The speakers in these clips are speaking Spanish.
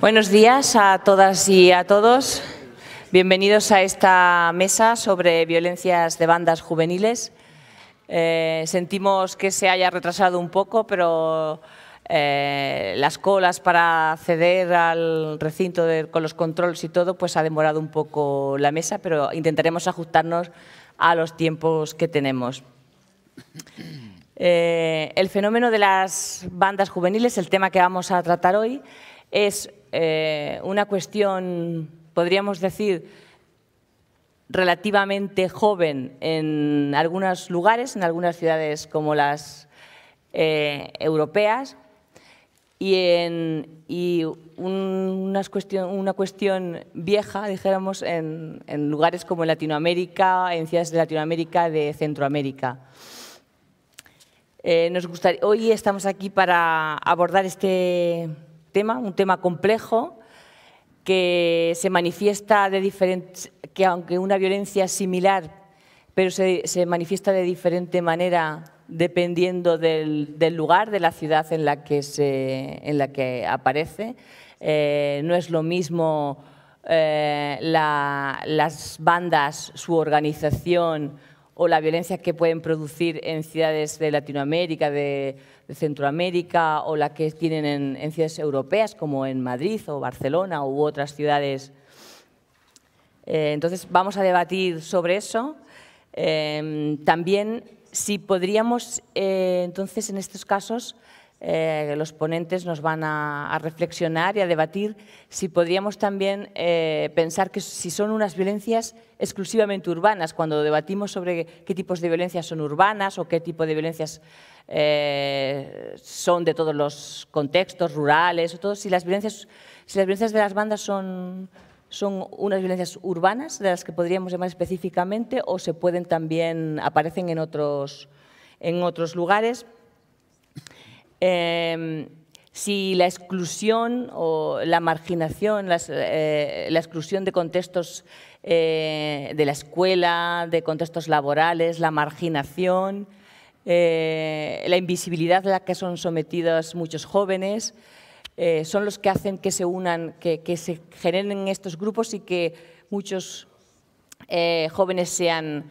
Buenos días a todas y a todos. Bienvenidos a esta mesa sobre violencias de bandas juveniles. Eh, sentimos que se haya retrasado un poco, pero eh, las colas para acceder al recinto con los controles y todo, pues ha demorado un poco la mesa, pero intentaremos ajustarnos a los tiempos que tenemos. Eh, el fenómeno de las bandas juveniles, el tema que vamos a tratar hoy, es eh, una cuestión, podríamos decir, relativamente joven en algunos lugares, en algunas ciudades como las eh, europeas, y, en, una, cuestión, vieja, dijéramos, en, lugares como Latinoamérica, en ciudades de Latinoamérica, de Centroamérica. Eh, nos gustaría, hoy estamos aquí para abordar este, un tema complejo que se manifiesta de diferente, que aunque una violencia similar, pero se, manifiesta de diferente manera dependiendo del, lugar, de la ciudad en la que, se, en la que aparece. Eh, no es lo mismo eh, las bandas, su organización o la violencia que pueden producir en ciudades de Latinoamérica, de, de Centroamérica o la que tienen en, ciudades europeas como en Madrid o Barcelona u otras ciudades. Eh, entonces vamos a debatir sobre eso. Eh, también si podríamos, eh, entonces, en estos casos, eh, los ponentes nos van a, reflexionar y a debatir si podríamos también eh, pensar que si son unas violencias exclusivamente urbanas, cuando debatimos sobre qué tipos de violencias son urbanas o qué tipo de violencias eh, son de todos los contextos rurales, o si, las violencias, si las violencias de las bandas son, son unas violencias urbanas, de las que podríamos llamar específicamente, o se pueden también, aparecen en otros, en otros lugares. Em, si la exclusión o la marginación, eh, la exclusión de contextos eh, de la escuela, de contextos laborales, la marginación, eh, la invisibilidad a la que son sometidos muchos jóvenes, son los que hacen que se unan, que, que, se generen estos grupos y que muchos jóvenes sean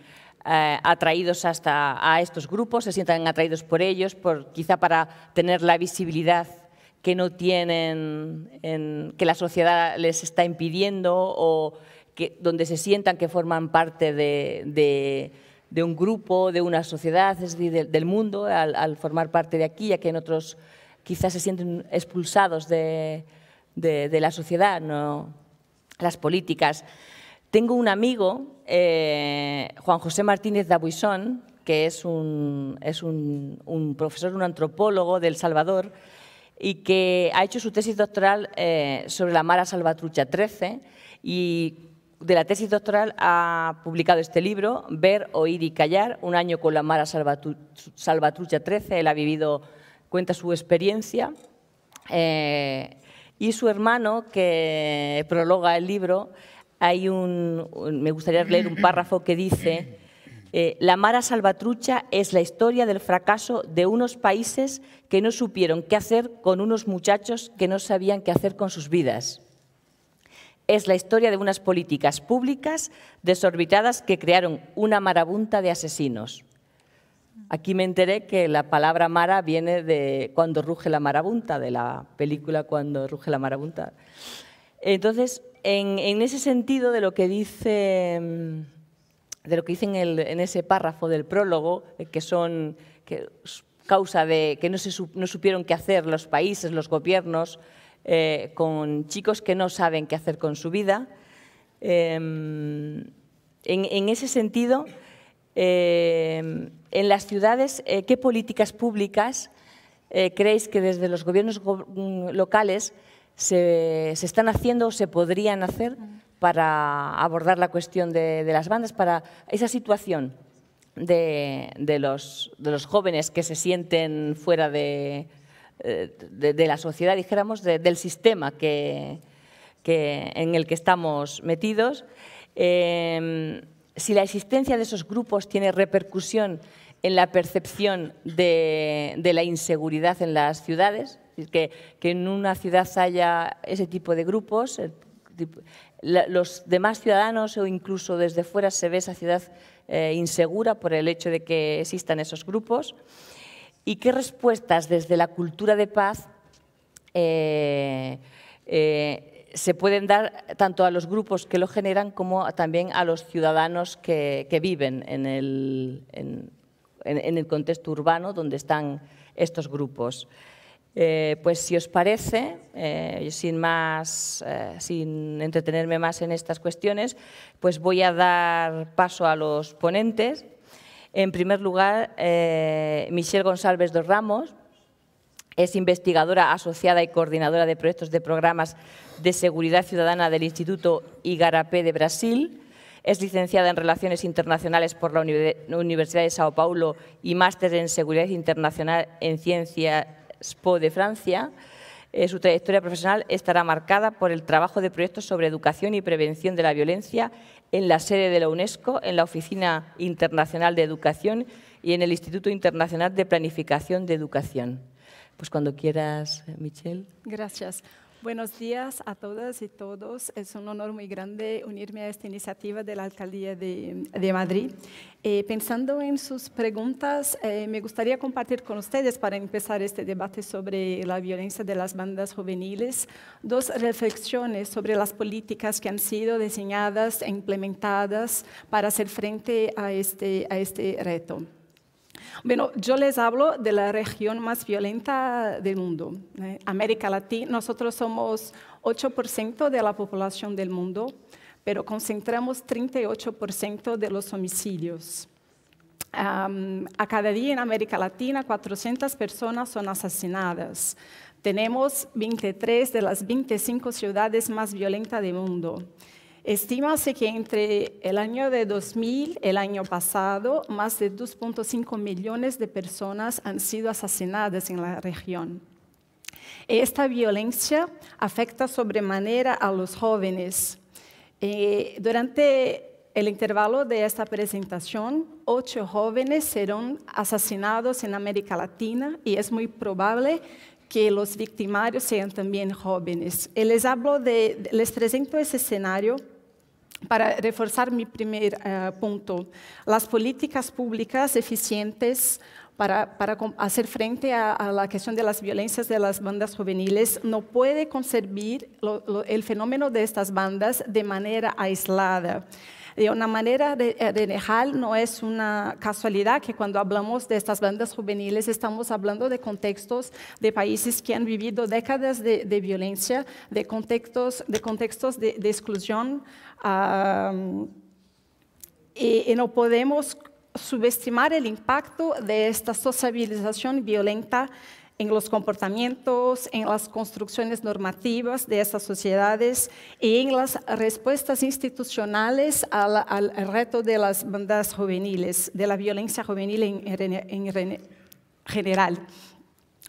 eh, atraídos hasta a estos grupos, se sientan atraídos por ellos, por, quizá para tener la visibilidad que no tienen, que la sociedad les está impidiendo o que, donde se sientan que forman parte de, un grupo, de una sociedad, es del mundo, al, formar parte de aquí, ya que en otros quizás se sienten expulsados de, la sociedad, ¿no? las políticas. Tengo un amigo eh, Juan José Martínez Dabuisón, que es, un, es un, profesor, un antropólogo del Salvador, y que ha hecho su tesis doctoral eh, sobre la Mara Salvatrucha 13 y de la tesis doctoral ha publicado este libro, Ver, Oír y Callar, un año con la Mara Salvatrucha 13. Él ha vivido, cuenta su experiencia. Eh, y su hermano, que prologa el libro, hay un, me gustaría leer un párrafo que dice, eh, la Mara Salvatrucha es la historia del fracaso de unos países que no supieron qué hacer con unos muchachos que no sabían qué hacer con sus vidas. Es la historia de unas políticas públicas desorbitadas que crearon una marabunta de asesinos. Aquí me enteré que la palabra Mara viene de Cuando ruge la marabunta, de la película Cuando ruge la marabunta. Entonces, en, ese sentido de lo que dice mm, de lo que en, ese párrafo del prólogo, eh, que son causa de que no, supieron qué hacer los países, los gobiernos, eh, con chicos que no saben qué hacer con su vida. Em, en, ese sentido, em, en las ciudades, eh, ¿qué políticas públicas creéis que desde los gobiernos mm, locales se, están haciendo o se podrían hacer para abordar la cuestión de, las bandas, para esa situación de, los, jóvenes que se sienten fuera de, eh, la sociedad, dijéramos, del sistema que, en el que estamos metidos. Eh, si la existencia de esos grupos tiene repercusión en la percepción de, la inseguridad en las ciudades, que, que, en una ciudad haya ese tipo de grupos, los demás ciudadanos o incluso desde fuera se ve esa ciudad eh, insegura por el hecho de que existan esos grupos. ¿Y qué respuestas desde la cultura de paz eh, eh, se pueden dar tanto a los grupos que lo generan como también a los ciudadanos que, viven en, el, en, en, el contexto urbano donde están estos grupos. Eh, pues si os parece, eh, sin, más, eh, sin entretenerme más en estas cuestiones, pues voy a dar paso a los ponentes. En primer lugar, Michelle González dos Ramos, es investigadora asociada y coordinadora de proyectos de programas de seguridad ciudadana del Instituto Igarapé de Brasil es licenciada en Relaciones Internacionales por la Universidad de Sao Paulo y máster en Seguridad Internacional en Ciencias Po de Francia. Eh, su trayectoria profesional estará marcada por el trabajo de proyectos sobre educación y prevención de la violencia en la sede de la UNESCO, en la Oficina Internacional de Educación y en el Instituto Internacional de Planificación de Educación. Pues cuando quieras, eh, Michelle. Gracias. Buenos días a todas y todos. Es un honor muy grande unirme a esta iniciativa de la Alcaldía de, Madrid. Eh, pensando en sus preguntas, eh, me gustaría compartir con ustedes, para empezar este debate sobre la violencia de las bandas juveniles, dos reflexiones sobre las políticas que han sido diseñadas e implementadas para hacer frente a este, a este reto. Bueno, yo les hablo de la región más violenta del mundo. ¿eh? América Latina, nosotros somos 8% de la población del mundo, pero concentramos 38% de los homicidios. a cada día en América Latina 400 personas son asesinadas. Tenemos 23 de las 25 ciudades más violentas del mundo. Estimase que entre el año de 2000 y el año pasado, más de 2.5 millones de personas han sido asesinadas en la región. Esta violencia afecta sobremanera a los jóvenes. Eh, durante el intervalo de esta presentación, ocho jóvenes serán asesinados en América Latina y es muy probable que los victimarios sean también jóvenes. Eh, les hablo de, les presento ese escenario para reforzar mi primer eh, punto, las políticas públicas eficientes para, hacer frente a, la cuestión de las violencias de las bandas juveniles no puede concebir el fenómeno de estas bandas de manera aislada. De una manera eh, de, dejar, no es una casualidad que cuando hablamos de estas bandas juveniles estamos hablando de contextos de países que han vivido décadas de, violencia, de contextos de, contextos de, exclusión. y, y no podemos subestimar el impacto de esta sociabilización violenta en los comportamientos, en las construcciones normativas de esas sociedades y en las respuestas institucionales al, reto de las bandas juveniles, de la violencia juvenil en general.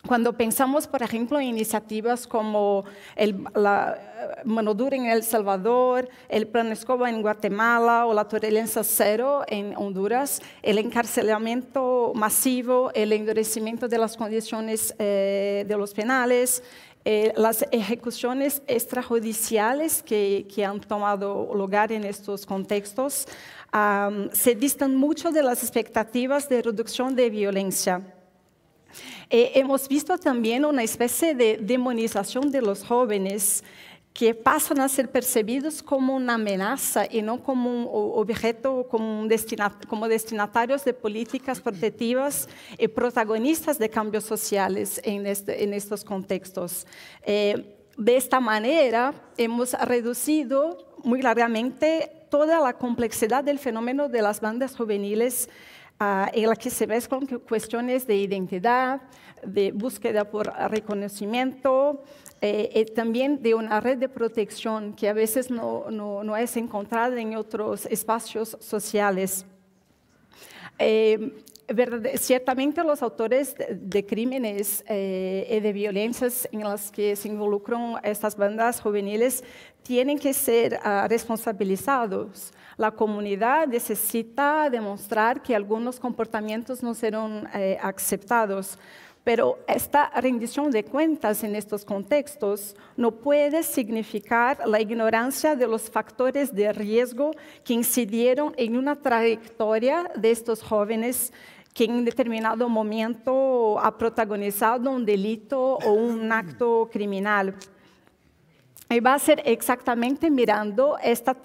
Cuando pensamos, por ejemplo, en iniciativas como el, la eh, mano en El Salvador, el plan Escoba en Guatemala o la tolerancia cero en Honduras, el encarcelamiento masivo, el endurecimiento de las condiciones eh, de los penales, eh, las ejecuciones extrajudiciales que, han tomado lugar en estos contextos se distan mucho de las expectativas de reducción de violencia. Eh, hemos visto también una especie de demonización de los jóvenes que pasan a ser percibidos como una amenaza y no como un objeto, como, como destinatarios de políticas protectivas y protagonistas de cambios sociales en, este, estos contextos. Eh, de esta manera, hemos reducido muy largamente toda la complejidad del fenómeno de las bandas juveniles en la que se mezclan cuestiones de identidad, de búsqueda por reconocimiento, eh, eh, también de una red de protección que a veces no, es encontrada en otros espacios sociales. Eh, ciertamente los autores de, crímenes eh, y de violencias en las que se involucran estas bandas juveniles tienen que ser ah, responsabilizados la comunidad necesita demostrar que algunos comportamientos no serán eh, aceptados. Pero esta rendición de cuentas en estos contextos no puede significar la ignorancia de los factores de riesgo que incidieron en una trayectoria de estos jóvenes que en determinado momento ha protagonizado un delito o un acto criminal. Y va a ser exactamente mirando esta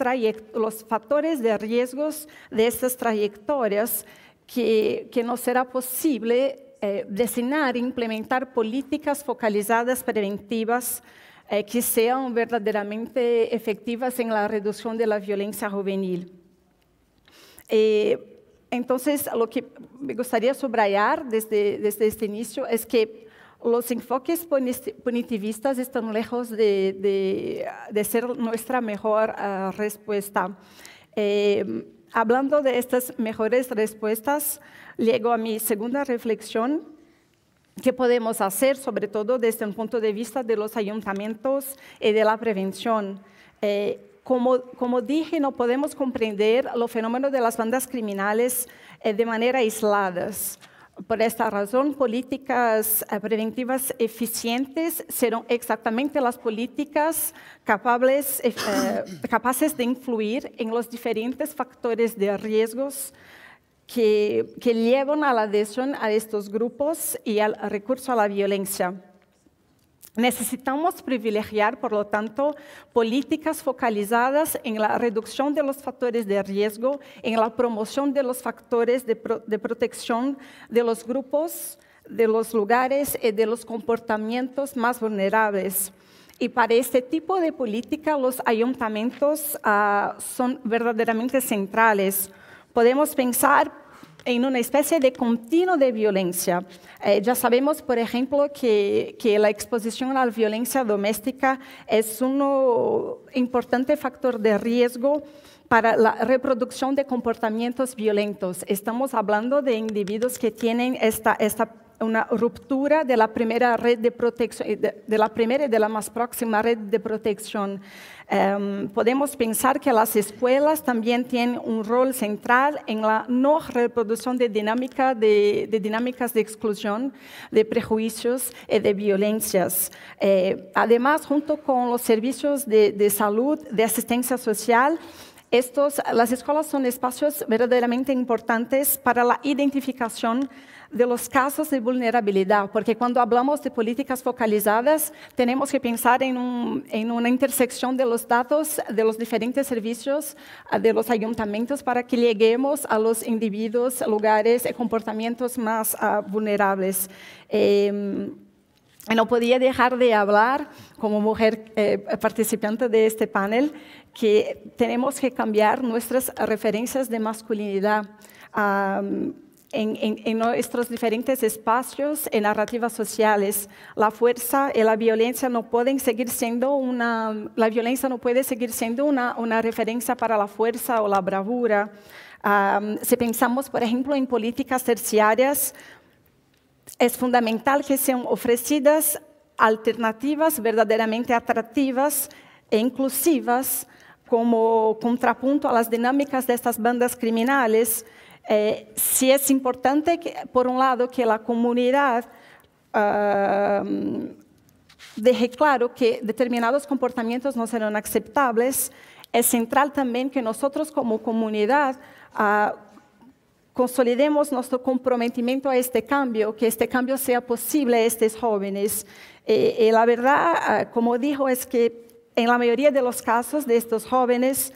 los factores de riesgos de estas trayectorias que, que no será posible eh, designar diseñar e implementar políticas focalizadas preventivas eh, que sean verdaderamente efectivas en la reducción de la violencia juvenil. Eh, entonces, lo que me gustaría subrayar desde, desde este inicio es que los enfoques punitivistas están lejos de, ser nuestra mejor ah, respuesta. Em, hablando de estas mejores respuestas, llego a mi segunda reflexión. ¿Qué podemos hacer, sobre todo desde un punto de vista de los ayuntamientos y de la prevención? Eh, como, dije, no podemos comprender los fenómenos de las bandas criminales eh, de manera aisladas. Por esta razón, políticas eh, preventivas eficientes serán exactamente las políticas eh, eh, capaces de influir en los diferentes factores de riesgos que llevan a la adhesión a estos grupos y al recurso a la violencia. Necesitamos privilegiar, por lo tanto, políticas focalizadas en la reducción de los factores de riesgo, en la promoción de los factores de, protección de los grupos, de los lugares y eh, de los comportamientos más vulnerables. Y para este tipo de política los ayuntamientos ah, son verdaderamente centrales. Podemos pensar, en una especie de continuo de violencia. Eh, ya sabemos, por ejemplo, que, la exposición a la violencia doméstica es un importante factor de riesgo para la reproducción de comportamientos violentos. Estamos hablando de individuos que tienen esta, esta una ruptura de la primera red de protección, de, de la primera y de la más próxima red de protección Em, podemos pensar que las escuelas también tienen un rol central en la no reproducción de, dinámicas de exclusión, de prejuicios y de violencias. Eh, además, junto con los servicios de, salud, de asistencia social, estos, las escuelas son espacios verdaderamente importantes para la identificación de los casos de vulnerabilidad, porque cuando hablamos de políticas focalizadas, tenemos que pensar en, una intersección de los datos de los diferentes servicios ah, de los ayuntamientos para que lleguemos a los individuos, lugares y eh, comportamientos más ah, vulnerables. Em, no podía dejar de hablar como mujer eh, participante de este panel que tenemos que cambiar nuestras referencias de masculinidad en, nuestros diferentes espacios y narrativas sociales. La fuerza y la violencia no pueden seguir siendo una, la violencia no puede seguir siendo una, referencia para la fuerza o la bravura. si pensamos, por ejemplo, en políticas terciarias, es fundamental que sean ofrecidas alternativas verdaderamente atractivas e inclusivas como contrapunto a las dinámicas de estas bandas criminales eh, si es importante, por un lado, que la comunidad deje claro que determinados comportamientos no serán aceptables. Es central también que nosotros como comunidad ah, consolidemos nuestro comprometimiento a este cambio, que este cambio sea posible a estos jóvenes. Eh, eh, la verdad, ah, como dijo, es que en la mayoría de los casos de estos jóvenes,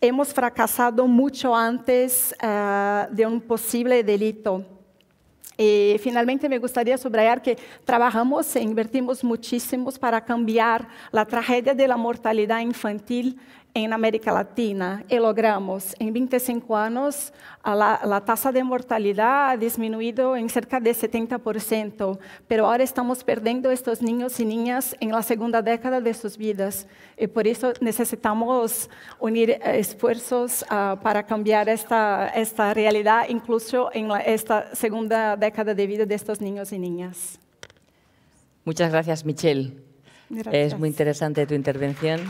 hemos fracasado mucho antes ah, de un posible delito. finalmente me gustaría subrayar que trabajamos e invertimos muchísimo para cambiar la tragedia de la mortalidad infantil en América Latina y logramos en 25 años la, tasa de mortalidad ha disminuido en cerca de 70%, pero ahora estamos perdiendo estos niños y niñas en la segunda década de sus vidas y por eso necesitamos unir eh, esfuerzos ah, para cambiar esta, esta realidad incluso en esta segunda década de vida de estos niños y niñas. Muchas gracias, Michelle. Es muy interesante tu intervención.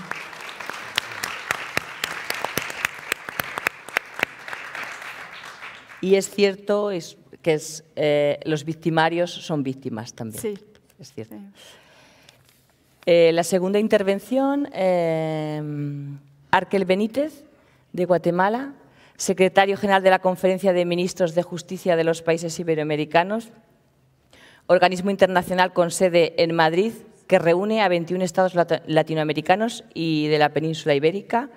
Y es cierto que eh, los victimarios son víctimas también. Sí. Es cierto. Eh, la segunda intervención, eh, Arkel Benítez, de Guatemala, secretario general de la Conferencia de Ministros de Justicia de los Países Iberoamericanos, organismo internacional con sede en Madrid que reúne a 21 estados latinoamericanos y de la península ibérica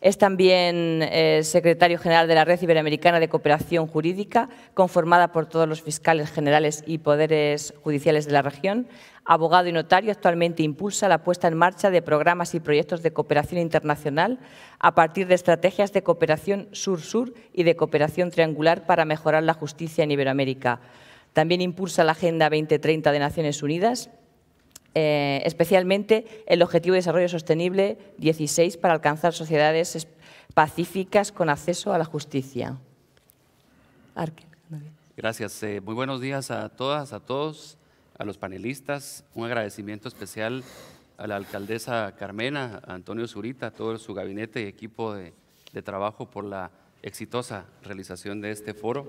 es también eh, secretario general de la Red Iberoamericana de Cooperación Jurídica, conformada por todos los fiscales generales y poderes judiciales de la región. Abogado y notario, actualmente impulsa la puesta en marcha de programas y proyectos de cooperación internacional a partir de estrategias de cooperación sur-sur y de cooperación triangular para mejorar la justicia en Iberoamérica. También impulsa la Agenda 2030 de Naciones Unidas eh, especialmente el Objetivo de Desarrollo Sostenible 16 para alcanzar sociedades pacíficas con acceso a la justicia. Gracias. Eh, muy buenos días a todas, a todos, a los panelistas. Un agradecimiento especial a la alcaldesa Carmena, a Antonio Zurita, a todo su gabinete y equipo de, de trabajo por la exitosa realización de este foro,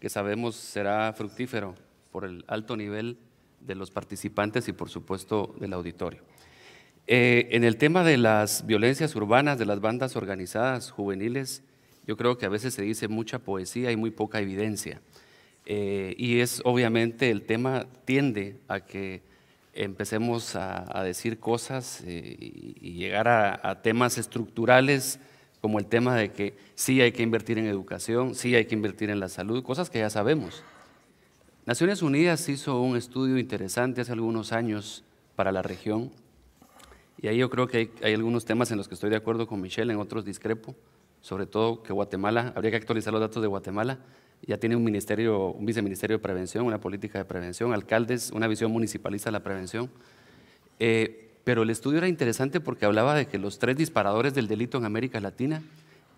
que sabemos será fructífero por el alto nivel de los participantes y por supuesto del auditorio. Eh, en el tema de las violencias urbanas, de las bandas organizadas juveniles, yo creo que a veces se dice mucha poesía y muy poca evidencia. Eh, y es obviamente el tema tiende a que empecemos a, decir cosas eh, y llegar a, a temas estructurales como el tema de que sí hay que invertir en educación, sí hay que invertir en la salud, cosas que ya sabemos. Naciones Unidas hizo un estudio interesante hace algunos años para la región y ahí yo creo que hay, algunos temas en los que estoy de acuerdo con Michelle, en otros discrepo, sobre todo que Guatemala, habría que actualizar los datos de Guatemala, ya tiene un ministerio, un viceministerio de prevención, una política de prevención, alcaldes, una visión municipalista de la prevención. Eh, pero el estudio era interesante porque hablaba de que los tres disparadores del delito en América Latina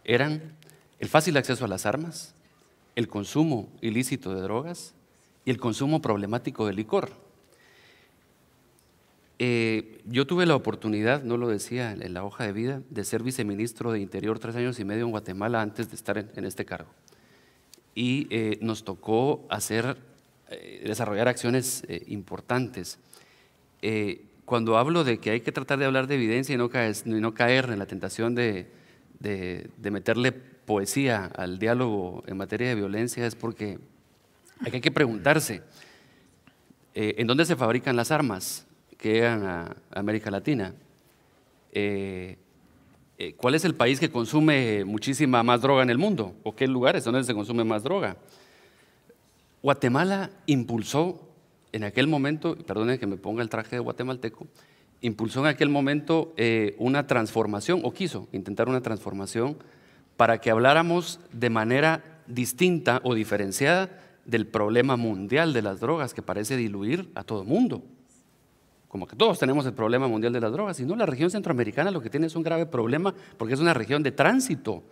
eran el fácil acceso a las armas, el consumo ilícito de drogas y el consumo problemático de licor. Eh, yo tuve la oportunidad, no lo decía en la hoja de vida, de ser viceministro de Interior tres años y medio en Guatemala antes de estar en, este cargo. Y eh, nos tocó hacer, eh, desarrollar acciones importantes. cuando hablo de que hay que tratar de hablar de evidencia y no caer, no caer en la tentación de meterle poesía al diálogo en materia de violencia, es porque hay que preguntarse, eh, ¿en dónde se fabrican las armas que llegan a América Latina? Eh, eh, ¿Cuál es el país que consume muchísima más droga en el mundo? ¿O qué lugares donde se consume más droga? Guatemala impulsó en aquel momento, perdonen que me ponga el traje de guatemalteco, impulsó en aquel momento una transformación, o quiso intentar una transformación, para que habláramos de manera distinta o diferenciada del problema mundial de las drogas que parece diluir a todo el mundo. Como que todos tenemos el problema mundial de las drogas, sino la región centroamericana lo que tiene es un grave problema porque es una región de tránsito.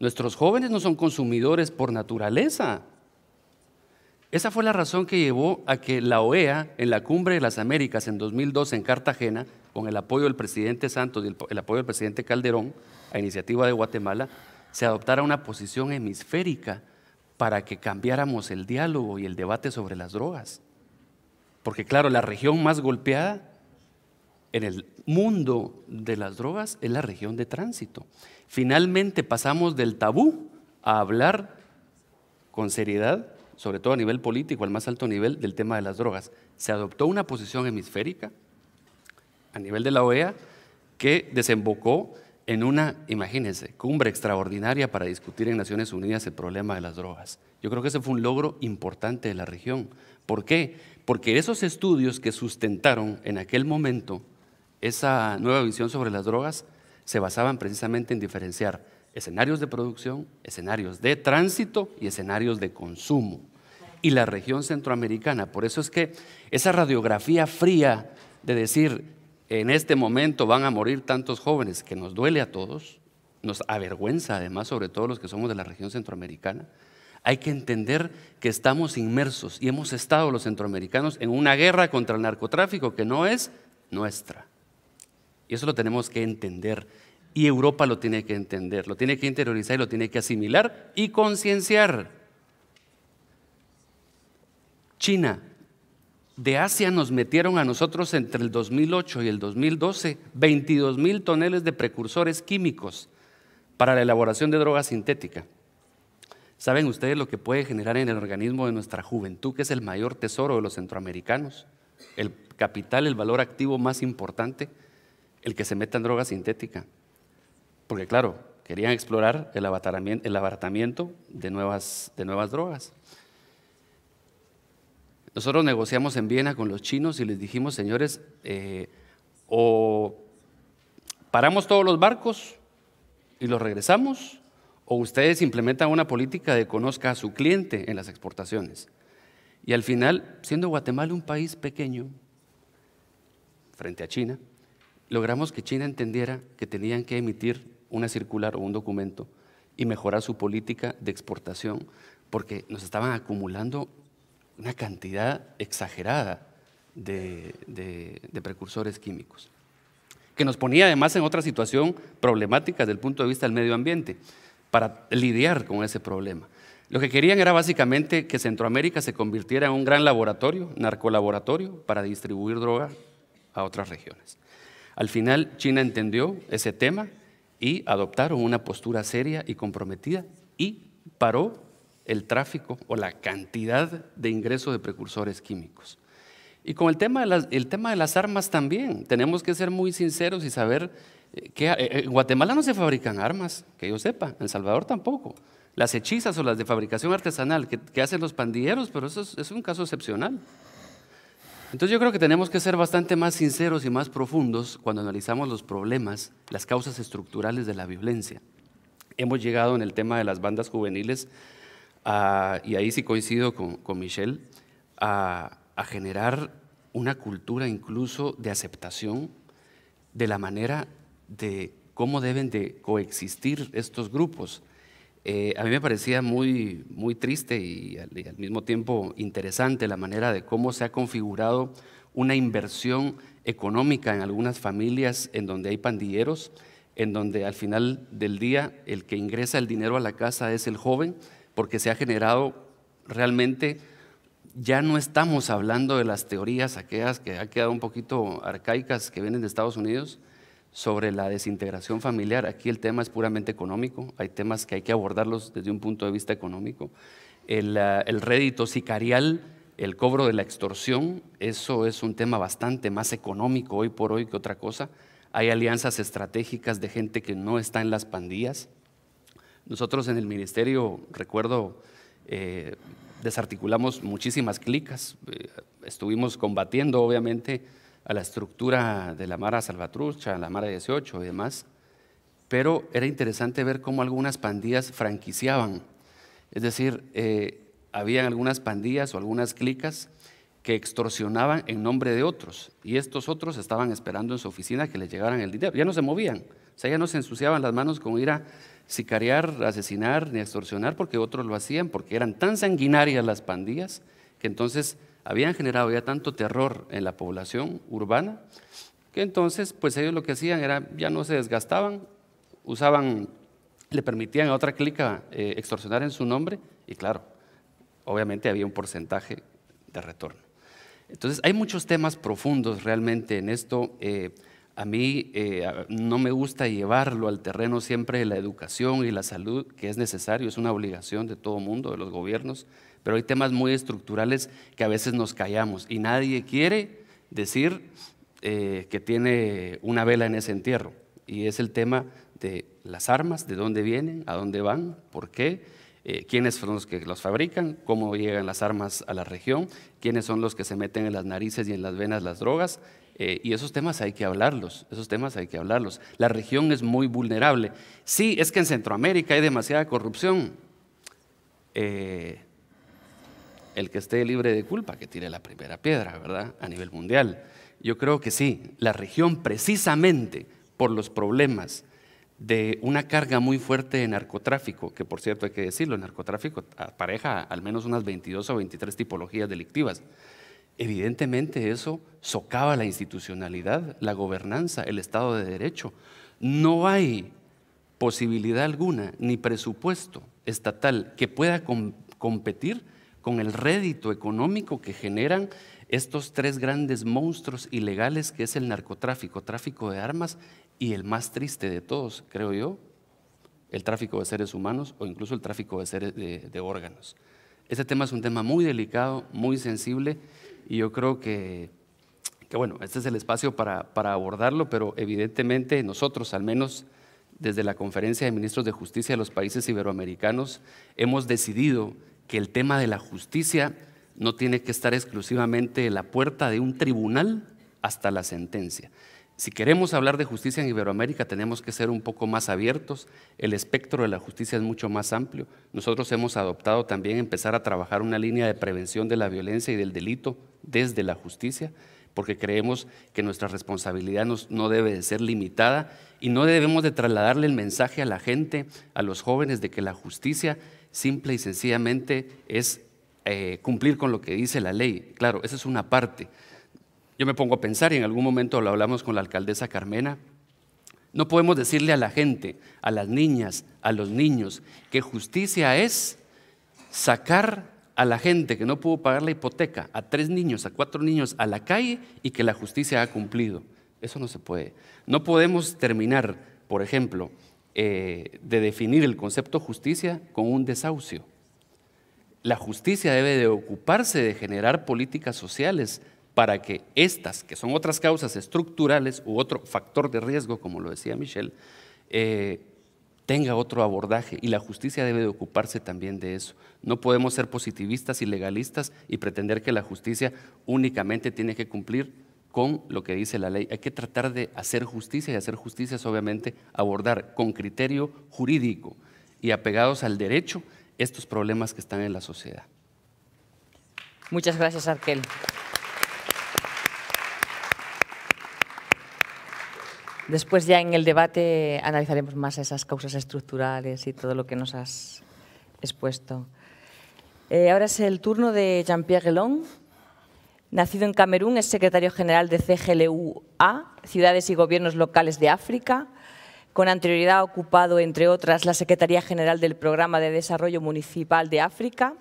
Nuestros jóvenes no son consumidores por naturaleza. Esa fue la razón que llevó a que la OEA, en la Cumbre de las Américas en 2012 en Cartagena, con el apoyo del presidente Santos y el apoyo del presidente Calderón, a iniciativa de Guatemala, se adoptara una posición hemisférica para que cambiáramos el diálogo y el debate sobre las drogas. Porque claro, la región más golpeada en el mundo de las drogas es la región de tránsito. Finalmente pasamos del tabú a hablar con seriedad, sobre todo a nivel político, al más alto nivel, del tema de las drogas. Se adoptó una posición hemisférica a nivel de la OEA que desembocó en una, imagínense, cumbre extraordinaria para discutir en Naciones Unidas el problema de las drogas. Yo creo que ese fue un logro importante de la región. ¿Por qué? Porque esos estudios que sustentaron en aquel momento esa nueva visión sobre las drogas se basaban precisamente en diferenciar escenarios de producción, escenarios de tránsito y escenarios de consumo. Y la región centroamericana, por eso es que esa radiografía fría de decir en este momento van a morir tantos jóvenes, que nos duele a todos, nos avergüenza además, sobre todo los que somos de la región centroamericana, hay que entender que estamos inmersos y hemos estado los centroamericanos en una guerra contra el narcotráfico que no es nuestra. Y eso lo tenemos que entender. Y Europa lo tiene que entender, lo tiene que interiorizar y lo tiene que asimilar y concienciar. China de Asia nos metieron a nosotros entre el 2008 y el 2012 22 mil toneles de precursores químicos para la elaboración de droga sintética. ¿Saben ustedes lo que puede generar en el organismo de nuestra juventud, que es el mayor tesoro de los centroamericanos? El capital, el valor activo más importante, el que se meta en droga sintética. Porque claro, querían explorar el abaratamiento, de nuevas drogas. Nosotros negociamos en Viena con los chinos y les dijimos, señores, eh, o paramos todos los barcos y los regresamos, o ustedes implementan una política de conozca a su cliente en las exportaciones. Y al final, siendo Guatemala un país pequeño frente a China, logramos que China entendiera que tenían que emitir una circular o un documento y mejorar su política de exportación, porque nos estaban acumulando una cantidad exagerada de, precursores químicos, que nos ponía además en otra situación problemática desde el punto de vista del medio ambiente, para lidiar con ese problema. Lo que querían era básicamente que Centroamérica se convirtiera en un gran laboratorio, narcolaboratorio, para distribuir droga a otras regiones. Al final, China entendió ese tema y adoptaron una postura seria y comprometida y paró el tráfico o la cantidad de ingreso de precursores químicos. Y con el tema de las, el tema de las armas también, tenemos que ser muy sinceros y saber eh, que eh, eh, en Guatemala no se fabrican armas, que yo sepa, en Salvador tampoco. Las hechizas o las de fabricación artesanal que, hacen los pandilleros, pero eso es un caso excepcional. Entonces yo creo que tenemos que ser bastante más sinceros y más profundos cuando analizamos los problemas, las causas estructurales de la violencia. Hemos llegado en el tema de las bandas juveniles y ahí sí coincido con, Michelle, a, generar una cultura incluso de aceptación de la manera de cómo deben de coexistir estos grupos. Eh, a mí me parecía muy, triste y al mismo tiempo interesante la manera de cómo se ha configurado una inversión económica en algunas familias en donde hay pandilleros, en donde al final del día el que ingresa el dinero a la casa es el joven, porque se ha generado realmente, ya no estamos hablando de las teorías aquellas que han quedado un poquito arcaicas que vienen de Estados Unidos sobre la desintegración familiar. Aquí el tema es puramente económico, hay temas que hay que abordarlos desde un punto de vista económico. El, ah, el rédito sicarial, el cobro de la extorsión, eso es un tema bastante más económico hoy por hoy que otra cosa. Hay alianzas estratégicas de gente que no está en las pandillas. Nosotros en el ministerio, recuerdo, eh, desarticulamos muchísimas clicas, eh, estuvimos combatiendo obviamente a la estructura de la Mara Salvatrucha, la Mara 18 y demás, pero era interesante ver cómo algunas pandillas franquiciaban, es decir, eh, habían algunas pandillas o algunas clicas que extorsionaban en nombre de otros y estos otros estaban esperando en su oficina que les llegaran el dinero, ya no se movían, o sea, ya no se ensuciaban las manos con ir a sicarear, asesinar ni extorsionar porque otros lo hacían, porque eran tan sanguinarias las pandillas que entonces habían generado ya tanto terror en la población urbana que entonces pues ellos lo que hacían era ya no se desgastaban, usaban, le permitían a otra clica eh, extorsionar en su nombre y claro, obviamente había un porcentaje de retorno. Entonces hay muchos temas profundos realmente en esto. Eh, a mí eh, no me gusta llevarlo al terreno siempre de la educación y la salud, que es necesario, es una obligación de todo mundo, de los gobiernos, pero hay temas muy estructurales que a veces nos callamos y nadie quiere decir eh, que tiene una vela en ese entierro. Y es el tema de las armas, de dónde vienen, a dónde van, por qué, eh, quiénes son los que los fabrican, cómo llegan las armas a la región, quiénes son los que se meten en las narices y en las venas las drogas, eh, y esos temas hay que hablarlos, esos temas hay que hablarlos. La región es muy vulnerable. Sí, es que en Centroamérica hay demasiada corrupción. Eh, el que esté libre de culpa, que tire la primera piedra, ¿verdad? A nivel mundial. Yo creo que sí, la región precisamente por los problemas de una carga muy fuerte de narcotráfico, que por cierto hay que decirlo, el narcotráfico apareja al menos unas 22 o 23 tipologías delictivas. Evidentemente eso socava la institucionalidad, la gobernanza, el Estado de Derecho. No hay posibilidad alguna ni presupuesto estatal que pueda competir con el rédito económico que generan estos tres grandes monstruos ilegales que es el narcotráfico, tráfico de armas y el más triste de todos, creo yo, el tráfico de seres humanos o incluso el tráfico de, de órganos. Este tema es un tema muy delicado, muy sensible y yo creo que, bueno, este es el espacio para, para abordarlo, pero evidentemente nosotros, al menos desde la Conferencia de Ministros de Justicia de los Países Iberoamericanos, hemos decidido que el tema de la justicia no tiene que estar exclusivamente en la puerta de un tribunal hasta la sentencia. Si queremos hablar de justicia en Iberoamérica, tenemos que ser un poco más abiertos. El espectro de la justicia es mucho más amplio. Nosotros hemos adoptado también empezar a trabajar una línea de prevención de la violencia y del delito desde la justicia, porque creemos que nuestra responsabilidad no debe de ser limitada y no debemos de trasladarle el mensaje a la gente, a los jóvenes, de que la justicia simple y sencillamente es eh, cumplir con lo que dice la ley. Claro, esa es una parte yo me pongo a pensar, y en algún momento lo hablamos con la alcaldesa Carmena, no podemos decirle a la gente, a las niñas, a los niños, que justicia es sacar a la gente que no pudo pagar la hipoteca, a tres niños, a cuatro niños, a la calle y que la justicia ha cumplido. Eso no se puede. No podemos terminar, por ejemplo, eh, de definir el concepto justicia con un desahucio. La justicia debe de ocuparse de generar políticas sociales para que estas, que son otras causas estructurales u otro factor de riesgo, como lo decía Michelle, eh, tenga otro abordaje y la justicia debe ocuparse también de eso. No podemos ser positivistas y legalistas y pretender que la justicia únicamente tiene que cumplir con lo que dice la ley. Hay que tratar de hacer justicia y hacer justicia es obviamente abordar con criterio jurídico y apegados al derecho estos problemas que están en la sociedad. Muchas gracias, Arkel. Después ya en el debate analizaremos más esas causas estructurales y todo lo que nos has expuesto. Eh, ahora es el turno de Jean-Pierre Gelón. Nacido en Camerún, es secretario general de CGLUA, Ciudades y Gobiernos Locales de África. Con anterioridad ha ocupado, entre otras, la Secretaría General del Programa de Desarrollo Municipal de África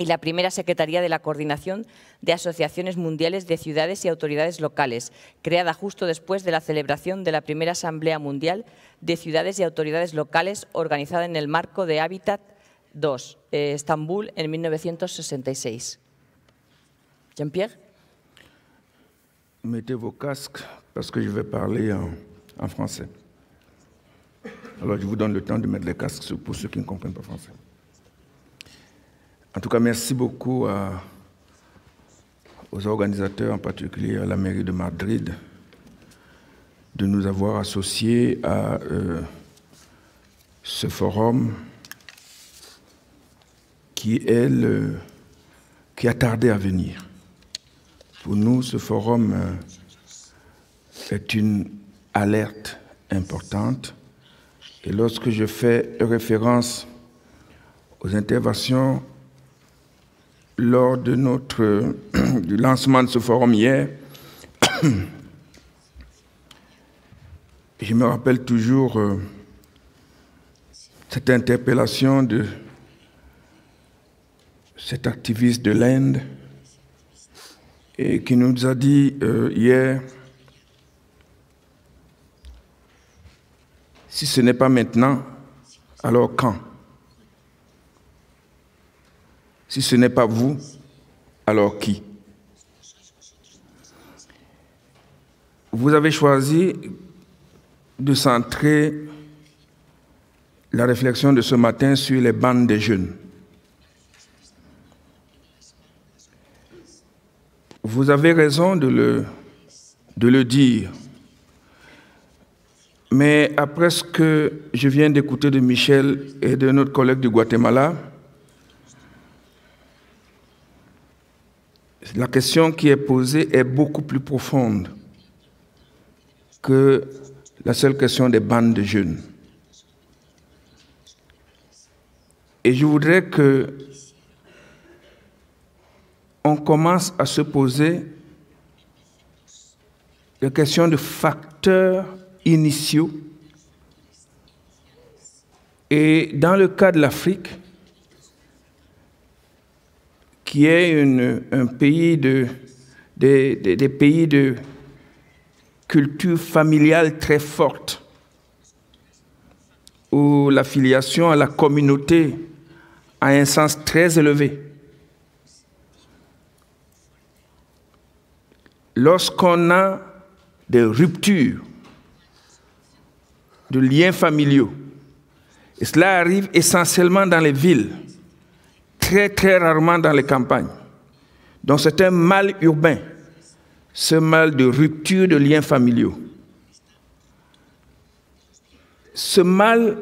y la primera Secretaría de la Coordinación de Asociaciones Mundiales de Ciudades y Autoridades Locales, creada justo después de la celebración de la primera Asamblea Mundial de Ciudades y Autoridades Locales organizada en el marco de Hábitat II, eh, Estambul, en 1966. Jean-Pierre Mettez vos casques parce voy a hablar en, francés. Entonces, Alors je vous donne le de mettre los cascos pour ceux que no comprennent pas français. En tout cas, merci beaucoup aux organisateurs, en particulier à la mairie de Madrid, de nous avoir associés à euh, ce forum qui est qui a tardé à venir. Pour nous, ce forum c'est euh, une alerte importante. Et lorsque je fais référence aux interventions lors de notre, euh, du lancement de ce forum hier, je me rappelle toujours euh, cette interpellation de cet activiste de l'Inde et qui nous a dit euh, hier, si ce n'est pas maintenant, alors quand si ce n'est pas vous, alors qui Vous avez choisi de centrer la réflexion de ce matin sur les bandes des jeunes. Vous avez raison de le, de le dire. Mais après ce que je viens d'écouter de Michel et de notre collègue du Guatemala, la question qui est posée est beaucoup plus profonde que la seule question des bandes de jeunes. Et je voudrais que on commence à se poser la question de facteurs initiaux. Et dans le cas de l'Afrique, qui est un pays de, pays de culture familiale très forte, où l'affiliation à la communauté a un sens très élevé. Lorsqu'on a des ruptures de liens familiaux, et cela arrive essentiellement dans les villes, très très rarement dans les campagnes. Donc c'est un mal urbain, ce mal de rupture de liens familiaux. Ce mal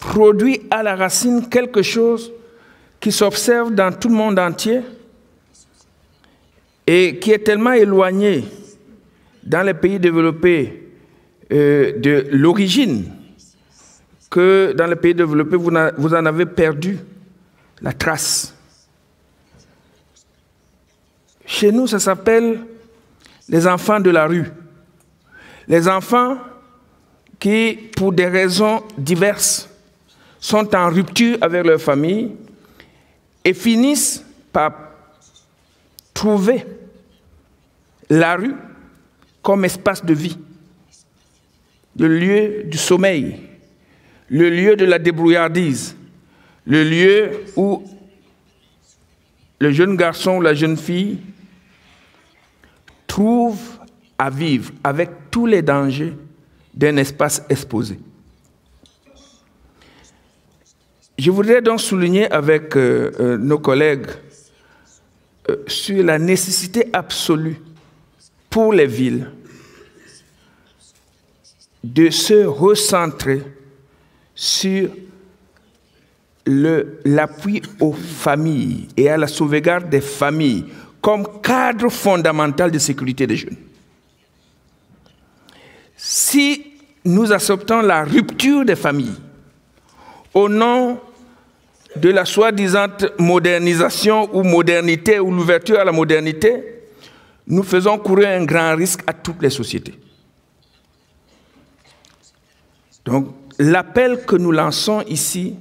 produit à la racine quelque chose qui s'observe dans tout le monde entier et qui est tellement éloigné dans les pays développés euh, de l'origine que dans les pays développés, vous, vous en avez perdu la trace. Chez nous, ça s'appelle les enfants de la rue. Les enfants qui, pour des raisons diverses, sont en rupture avec leur famille et finissent par trouver la rue comme espace de vie, le lieu du sommeil, le lieu de la débrouillardise, le lieu où le jeune garçon ou la jeune fille trouve à vivre avec tous les dangers d'un espace exposé. Je voudrais donc souligner avec euh, euh, nos collègues euh, sur la nécessité absolue pour les villes de se recentrer sur l'appui aux familles et à la sauvegarde des familles comme cadre fondamental de sécurité des jeunes. Si nous acceptons la rupture des familles au nom de la soi-disant modernisation ou modernité ou l'ouverture à la modernité, nous faisons courir un grand risque à toutes les sociétés. Donc l'appel que nous lançons ici,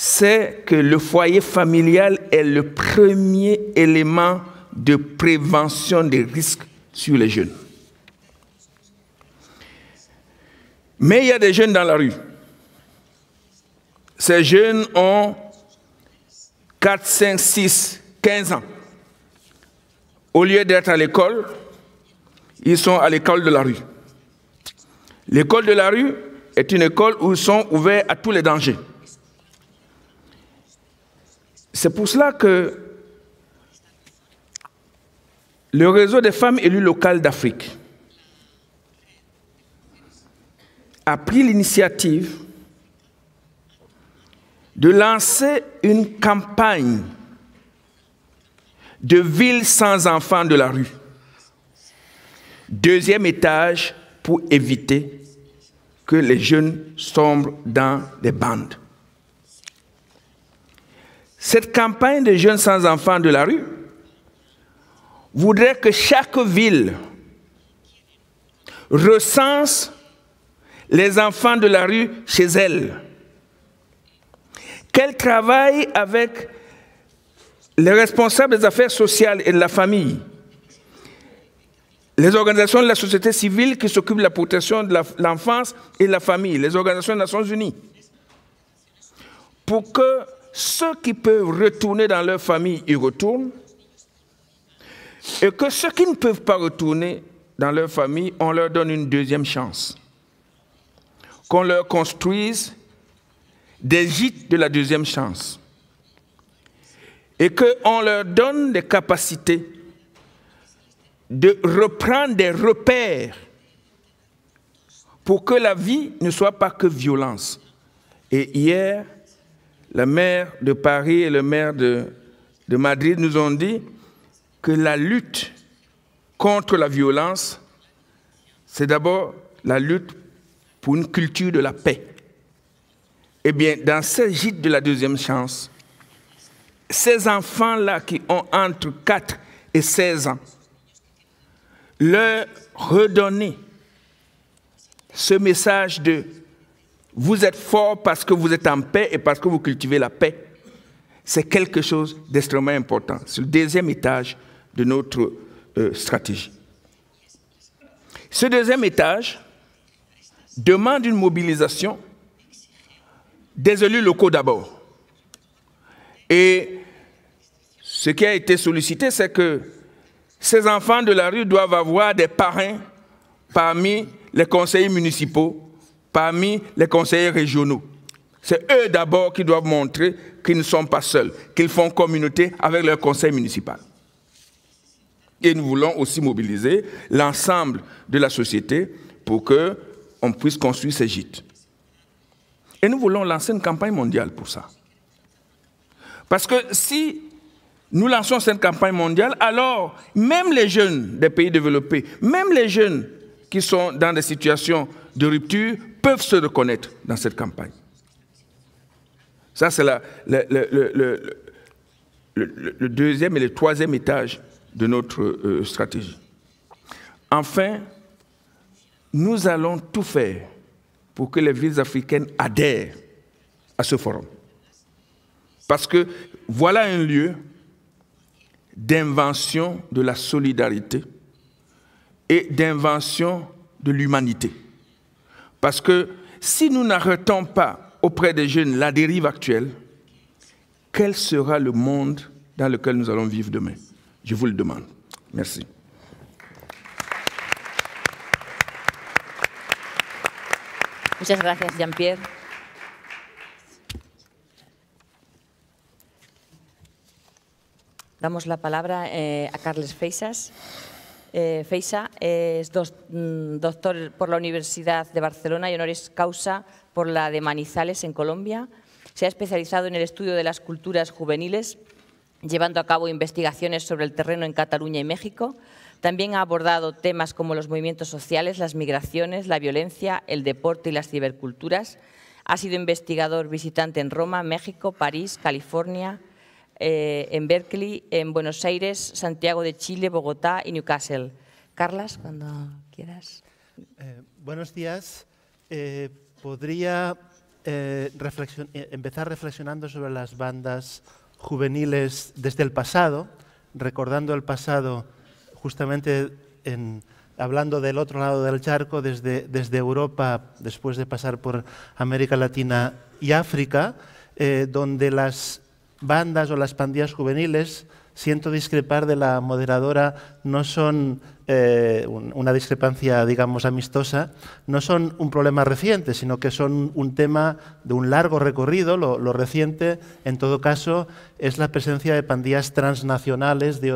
c'est que le foyer familial est le premier élément de prévention des risques sur les jeunes. Mais il y a des jeunes dans la rue. Ces jeunes ont 4, 5, 6, 15 ans. Au lieu d'être à l'école, ils sont à l'école de la rue. L'école de la rue est une école où ils sont ouverts à tous les dangers. C'est pour cela que le réseau des femmes élues locales d'Afrique a pris l'initiative de lancer une campagne de villes sans enfants de la rue. Deuxième étage pour éviter que les jeunes sombrent dans des bandes. Cette campagne des jeunes sans enfants de la rue voudrait que chaque ville recense les enfants de la rue chez elle, qu'elle travaille avec les responsables des affaires sociales et de la famille, les organisations de la société civile qui s'occupent de la protection de l'enfance et de la famille, les organisations des Nations Unies, pour que ceux qui peuvent retourner dans leur famille y retournent, et que ceux qui ne peuvent pas retourner dans leur famille, on leur donne une deuxième chance. Qu'on leur construise des gîtes de la deuxième chance. Et qu'on leur donne des capacités de reprendre des repères pour que la vie ne soit pas que violence. Et hier, la maire de Paris et le maire de, de Madrid nous ont dit que la lutte contre la violence, c'est d'abord la lutte pour une culture de la paix. Eh bien, dans ce gîte de la deuxième chance, ces enfants-là qui ont entre 4 et 16 ans, leur redonner ce message de vous êtes fort parce que vous êtes en paix et parce que vous cultivez la paix. C'est quelque chose d'extrêmement important. C'est le deuxième étage de notre euh, stratégie. Ce deuxième étage demande une mobilisation des élus locaux d'abord. Et ce qui a été sollicité, c'est que ces enfants de la rue doivent avoir des parrains parmi les conseillers municipaux parmi les conseillers régionaux. C'est eux d'abord qui doivent montrer qu'ils ne sont pas seuls, qu'ils font communauté avec leur conseil municipal. Et nous voulons aussi mobiliser l'ensemble de la société pour que on puisse construire ces gîtes. Et nous voulons lancer une campagne mondiale pour ça. Parce que si nous lançons cette campagne mondiale, alors même les jeunes des pays développés, même les jeunes qui sont dans des situations de rupture peuvent se reconnaître dans cette campagne. Ça, c'est le, deuxième et le troisième étage de notre euh, stratégie. Enfin, nous allons tout faire pour que les villes africaines adhèrent à ce forum. Parce que voilà un lieu d'invention de la solidarité et d'invention de l'humanité. Parce que si nous n'arrêtons pas auprès des jeunes la dérive actuelle, quel sera le monde dans lequel nous allons vivre demain Je vous le demande. Merci. Muchas gracias, Jean-Pierre. Damos la palabra eh, Carles Eh, Feisa es mm, doctor por la Universidad de Barcelona y honoris causa por la de Manizales en Colombia. Se ha especializado en el estudio de las culturas juveniles, llevando a cabo investigaciones sobre el terreno en Cataluña y México. También ha abordado temas como los movimientos sociales, las migraciones, la violencia, el deporte y las ciberculturas. Ha sido investigador visitante en Roma, México, París, California, eh, en Berkeley, en Buenos Aires, Santiago de Chile, Bogotá y Newcastle. Carlas, cuando quieras. Eh, buenos días. Eh, ¿Podría empezar reflexionando sobre las bandas juveniles desde el pasado, recordando el pasado justamente hablando del otro lado del charco, desde, desde Europa, después de pasar por América Latina y África, donde las bandas o las pandillas juveniles, siento discrepar de la moderadora, no son eh, una discrepancia, digamos, amistosa, no son un problema reciente, sino que son un tema de un largo recorrido. Lo, reciente, en todo caso, es la presencia de pandillas transnacionales de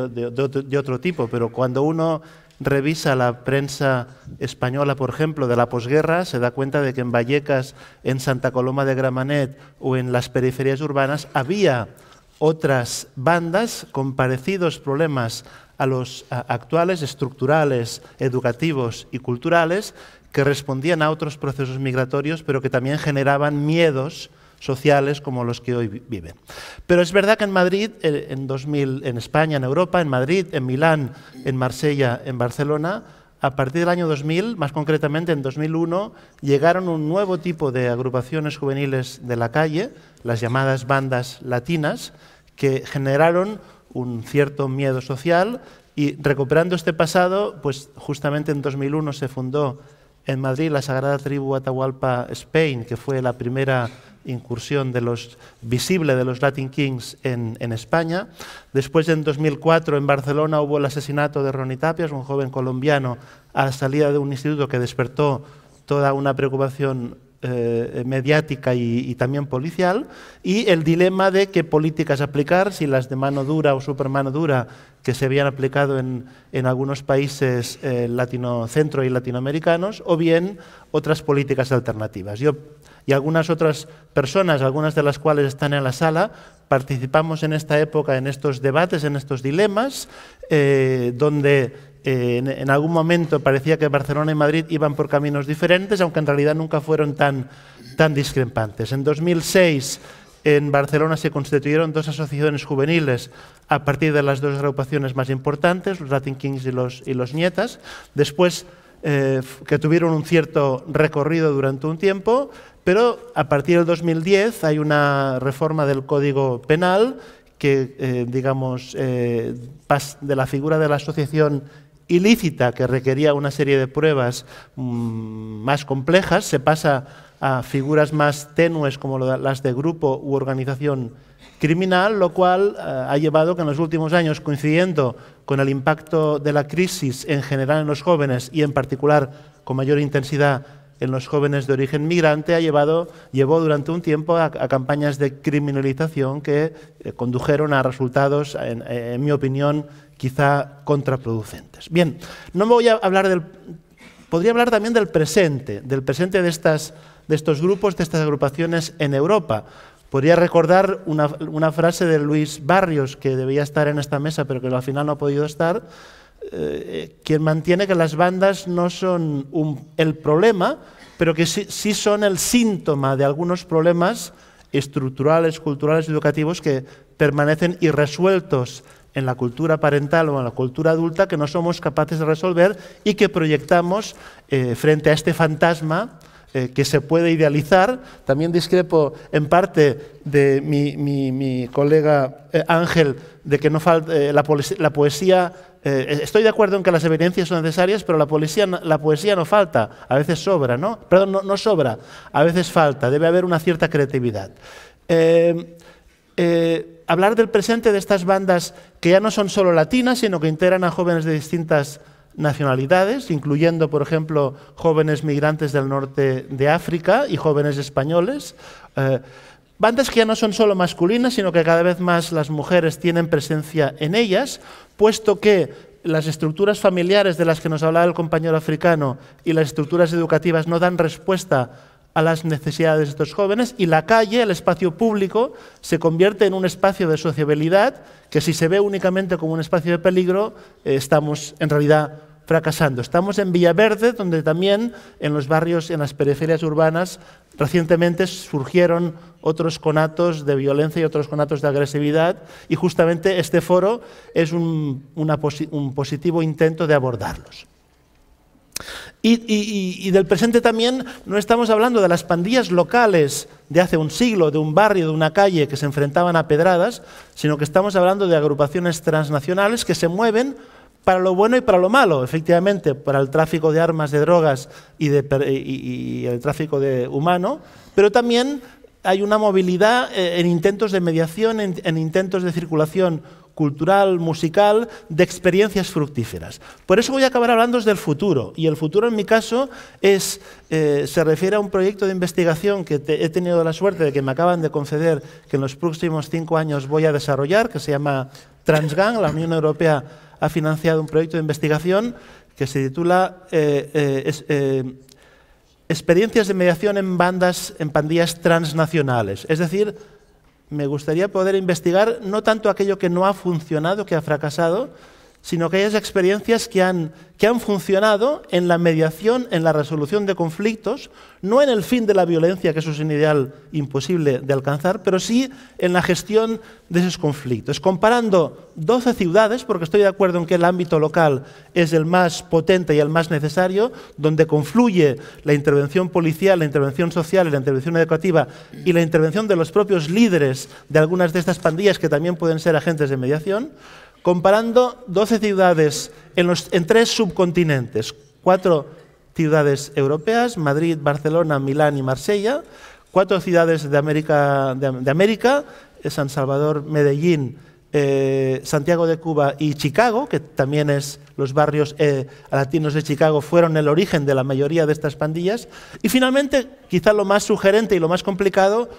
otro tipo, pero cuando uno revisa la prensa española, por ejemplo, de la posguerra, se da cuenta de que en Vallecas, en Santa Coloma de Gramanet o en las periferias urbanas había otras bandas con parecidos problemas a los actuales, estructurales, educativos y culturales, que respondían a otros procesos migratorios, pero que también generaban miedos sociales como los que hoy viven. Pero es verdad que en Madrid, eh, en, 2000, en España, en Europa, en Madrid, en Milán, en Marsella, en Barcelona, a partir del año 2000, más concretamente en 2001, llegaron un nuevo tipo de agrupaciones juveniles de la calle, las llamadas bandas latinas, que generaron un cierto miedo social y recuperando este pasado, pues justamente en 2001 se fundó en Madrid la Sagrada Tribu Atahualpa Spain, que fue la primera incursión de los, visible de los Latin Kings en, España. Después, en 2004, en Barcelona hubo el asesinato de Ronnie Tapias, un joven colombiano, a la salida de un instituto que despertó toda una preocupación eh, mediática y, también policial, y el dilema de qué políticas aplicar, si las de mano dura o supermano dura que se habían aplicado en, algunos países eh, centro y latinoamericanos, o bien otras políticas alternativas. Yo y algunas otras personas, algunas de las cuales están en la sala, participamos en esta época, en estos debates, en estos dilemas, eh, donde en, algún momento parecía que Barcelona y Madrid iban por caminos diferentes, aunque en realidad nunca fueron tan, tan discrepantes. En 2006 en Barcelona se constituyeron dos asociaciones juveniles a partir de las dos agrupaciones más importantes, los Latin Kings y los, Nietas. Después eh, que tuvieron un cierto recorrido durante un tiempo, pero a partir del 2010 hay una reforma del Código Penal que, eh, digamos, eh, de la figura de la asociación ilícita que requería una serie de pruebas mm, más complejas, se pasa a figuras más tenues como las de grupo u organización criminal, lo cual eh, ha llevado que en los últimos años, coincidiendo con el impacto de la crisis en general en los jóvenes y en particular con mayor intensidad en los jóvenes de origen migrante ha llevado, llevó durante un tiempo a, campañas de criminalización que eh, condujeron a resultados, eh, en, mi opinión, quizá contraproducentes. Bien, no me voy a hablar del... Podría hablar también del presente, del presente de, estas, de estos grupos, de estas agrupaciones en Europa, Podría recordar una, una, frase de Luis Barrios, que debía estar en esta mesa, pero que al final no ha podido estar, eh, eh, quien mantiene que las bandas no son el problema, pero que sí, son el síntoma de algunos problemas estructurales, culturales, educativos que permanecen irresueltos en la cultura parental o en la cultura adulta que no somos capaces de resolver y que proyectamos eh, frente a este fantasma que se puede idealizar. También discrepo en parte de mi, colega Ángel de que no falte, la poesía eh, eh, estoy de acuerdo en que las evidencias son necesarias, pero la, policía, la poesía no falta, a veces sobra, ¿no? Perdón, no, sobra, a veces falta, debe haber una cierta creatividad. Eh, hablar del presente de estas bandas que ya no son solo latinas, sino que integran a jóvenes de distintas nacionalidades, incluyendo, por ejemplo, jóvenes migrantes del norte de África y jóvenes españoles. Bandas que ya no son solo masculinas, sino que cada vez más las mujeres tienen presencia en ellas, puesto que las estructuras familiares de las que nos hablaba el compañero africano y las estructuras educativas no dan respuesta a las necesidades de estos jóvenes y la calle, el espacio público, se convierte en un espacio de sociabilidad que si se ve únicamente como un espacio de peligro, eh, estamos en realidad fracasando. Estamos en Villaverde, donde también en los barrios, en las periferias urbanas, recientemente surgieron otros conatos de violencia y otros conatos de agresividad, y justamente este foro es un, positivo intento de abordarlos. Y, y, del presente también no estamos hablando de las pandillas locales de hace un siglo, de un barrio, de una calle que se enfrentaban a pedradas, sino que estamos hablando de agrupaciones transnacionales que se mueven para lo bueno y para lo malo, efectivamente, para el tráfico de armas, de drogas y, el tráfico de humano, pero también hay una movilidad eh, en intentos de mediación, en, intentos de circulación cultural, musical, de experiencias fructíferas. Por eso voy a acabar hablando del futuro. Y el futuro, en mi caso, es, eh, se refiere a un proyecto de investigación que he tenido la suerte de que me acaban de conceder, que en los próximos cinco años voy a desarrollar, que se llama Transgang, la Unión Europea ha financiado un proyecto de investigación que se titula eh, eh, eh, Experiencias de mediación en bandas, en pandillas transnacionales. Es decir, me gustaría poder investigar no tanto aquello que no ha funcionado, que ha fracasado, sino que aquellas experiencias que han, que han funcionado en la mediación, en la resolución de conflictos, no en el fin de la violencia, que eso es un ideal imposible de alcanzar, pero sí en la gestión de esos conflictos. Comparando 12 ciudades, porque estoy de acuerdo en que el ámbito local es el más potente y el más necesario, donde confluye la intervención policial, la intervención social, la intervención educativa y la intervención de los propios líderes de algunas de estas pandillas que también pueden ser agentes de mediación, comparando 12 ciudades en, tres subcontinentes, cuatro ciudades europeas, Madrid, Barcelona, Milán y Marsella, cuatro ciudades de América, eh, San Salvador, Medellín, eh, Santiago de Cuba y Chicago, que también es los barrios eh, latinos de Chicago, fueron el origen de la mayoría de estas pandillas. Y finalmente, quizá lo más sugerente y lo más complicado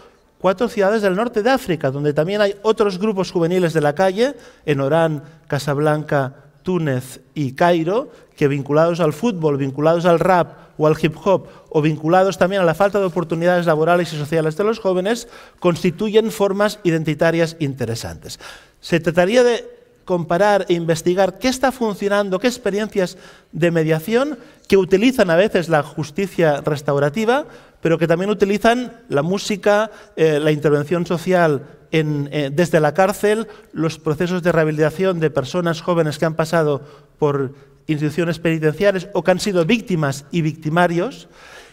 cuatro ciudades del norte de África, donde también hay otros grupos juveniles de la calle, en Orán, Casablanca, Túnez y Cairo, que vinculados al fútbol, vinculados al rap o al hip hop, o vinculados también a la falta de oportunidades laborales y sociales de los jóvenes, constituyen formas identitarias interesantes. Se trataría de comparar e investigar qué está funcionando, qué experiencias de mediación que utilizan a veces la justicia restaurativa pero que también utilizan la música, eh, la intervención social eh, desde la cárcel, los procesos de rehabilitación de personas jóvenes que han pasado por instituciones penitenciarias o que han sido víctimas y victimarios,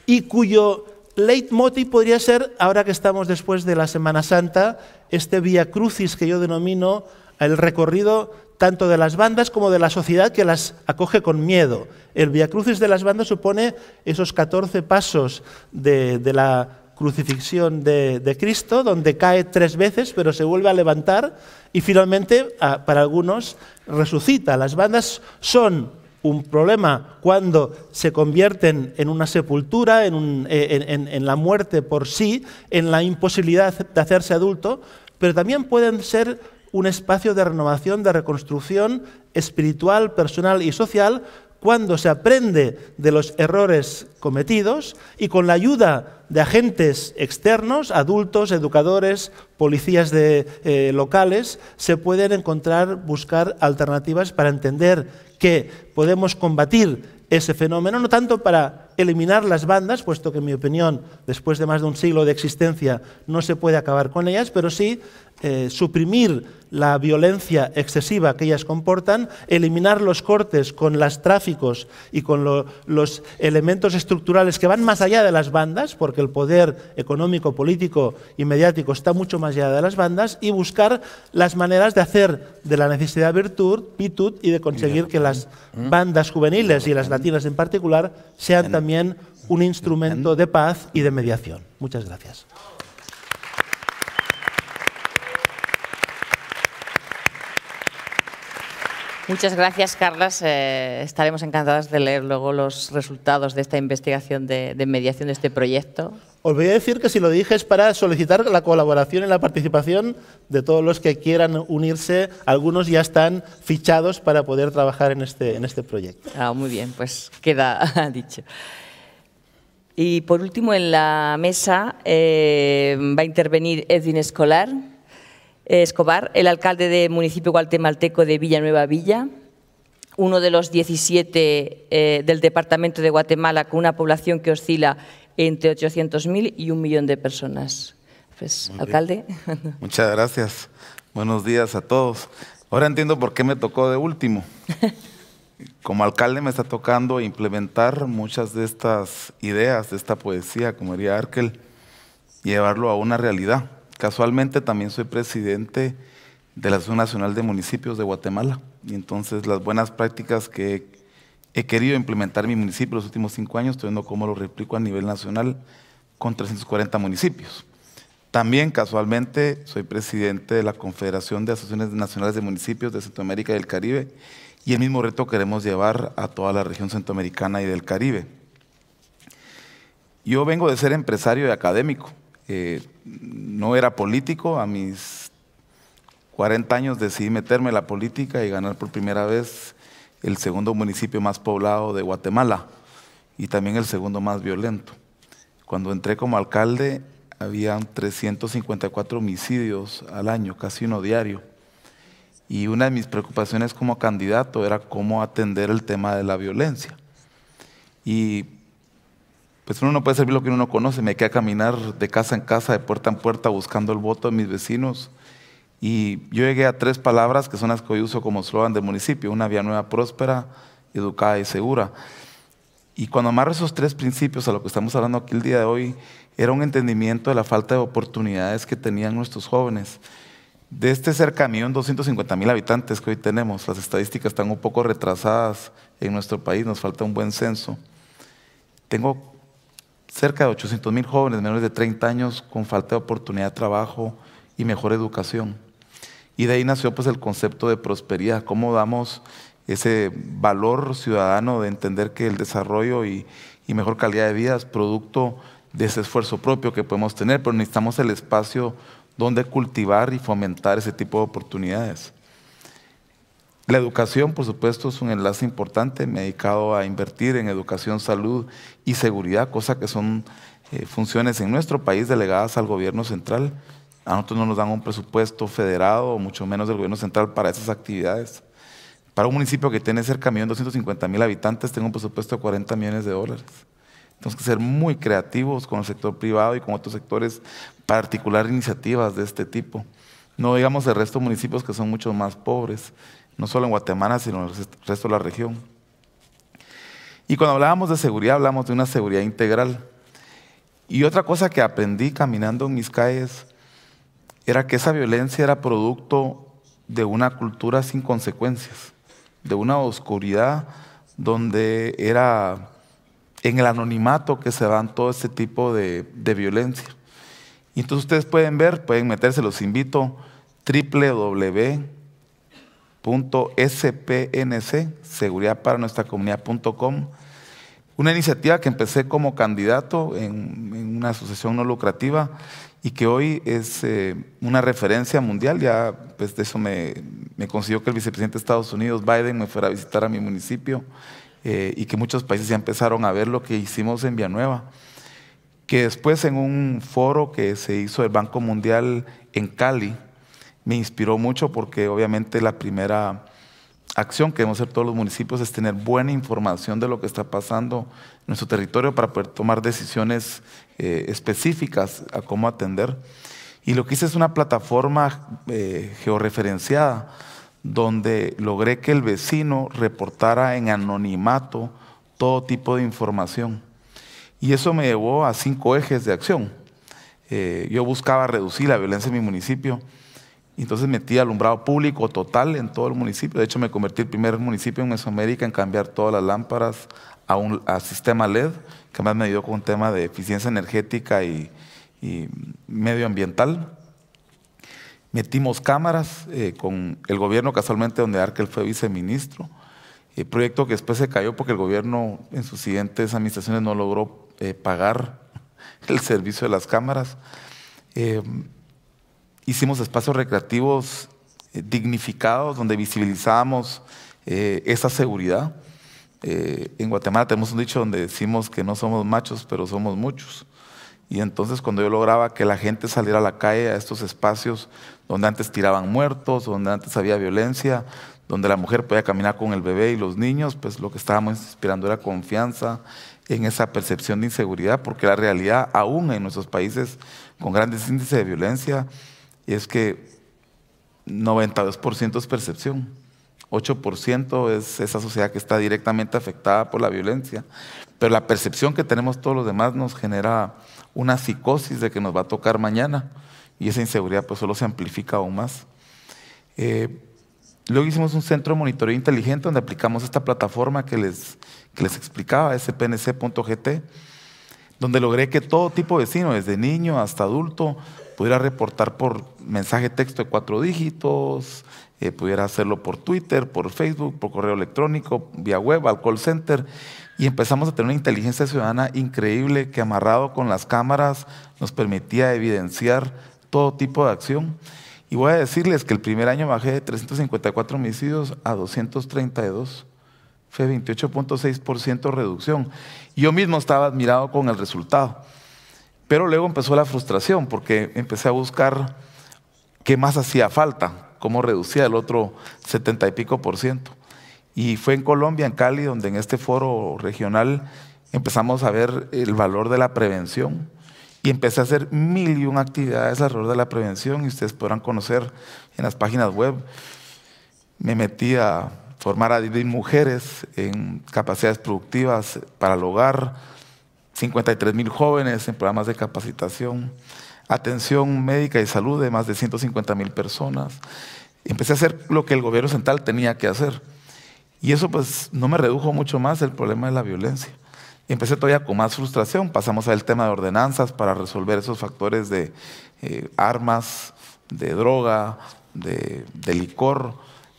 y cuyo leitmotiv podría ser, ahora que estamos después de la Semana Santa, este vía crucis que yo denomino el recorrido tanto de las bandas como de la sociedad que las acoge con miedo. El Viacrucis de las bandas supone esos 14 pasos de, la crucifixión de, Cristo, donde cae tres veces, pero se vuelve a levantar y finalmente, para algunos, resucita. Las bandas son un problema cuando se convierten en una sepultura, eh, en, en la muerte por sí, en la imposibilidad de hacerse adulto, pero también pueden ser un espacio de renovación, de reconstrucción espiritual, personal y social, cuando se aprende de los errores cometidos y con la ayuda de agentes externos, adultos, educadores, policías de, eh, locales, se pueden encontrar, buscar alternativas para entender que podemos combatir ese fenómeno, no tanto para eliminar las bandas, puesto que en mi opinión, después de más de un siglo de existencia, no se puede acabar con ellas, pero sí eh, suprimir la violencia excesiva que ellas comportan, eliminar los cortes con los tráficos y con los elementos estructurales que van más allá de las bandas, porque el poder económico, político y mediático está mucho más allá de las bandas, y buscar las maneras de hacer de la necesidad virtud, virtud y de conseguir que las bandas juveniles y las latinas en particular sean también un instrumento de paz y de mediación. Muchas gracias. Muchas gracias, Carlas. Eh, estaremos encantadas de leer luego los resultados de esta investigación de, mediación de este proyecto. Os voy a decir que si lo dije es para solicitar la colaboración y la participación de todos los que quieran unirse. Algunos ya están fichados para poder trabajar en este, en este proyecto. Ah, muy bien, pues queda dicho. Y por último, en la mesa eh, va a intervenir Edwin Escolar. Eh, Escobar, el alcalde del municipio guatemalteco de Villanueva Villa, uno de los 17 eh, del departamento de Guatemala con una población que oscila entre 800.000 y un millón de personas. Pues, alcalde. Muchas gracias. Buenos días a todos. Ahora entiendo por qué me tocó de último. Como alcalde me está tocando implementar muchas de estas ideas, de esta poesía, como diría Arkel, llevarlo a una realidad. Casualmente también soy presidente de la Asociación Nacional de Municipios de Guatemala. Y entonces las buenas prácticas que he querido implementar en mi municipio los últimos cinco años, estoy viendo cómo lo replico a nivel nacional con 340 municipios. También casualmente soy presidente de la Confederación de Asociaciones Nacionales de Municipios de Centroamérica y del Caribe y el mismo reto queremos llevar a toda la región centroamericana y del Caribe. Yo vengo de ser empresario y académico. Eh, no era político, a mis 40 años decidí meterme en la política y ganar por primera vez el segundo municipio más poblado de Guatemala y también el segundo más violento. Cuando entré como alcalde había 354 homicidios al año, casi uno diario. Y una de mis preocupaciones como candidato era cómo atender el tema de la violencia. Y pues uno no puede servir lo que uno no conoce. Me queda caminar de casa en casa, de puerta en puerta, buscando el voto de mis vecinos. Y yo llegué a tres palabras que son las que hoy uso como slogan del municipio. Una vía nueva, próspera, educada y segura. Y cuando amarro esos tres principios a lo que estamos hablando aquí el día de hoy, era un entendimiento de la falta de oportunidades que tenían nuestros jóvenes. De este cerca de 250 mil habitantes que hoy tenemos, las estadísticas están un poco retrasadas en nuestro país, nos falta un buen censo. Tengo cerca de 800 mil jóvenes menores de 30 años con falta de oportunidad de trabajo y mejor educación. Y de ahí nació pues el concepto de prosperidad, cómo damos ese valor ciudadano de entender que el desarrollo y, y mejor calidad de vida es producto de ese esfuerzo propio que podemos tener, pero necesitamos el espacio donde cultivar y fomentar ese tipo de oportunidades. La educación, por supuesto, es un enlace importante. Me dedicado a invertir en educación, salud y seguridad, cosa que son eh, funciones en nuestro país delegadas al gobierno central. A nosotros no nos dan un presupuesto federado, mucho menos del gobierno central, para esas actividades. Para un municipio que tiene cerca de 1.250.000 habitantes, tengo un presupuesto de 40 millones de dólares. Tenemos que ser muy creativos con el sector privado y con otros sectores para articular iniciativas de este tipo. No digamos el resto de municipios que son mucho más pobres no solo en Guatemala, sino en el resto de la región. Y cuando hablábamos de seguridad, hablamos de una seguridad integral. Y otra cosa que aprendí caminando en mis calles era que esa violencia era producto de una cultura sin consecuencias, de una oscuridad donde era en el anonimato que se dan todo este tipo de, violencia. Y entonces ustedes pueden ver, pueden meterse, los invito, www spnc seguridad para nuestra Una iniciativa que empecé como candidato en, una asociación no lucrativa y que hoy es eh, una referencia mundial. Ya pues, de eso me, consiguió que el vicepresidente de Estados Unidos, Biden, me fuera a visitar a mi municipio eh, y que muchos países ya empezaron a ver lo que hicimos en Villanueva. Que después en un foro que se hizo el Banco Mundial en Cali, me inspiró mucho porque obviamente la primera acción que debemos hacer todos los municipios es tener buena información de lo que está pasando en nuestro territorio para poder tomar decisiones eh, específicas a cómo atender. Y lo que hice es una plataforma eh, georreferenciada donde logré que el vecino reportara en anonimato todo tipo de información. Y eso me llevó a cinco ejes de acción. Eh, yo buscaba reducir la violencia en mi municipio entonces metí alumbrado público total en todo el municipio. De hecho, me convertí el primer municipio en Mesoamérica en cambiar todas las lámparas a, un, sistema LED, que más me ayudó con un tema de eficiencia energética y, medioambiental. Metimos cámaras eh, con el gobierno, casualmente donde Arkel fue viceministro, El proyecto que después se cayó porque el gobierno en sus siguientes administraciones no logró eh, pagar el servicio de las cámaras. Eh, Hicimos espacios recreativos eh, dignificados donde visibilizábamos eh, esa seguridad. Eh, en Guatemala tenemos un dicho donde decimos que no somos machos, pero somos muchos. Y entonces cuando yo lograba que la gente saliera a la calle, a estos espacios donde antes tiraban muertos, donde antes había violencia, donde la mujer podía caminar con el bebé y los niños, pues lo que estábamos inspirando era confianza en esa percepción de inseguridad, porque la realidad aún en nuestros países con grandes índices de violencia y es que 92% es percepción, 8% es esa sociedad que está directamente afectada por la violencia, pero la percepción que tenemos todos los demás nos genera una psicosis de que nos va a tocar mañana y esa inseguridad pues solo se amplifica aún más. Eh, luego hicimos un centro de monitoreo inteligente donde aplicamos esta plataforma que les, que les explicaba, spnc.gt, donde logré que todo tipo de vecino, desde niño hasta adulto, pudiera reportar por mensaje texto de cuatro dígitos, eh, pudiera hacerlo por Twitter, por Facebook, por correo electrónico, vía web, al call center. Y empezamos a tener una inteligencia ciudadana increíble que amarrado con las cámaras nos permitía evidenciar todo tipo de acción. Y voy a decirles que el primer año bajé de 354 homicidios a 232. Fue 28.6% reducción. Yo mismo estaba admirado con el resultado. Pero luego empezó la frustración porque empecé a buscar qué más hacía falta, cómo reducía el otro setenta y pico por ciento. Y fue en Colombia, en Cali, donde en este foro regional empezamos a ver el valor de la prevención y empecé a hacer mil y una actividades alrededor de la prevención y ustedes podrán conocer en las páginas web. Me metí a formar a 10 mujeres en capacidades productivas para el hogar, 53 mil jóvenes en programas de capacitación, atención médica y salud de más de 150 mil personas. Empecé a hacer lo que el gobierno central tenía que hacer. Y eso pues no me redujo mucho más el problema de la violencia. Empecé todavía con más frustración, pasamos al tema de ordenanzas para resolver esos factores de eh, armas, de droga, de, licor,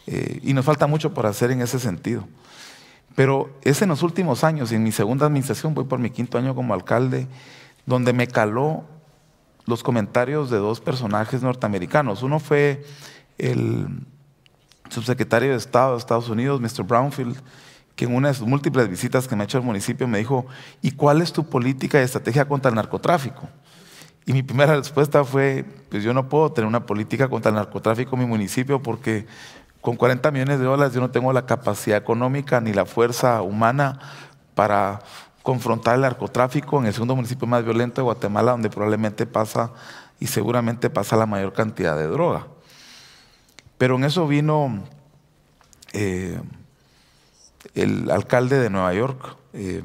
eh, y nos falta mucho por hacer en ese sentido. Pero es en los últimos años, en mi segunda administración, voy por mi quinto año como alcalde, donde me caló los comentarios de dos personajes norteamericanos. Uno fue el subsecretario de Estado de Estados Unidos, Mr. Brownfield, que en una de sus múltiples visitas que me ha hecho al municipio me dijo, ¿y cuál es tu política y estrategia contra el narcotráfico? Y mi primera respuesta fue, pues yo no puedo tener una política contra el narcotráfico en mi municipio porque con 40 millones de dólares yo no tengo la capacidad económica ni la fuerza humana para confrontar el narcotráfico en el segundo municipio más violento de Guatemala, donde probablemente pasa y seguramente pasa la mayor cantidad de droga. Pero en eso vino eh, el alcalde de Nueva York, eh,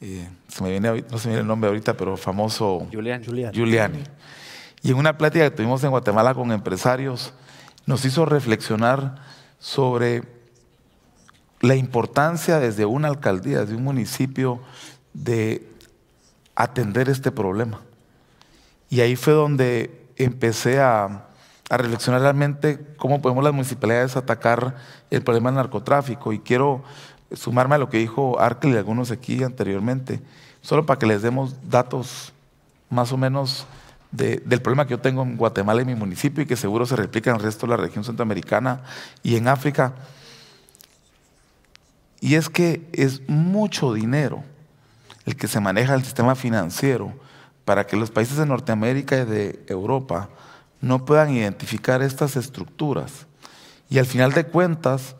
eh, se me viene, no se me viene el nombre ahorita, pero famoso Giuliani. Y en una plática que tuvimos en Guatemala con empresarios, nos hizo reflexionar sobre la importancia desde una alcaldía, desde un municipio, de atender este problema. Y ahí fue donde empecé a, reflexionar realmente cómo podemos las municipalidades atacar el problema del narcotráfico. Y quiero sumarme a lo que dijo Arkel y algunos aquí anteriormente, solo para que les demos datos más o menos del problema que yo tengo en Guatemala, en mi municipio, y que seguro se replica en el resto de la región centroamericana y en África. Y es que es mucho dinero el que se maneja el sistema financiero para que los países de Norteamérica y de Europa no puedan identificar estas estructuras. Y al final de cuentas,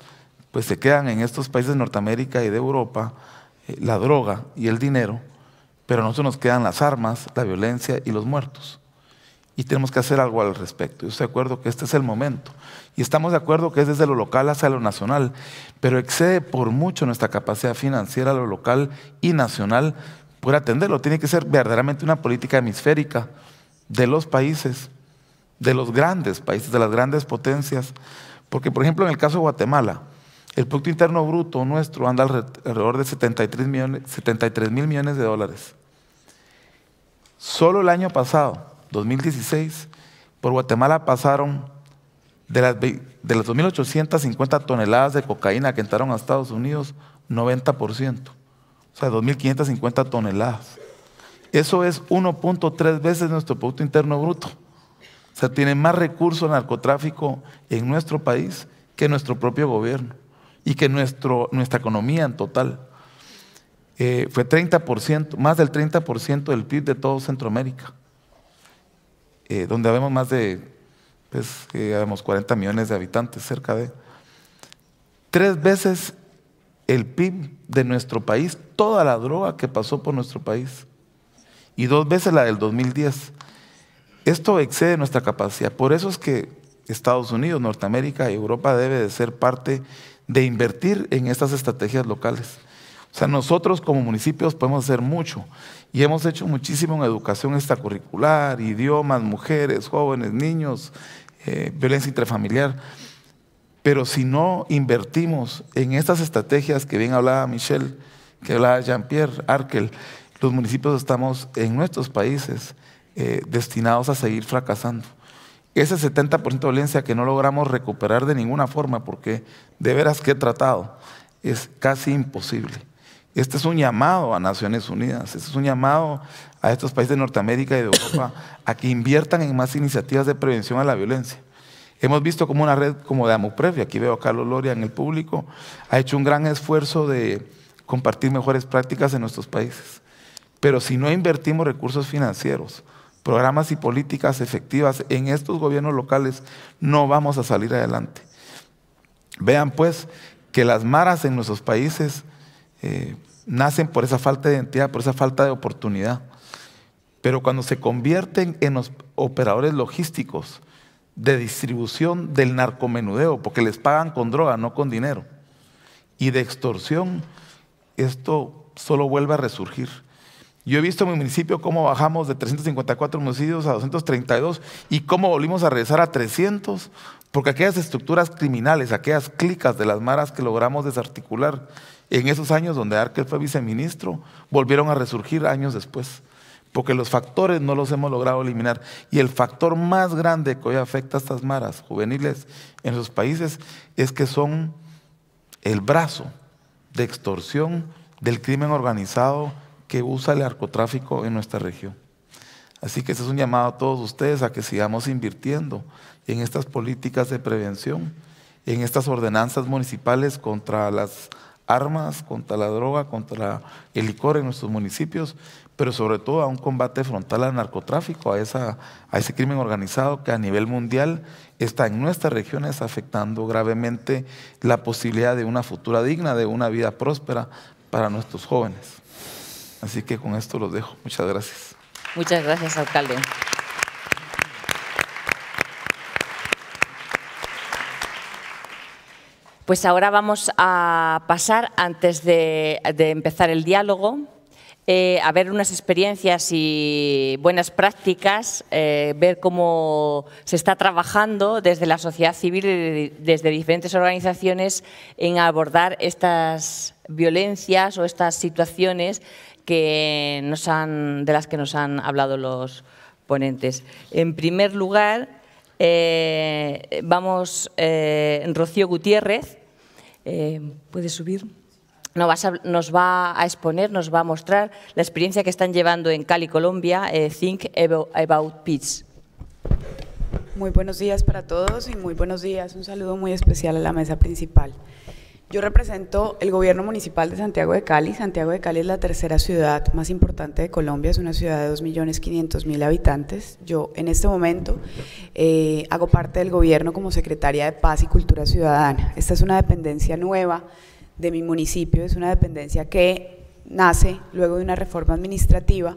pues se quedan en estos países de Norteamérica y de Europa eh, la droga y el dinero, pero no se nos quedan las armas, la violencia y los muertos y tenemos que hacer algo al respecto. Yo estoy de acuerdo que este es el momento. Y estamos de acuerdo que es desde lo local hacia lo nacional, pero excede por mucho nuestra capacidad financiera, lo local y nacional, por atenderlo. Tiene que ser verdaderamente una política hemisférica de los países, de los grandes países, de las grandes potencias. Porque, por ejemplo, en el caso de Guatemala, el Producto Interno Bruto nuestro anda alrededor de 73, millones, 73 mil millones de dólares. Solo el año pasado, 2016, por Guatemala pasaron de las, de las 2.850 toneladas de cocaína que entraron a Estados Unidos, 90%. O sea, 2.550 toneladas. Eso es 1.3 veces nuestro Producto Interno Bruto. O sea, tiene más recursos narcotráfico en nuestro país que nuestro propio gobierno y que nuestro, nuestra economía en total. Eh, fue 30%, más del 30% del PIB de todo Centroamérica. Eh, donde habemos más de, 40 pues, millones de habitantes, cerca de, tres veces el PIB de nuestro país, toda la droga que pasó por nuestro país, y dos veces la del 2010. Esto excede nuestra capacidad. Por eso es que Estados Unidos, Norteamérica y Europa debe de ser parte de invertir en estas estrategias locales. O sea, nosotros como municipios podemos hacer mucho y hemos hecho muchísimo en educación extracurricular, idiomas, mujeres, jóvenes, niños, eh, violencia intrafamiliar. Pero si no invertimos en estas estrategias que bien hablaba Michelle, que hablaba Jean-Pierre Arkel, los municipios estamos en nuestros países eh, destinados a seguir fracasando. Ese 70% de violencia que no logramos recuperar de ninguna forma, porque de veras que he tratado, es casi imposible. Este es un llamado a Naciones Unidas, este es un llamado a estos países de Norteamérica y de Europa a que inviertan en más iniciativas de prevención a la violencia. Hemos visto como una red como de Amuprev, aquí veo a Carlos Loria en el público, ha hecho un gran esfuerzo de compartir mejores prácticas en nuestros países. Pero si no invertimos recursos financieros, programas y políticas efectivas en estos gobiernos locales, no vamos a salir adelante. Vean pues que las maras en nuestros países eh, nacen por esa falta de identidad, por esa falta de oportunidad. Pero cuando se convierten en los operadores logísticos de distribución del narcomenudeo, porque les pagan con droga, no con dinero, y de extorsión, esto solo vuelve a resurgir. Yo he visto en mi municipio cómo bajamos de 354 homicidios a 232 y cómo volvimos a regresar a 300, porque aquellas estructuras criminales, aquellas clicas de las maras que logramos desarticular, en esos años donde Arkel fue viceministro, volvieron a resurgir años después, porque los factores no los hemos logrado eliminar. Y el factor más grande que hoy afecta a estas maras juveniles en los países es que son el brazo de extorsión del crimen organizado que usa el narcotráfico en nuestra región. Así que ese es un llamado a todos ustedes a que sigamos invirtiendo en estas políticas de prevención, en estas ordenanzas municipales contra las armas, contra la droga, contra el licor en nuestros municipios, pero sobre todo a un combate frontal al narcotráfico, a, esa, a ese crimen organizado que a nivel mundial está en nuestras regiones afectando gravemente la posibilidad de una futura digna, de una vida próspera para nuestros jóvenes. Así que con esto los dejo. Muchas gracias. Muchas gracias, alcalde. Pues ahora vamos a pasar, antes de, empezar el diálogo, eh, a ver unas experiencias y buenas prácticas, eh, ver cómo se está trabajando desde la sociedad civil y desde diferentes organizaciones en abordar estas violencias o estas situaciones que nos han, de las que nos han hablado los ponentes. En primer lugar, eh, vamos, eh, Rocío Gutiérrez, eh, subir? nos va a exponer, nos va a mostrar la experiencia que están llevando en Cali, Colombia, Think About Peace. Muy buenos días para todos y muy buenos días. Un saludo muy especial a la mesa principal. Yo represento el gobierno municipal de Santiago de Cali. Santiago de Cali es la tercera ciudad más importante de Colombia, es una ciudad de 2.500.000 habitantes. Yo en este momento eh, hago parte del gobierno como secretaria de Paz y Cultura Ciudadana. Esta es una dependencia nueva de mi municipio, es una dependencia que nace luego de una reforma administrativa.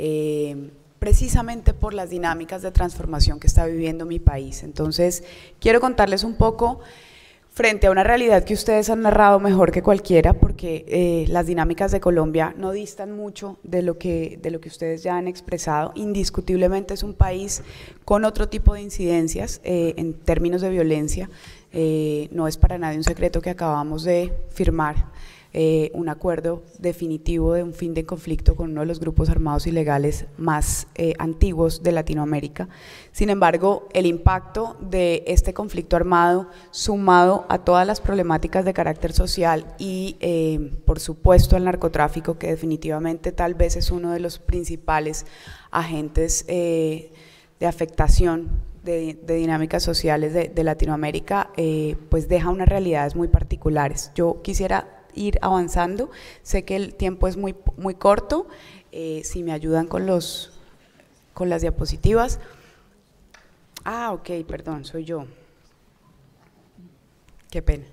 Eh, precisamente por las dinámicas de transformación que está viviendo mi país. Entonces, quiero contarles un poco frente a una realidad que ustedes han narrado mejor que cualquiera, porque eh, las dinámicas de Colombia no distan mucho de lo, que, de lo que ustedes ya han expresado. Indiscutiblemente es un país con otro tipo de incidencias eh, en términos de violencia. Eh, no es para nadie un secreto que acabamos de firmar eh, un acuerdo definitivo de un fin de conflicto con uno de los grupos armados ilegales más eh, antiguos de Latinoamérica. Sin embargo, el impacto de este conflicto armado, sumado a todas las problemáticas de carácter social y, eh, por supuesto, al narcotráfico, que definitivamente tal vez es uno de los principales agentes de afectación de, dinámicas sociales de, Latinoamérica, pues deja unas realidades muy particulares. Yo quisiera ir avanzando. Sé que el tiempo es muy, muy corto. Eh, si me ayudan con, los, con las diapositivas. Ah, ok, perdón, soy yo. Qué pena.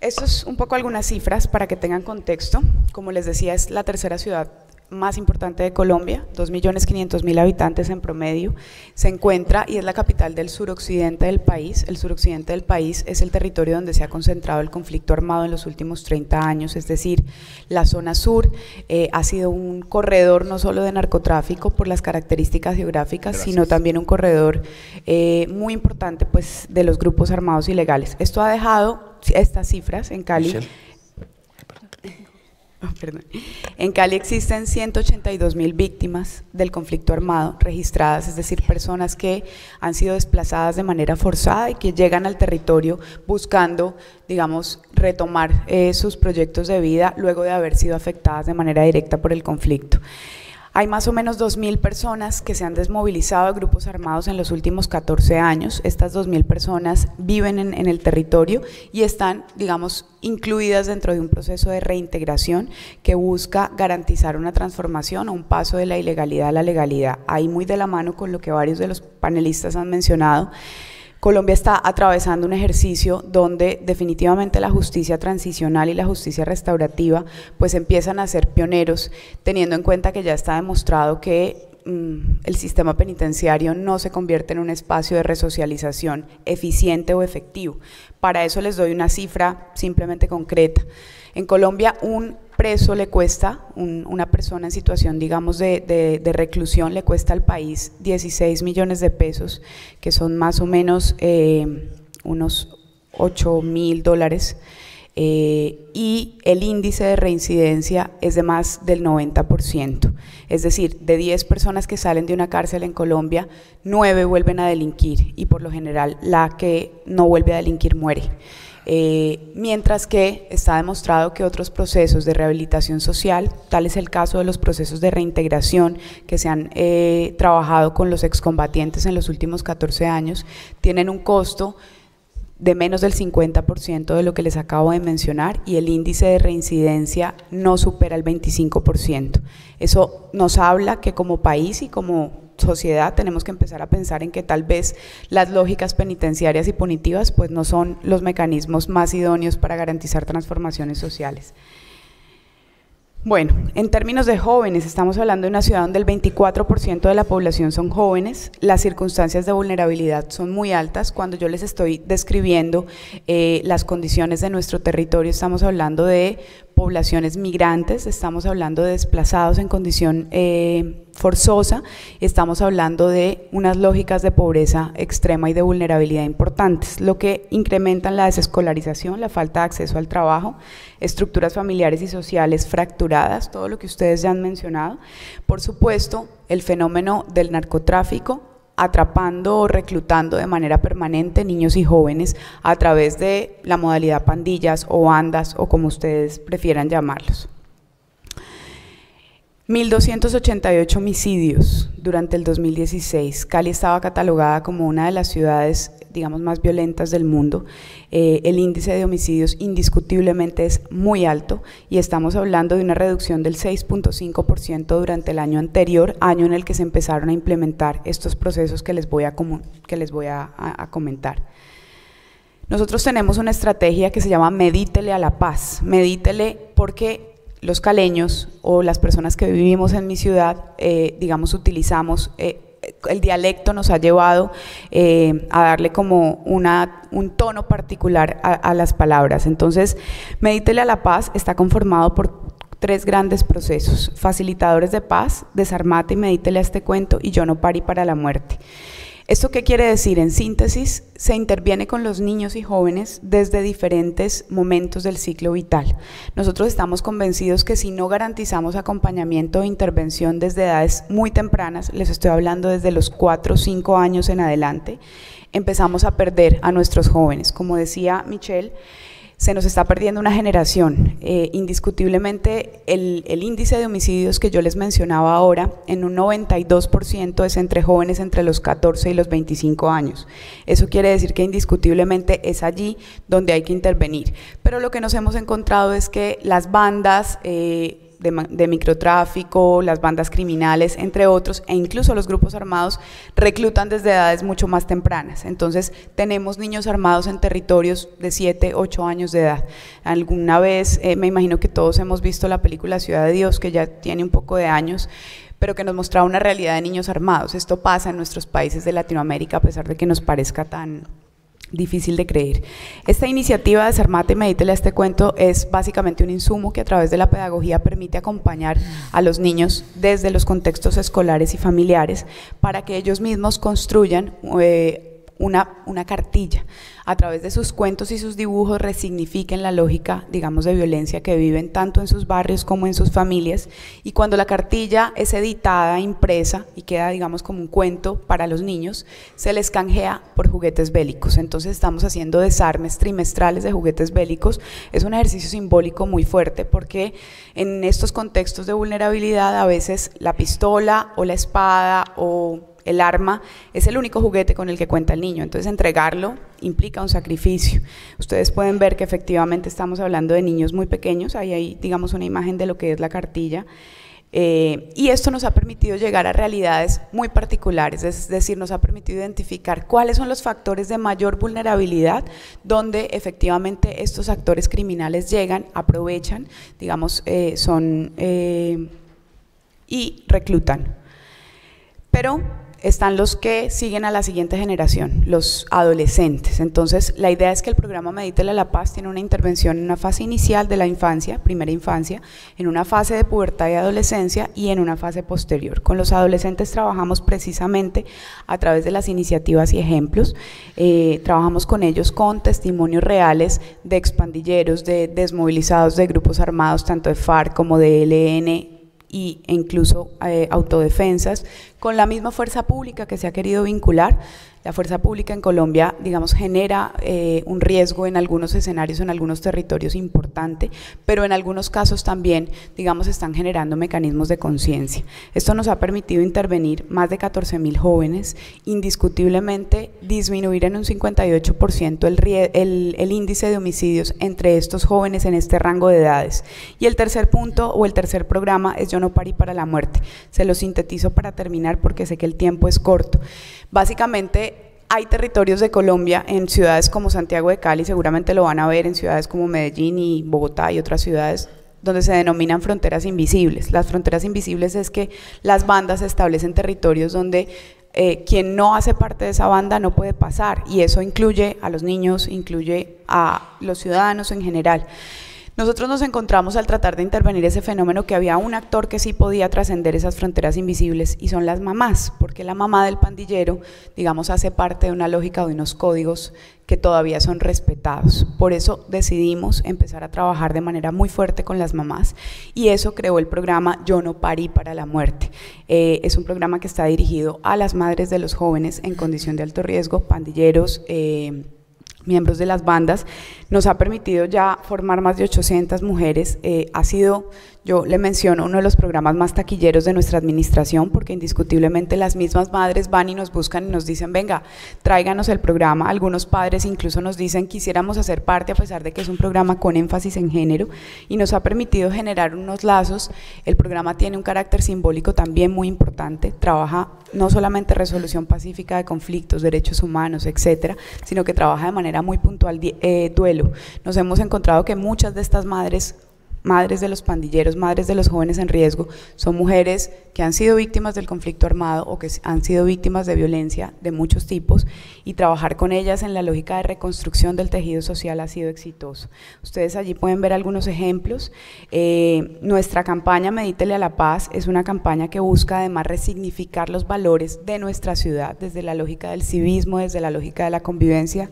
Esto es un poco algunas cifras para que tengan contexto. Como les decía, es la tercera ciudad más importante de Colombia, 2.500.000 habitantes en promedio, se encuentra y es la capital del suroccidente del país. El suroccidente del país es el territorio donde se ha concentrado el conflicto armado en los últimos 30 años, es decir, la zona sur eh, ha sido un corredor no solo de narcotráfico por las características geográficas, sino también un corredor eh, muy importante pues, de los grupos armados ilegales. Esto ha dejado estas cifras en Cali. Ah, en Cali existen 182 mil víctimas del conflicto armado registradas, es decir, personas que han sido desplazadas de manera forzada y que llegan al territorio buscando, digamos, retomar eh, sus proyectos de vida luego de haber sido afectadas de manera directa por el conflicto. Hay más o menos 2.000 personas que se han desmovilizado de grupos armados en los últimos 14 años. Estas 2.000 personas viven en, en, el territorio y están, digamos, incluidas dentro de un proceso de reintegración que busca garantizar una transformación o un paso de la ilegalidad a la legalidad. Ahí muy de la mano con lo que varios de los panelistas han mencionado. Colombia está atravesando un ejercicio donde definitivamente la justicia transicional y la justicia restaurativa pues empiezan a ser pioneros, teniendo en cuenta que ya está demostrado que mm, el sistema penitenciario no se convierte en un espacio de resocialización eficiente o efectivo. Para eso les doy una cifra simplemente concreta. En Colombia un preso le cuesta, una persona en situación, digamos, de, reclusión le cuesta al país 16 millones de pesos, que son más o menos eh, unos 8 mil dólares. Eh, y el índice de reincidencia es de más del 90%. Es decir, de 10 personas que salen de una cárcel en Colombia, 9 vuelven a delinquir y por lo general la que no vuelve a delinquir muere. Eh, mientras que está demostrado que otros procesos de rehabilitación social, tal es el caso de los procesos de reintegración que se han eh, trabajado con los excombatientes en los últimos 14 años, tienen un costo de menos del 50% de lo que les acabo de mencionar y el índice de reincidencia no supera el 25%. Eso nos habla que como país y como sociedad tenemos que empezar a pensar en que tal vez las lógicas penitenciarias y punitivas pues no son los mecanismos más idóneos para garantizar transformaciones sociales. Bueno, en términos de jóvenes, estamos hablando de una ciudad donde el 24% de la población son jóvenes, las circunstancias de vulnerabilidad son muy altas. Cuando yo les estoy describiendo eh, las condiciones de nuestro territorio, estamos hablando de poblaciones migrantes, estamos hablando de desplazados en condición eh, forzosa, estamos hablando de unas lógicas de pobreza extrema y de vulnerabilidad importantes, lo que incrementan la desescolarización, la falta de acceso al trabajo, estructuras familiares y sociales fracturadas, todo lo que ustedes ya han mencionado. Por supuesto, el fenómeno del narcotráfico, atrapando o reclutando de manera permanente niños y jóvenes a través de la modalidad pandillas o bandas o como ustedes prefieran llamarlos. 1.288 homicidios durante el 2016. Cali estaba catalogada como una de las ciudades digamos, más violentas del mundo. Eh, el índice de homicidios indiscutiblemente es muy alto y estamos hablando de una reducción del 6.5% durante el año anterior, año en el que se empezaron a implementar estos procesos que les voy a, que les voy a, comentar. Nosotros tenemos una estrategia que se llama Medítele a la paz. Medítele porque los caleños o las personas que vivimos en mi ciudad, eh, digamos, utilizamos eh, el dialecto nos ha llevado eh, a darle como una, un tono particular a, las palabras. Entonces, Medítele a la Paz está conformado por tres grandes procesos, facilitadores de paz, desarmate y medítele a este cuento y yo no parí para la muerte. ¿Esto qué quiere decir? En síntesis, se interviene con los niños y jóvenes desde diferentes momentos del ciclo vital. Nosotros estamos convencidos que si no garantizamos acompañamiento e intervención desde edades muy tempranas, les estoy hablando desde los 4 o 5 años en adelante, empezamos a perder a nuestros jóvenes. Como decía Michelle, se nos está perdiendo una generación. Eh, indiscutiblemente, el, índice de homicidios que yo les mencionaba ahora, en un 92% es entre jóvenes entre los 14 y los 25 años. Eso quiere decir que indiscutiblemente es allí donde hay que intervenir. Pero lo que nos hemos encontrado es que las bandas... Eh, de, microtráfico, las bandas criminales, entre otros, e incluso los grupos armados reclutan desde edades mucho más tempranas. Entonces tenemos niños armados en territorios de 7, 8 años de edad. Alguna vez, eh, me imagino que todos hemos visto la película Ciudad de Dios, que ya tiene un poco de años, pero que nos mostraba una realidad de niños armados. Esto pasa en nuestros países de Latinoamérica, a pesar de que nos parezca tan difícil de creer. Esta iniciativa de Sarmate Medítele a este cuento es básicamente un insumo que a través de la pedagogía permite acompañar a los niños desde los contextos escolares y familiares para que ellos mismos construyan eh, una, cartilla. A través de sus cuentos y sus dibujos resignifiquen la lógica, digamos, de violencia que viven tanto en sus barrios como en sus familias. Y cuando la cartilla es editada, impresa y queda, digamos, como un cuento para los niños, se les canjea por juguetes bélicos. Entonces estamos haciendo desarmes trimestrales de juguetes bélicos. Es un ejercicio simbólico muy fuerte porque en estos contextos de vulnerabilidad a veces la pistola o la espada o el arma es el único juguete con el que cuenta el niño, entonces entregarlo implica un sacrificio. Ustedes pueden ver que efectivamente estamos hablando de niños muy pequeños, ahí hay digamos una imagen de lo que es la cartilla, eh, y esto nos ha permitido llegar a realidades muy particulares, es decir, nos ha permitido identificar cuáles son los factores de mayor vulnerabilidad donde efectivamente estos actores criminales llegan, aprovechan, digamos, eh, son... Eh, y reclutan. Pero están los que siguen a la siguiente generación, los adolescentes. Entonces, la idea es que el programa Medita la Paz tiene una intervención en una fase inicial de la infancia, primera infancia, en una fase de pubertad y adolescencia y en una fase posterior. Con los adolescentes trabajamos precisamente a través de las iniciativas y ejemplos. Eh, trabajamos con ellos con testimonios reales de expandilleros, de desmovilizados de grupos armados, tanto de FARC como de ELN, e incluso eh, autodefensas, con la misma fuerza pública que se ha querido vincular, la fuerza pública en Colombia, digamos, genera eh, un riesgo en algunos escenarios, en algunos territorios importante, pero en algunos casos también, digamos, están generando mecanismos de conciencia. Esto nos ha permitido intervenir más de 14 mil jóvenes, indiscutiblemente disminuir en un 58% el, el, el índice de homicidios entre estos jóvenes en este rango de edades. Y el tercer punto o el tercer programa es Yo no parí para la muerte. Se lo sintetizo para terminar porque sé que el tiempo es corto. Básicamente, hay territorios de Colombia en ciudades como Santiago de Cali, seguramente lo van a ver en ciudades como Medellín y Bogotá y otras ciudades donde se denominan fronteras invisibles. Las fronteras invisibles es que las bandas establecen territorios donde eh, quien no hace parte de esa banda no puede pasar y eso incluye a los niños, incluye a los ciudadanos en general. Nosotros nos encontramos al tratar de intervenir ese fenómeno que había un actor que sí podía trascender esas fronteras invisibles y son las mamás, porque la mamá del pandillero, digamos, hace parte de una lógica de unos códigos que todavía son respetados. Por eso decidimos empezar a trabajar de manera muy fuerte con las mamás y eso creó el programa Yo no parí para la muerte. Eh, es un programa que está dirigido a las madres de los jóvenes en condición de alto riesgo, pandilleros, eh, miembros de las bandas, nos ha permitido ya formar más de 800 mujeres. Eh, ha sido, yo le menciono uno de los programas más taquilleros de nuestra administración porque indiscutiblemente las mismas madres van y nos buscan y nos dicen, venga, tráiganos el programa. Algunos padres incluso nos dicen, quisiéramos hacer parte a pesar de que es un programa con énfasis en género y nos ha permitido generar unos lazos. El programa tiene un carácter simbólico también muy importante. Trabaja no solamente resolución pacífica de conflictos, derechos humanos, etcétera, sino que trabaja de manera muy puntual eh, duelo. Nos hemos encontrado que muchas de estas madres madres de los pandilleros, madres de los jóvenes en riesgo, son mujeres que han sido víctimas del conflicto armado o que han sido víctimas de violencia de muchos tipos y trabajar con ellas en la lógica de reconstrucción del tejido social ha sido exitoso. Ustedes allí pueden ver algunos ejemplos. Eh, nuestra campaña Medítele a la Paz es una campaña que busca además resignificar los valores de nuestra ciudad desde la lógica del civismo, desde la lógica de la convivencia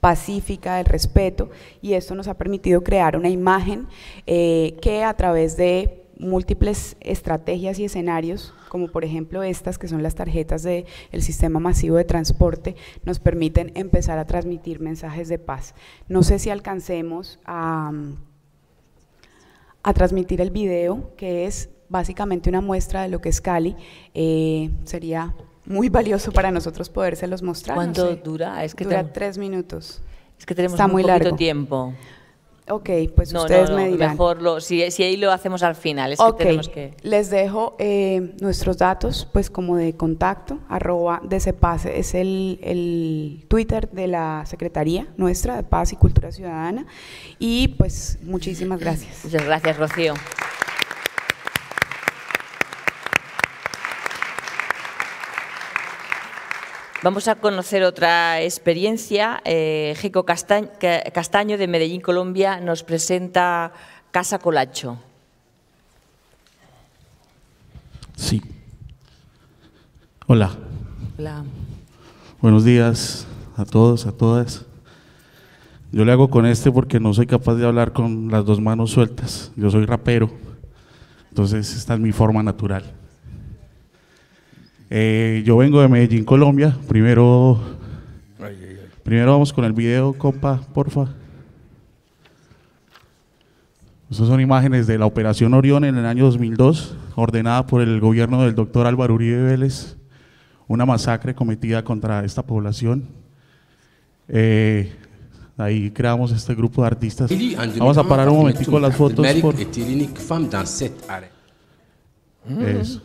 pacífica, del respeto, y esto nos ha permitido crear una imagen eh, que a través de múltiples estrategias y escenarios, como por ejemplo estas que son las tarjetas del sistema masivo de transporte, nos permiten empezar a transmitir mensajes de paz. No sé si alcancemos a, a transmitir el video, que es básicamente una muestra de lo que es Cali. Eh, sería muy valioso para nosotros podérselos mostrar. ¿Cuánto dura? Es que dura tres minutos. Es que tenemos Está muy, largo. tiempo. Ok, pues no, ustedes me dirán. Mejor lo, si, si, ahí lo hacemos al final. Es que tenemos que... les dejo eh, nuestros datos, pues como de contacto, arroba de es el, el Twitter de la Secretaría nuestra de Paz y Cultura Ciudadana. Y pues muchísimas gracias. Muchas gracias, Rocío. Vamos a conocer otra experiencia. Eh, Castaño, Castaño de Medellín, Colombia, nos presenta Casa Colacho. Sí. Hola. Hola. Buenos días a todos, a todas. Yo le hago con este porque no soy capaz de hablar con las dos manos sueltas. Yo soy rapero, entonces esta es mi forma natural. Eh, yo vengo de Medellín, Colombia. Primero, primero vamos con el video, compa, porfa. Esas son imágenes de la Operación Orión en el año 2002, ordenada por el gobierno del doctor Álvaro Uribe Vélez, una masacre cometida contra esta población. Eh, ahí creamos este grupo de artistas. Vamos a parar un momentico las fotos. Eso.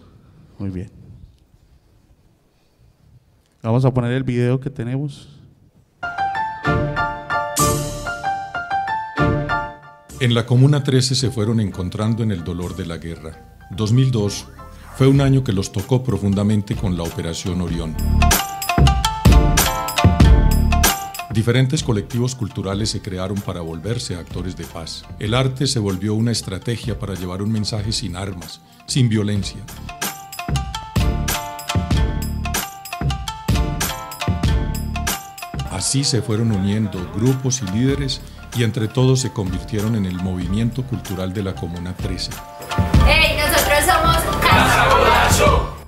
Muy bien. Vamos a poner el video que tenemos. En la Comuna 13 se fueron encontrando en el dolor de la guerra. 2002 fue un año que los tocó profundamente con la Operación Orión. Diferentes colectivos culturales se crearon para volverse actores de paz. El arte se volvió una estrategia para llevar un mensaje sin armas, sin violencia, Así se fueron uniendo grupos y líderes y entre todos se convirtieron en el movimiento cultural de la Comuna 13. ¡Hey, nosotros somos Casa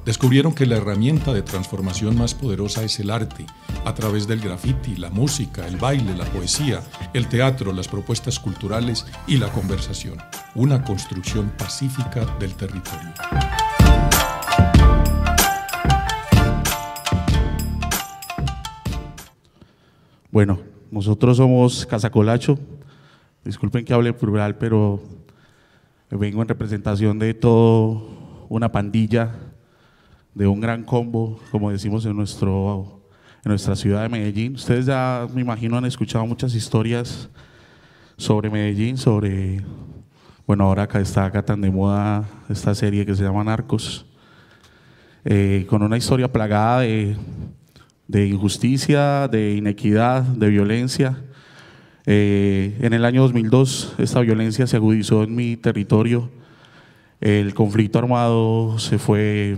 Descubrieron que la herramienta de transformación más poderosa es el arte, a través del graffiti, la música, el baile, la poesía, el teatro, las propuestas culturales y la conversación, una construcción pacífica del territorio. Bueno, nosotros somos Casacolacho, disculpen que hable plural, pero vengo en representación de toda una pandilla, de un gran combo, como decimos en, nuestro, en nuestra ciudad de Medellín. Ustedes ya, me imagino, han escuchado muchas historias sobre Medellín, sobre, bueno, ahora acá está acá tan de moda esta serie que se llama Narcos, eh, con una historia plagada de de injusticia, de inequidad, de violencia. Eh, en el año 2002 esta violencia se agudizó en mi territorio. El conflicto armado se fue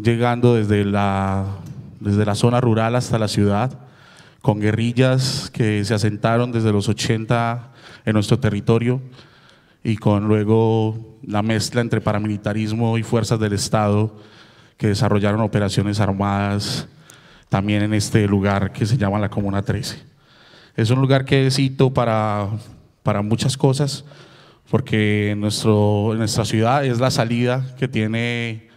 llegando desde la, desde la zona rural hasta la ciudad, con guerrillas que se asentaron desde los 80 en nuestro territorio y con luego la mezcla entre paramilitarismo y fuerzas del Estado que desarrollaron operaciones armadas también en este lugar que se llama la Comuna 13. Es un lugar que es para, para muchas cosas, porque nuestro, nuestra ciudad es la salida que tiene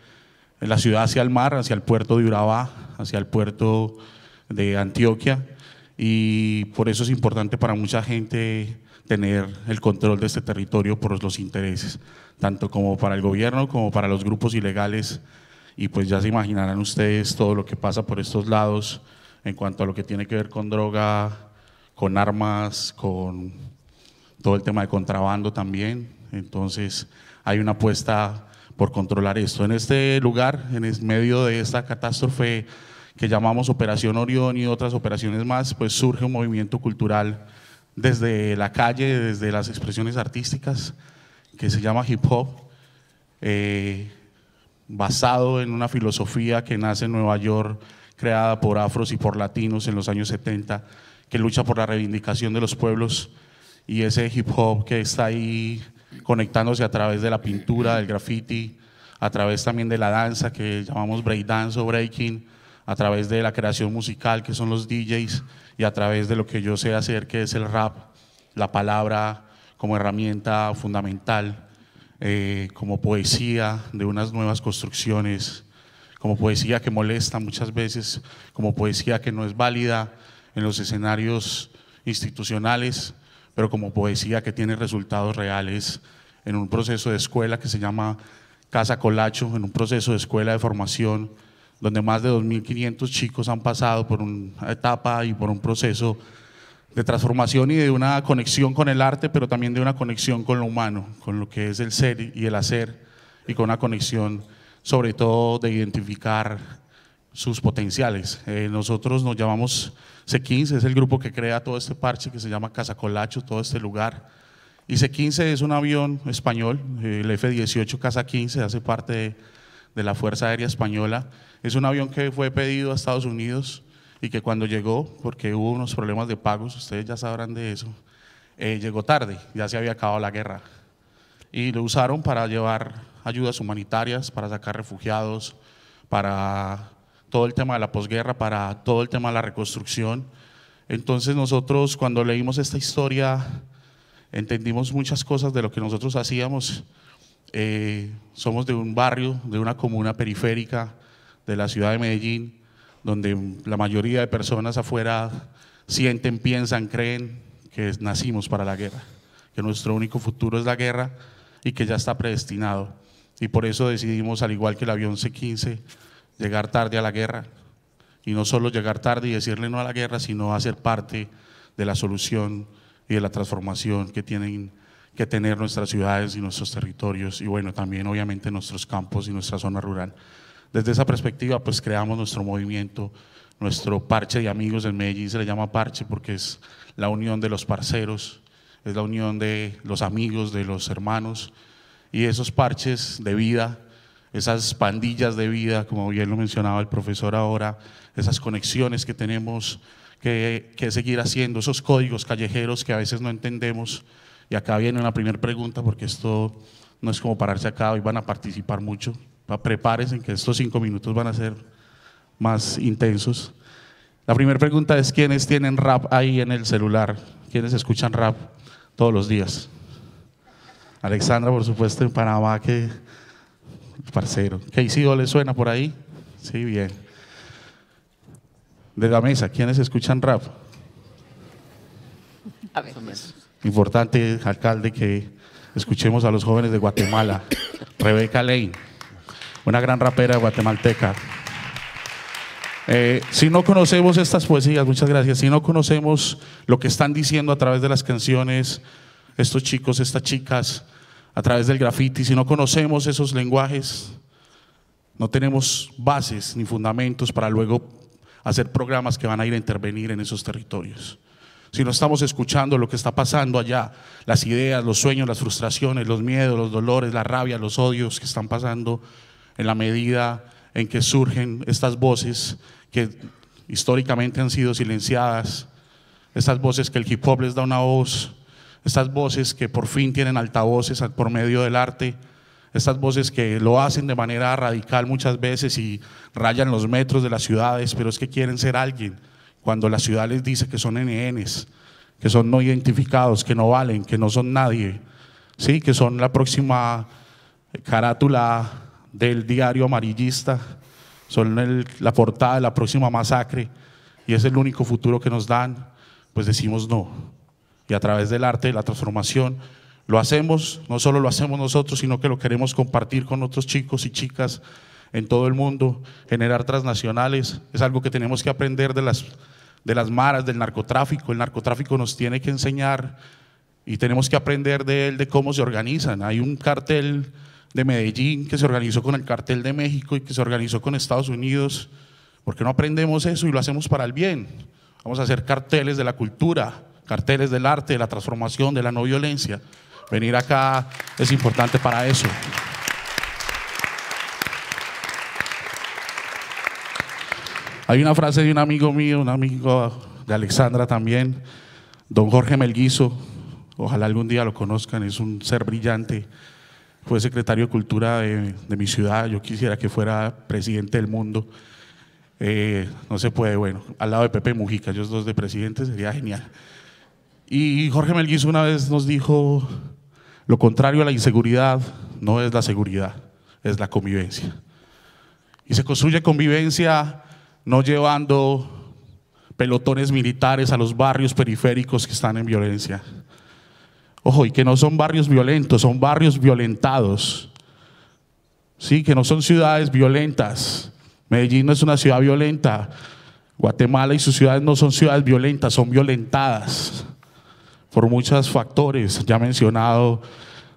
la ciudad hacia el mar, hacia el puerto de Urabá, hacia el puerto de Antioquia, y por eso es importante para mucha gente tener el control de este territorio por los intereses, tanto como para el gobierno como para los grupos ilegales y pues ya se imaginarán ustedes todo lo que pasa por estos lados en cuanto a lo que tiene que ver con droga, con armas, con todo el tema de contrabando también. Entonces hay una apuesta por controlar esto. En este lugar, en medio de esta catástrofe que llamamos Operación Orión y otras operaciones más, pues surge un movimiento cultural desde la calle, desde las expresiones artísticas, que se llama hip hop. Eh, basado en una filosofía que nace en Nueva York, creada por afros y por latinos en los años 70, que lucha por la reivindicación de los pueblos y ese hip hop que está ahí conectándose a través de la pintura, del graffiti, a través también de la danza que llamamos dance o breaking, a través de la creación musical que son los DJs y a través de lo que yo sé hacer que es el rap, la palabra como herramienta fundamental eh, como poesía de unas nuevas construcciones, como poesía que molesta muchas veces, como poesía que no es válida en los escenarios institucionales, pero como poesía que tiene resultados reales en un proceso de escuela que se llama Casa Colacho, en un proceso de escuela de formación donde más de 2.500 chicos han pasado por una etapa y por un proceso de transformación y de una conexión con el arte, pero también de una conexión con lo humano, con lo que es el ser y el hacer, y con una conexión sobre todo de identificar sus potenciales. Eh, nosotros nos llamamos C15, es el grupo que crea todo este parche que se llama Casa Colacho, todo este lugar. Y C15 es un avión español, el F-18 Casa 15, hace parte de la Fuerza Aérea Española. Es un avión que fue pedido a Estados Unidos y que cuando llegó, porque hubo unos problemas de pagos, ustedes ya sabrán de eso, eh, llegó tarde, ya se había acabado la guerra. Y lo usaron para llevar ayudas humanitarias, para sacar refugiados, para todo el tema de la posguerra, para todo el tema de la reconstrucción. Entonces nosotros cuando leímos esta historia entendimos muchas cosas de lo que nosotros hacíamos. Eh, somos de un barrio, de una comuna periférica de la ciudad de Medellín donde la mayoría de personas afuera sienten, piensan, creen que nacimos para la guerra, que nuestro único futuro es la guerra y que ya está predestinado. Y por eso decidimos, al igual que el avión C-15, llegar tarde a la guerra. Y no solo llegar tarde y decirle no a la guerra, sino hacer parte de la solución y de la transformación que tienen que tener nuestras ciudades y nuestros territorios y bueno, también obviamente nuestros campos y nuestra zona rural. Desde esa perspectiva, pues creamos nuestro movimiento, nuestro parche de amigos en Medellín se le llama parche porque es la unión de los parceros, es la unión de los amigos, de los hermanos y esos parches de vida, esas pandillas de vida, como bien lo mencionaba el profesor ahora, esas conexiones que tenemos que, seguir haciendo, esos códigos callejeros que a veces no entendemos. Y acá viene la primera pregunta porque esto no es como pararse acá, hoy van a participar mucho, prepárense que estos cinco minutos van a ser más intensos. La primera pregunta es, ¿quiénes tienen rap ahí en el celular? ¿Quiénes escuchan rap todos los días? Alexandra, por supuesto, en Panamá, que parcero. hicido ¿le suena por ahí? Sí, bien. De la mesa, ¿quiénes escuchan rap? Importante, alcalde, que escuchemos a los jóvenes de Guatemala. Rebeca Lane una gran rapera guatemalteca. Eh, si no conocemos estas poesías, muchas gracias, si no conocemos lo que están diciendo a través de las canciones, estos chicos, estas chicas, a través del graffiti, si no conocemos esos lenguajes, no tenemos bases ni fundamentos para luego hacer programas que van a ir a intervenir en esos territorios. Si no estamos escuchando lo que está pasando allá, las ideas, los sueños, las frustraciones, los miedos, los dolores, la rabia, los odios que están pasando en la medida en que surgen estas voces que históricamente han sido silenciadas, estas voces que el hip hop les da una voz, estas voces que por fin tienen altavoces por medio del arte, estas voces que lo hacen de manera radical muchas veces y rayan los metros de las ciudades, pero es que quieren ser alguien, cuando la ciudad les dice que son NNs, que son no identificados, que no valen, que no son nadie, ¿sí? que son la próxima carátula del diario amarillista, son la portada de la próxima masacre y es el único futuro que nos dan, pues decimos no. Y a través del arte, de la transformación, lo hacemos, no solo lo hacemos nosotros, sino que lo queremos compartir con otros chicos y chicas en todo el mundo. Generar transnacionales es algo que tenemos que aprender de las, de las maras, del narcotráfico. El narcotráfico nos tiene que enseñar y tenemos que aprender de él, de cómo se organizan. Hay un cartel de Medellín, que se organizó con el cartel de México y que se organizó con Estados Unidos. porque no aprendemos eso y lo hacemos para el bien? Vamos a hacer carteles de la cultura, carteles del arte, de la transformación, de la no violencia. Venir acá es importante para eso. Hay una frase de un amigo mío, un amigo de Alexandra también, don Jorge Melguizo, ojalá algún día lo conozcan, es un ser brillante, fue secretario de Cultura de, mi ciudad, yo quisiera que fuera presidente del mundo. Eh, no se puede, bueno, al lado de Pepe Mujica, ellos dos de presidente sería genial. Y Jorge Melguiz una vez nos dijo, lo contrario a la inseguridad no es la seguridad, es la convivencia. Y se construye convivencia no llevando pelotones militares a los barrios periféricos que están en violencia, Ojo, y que no son barrios violentos, son barrios violentados. Sí, que no son ciudades violentas. Medellín no es una ciudad violenta. Guatemala y sus ciudades no son ciudades violentas, son violentadas por muchos factores, ya mencionado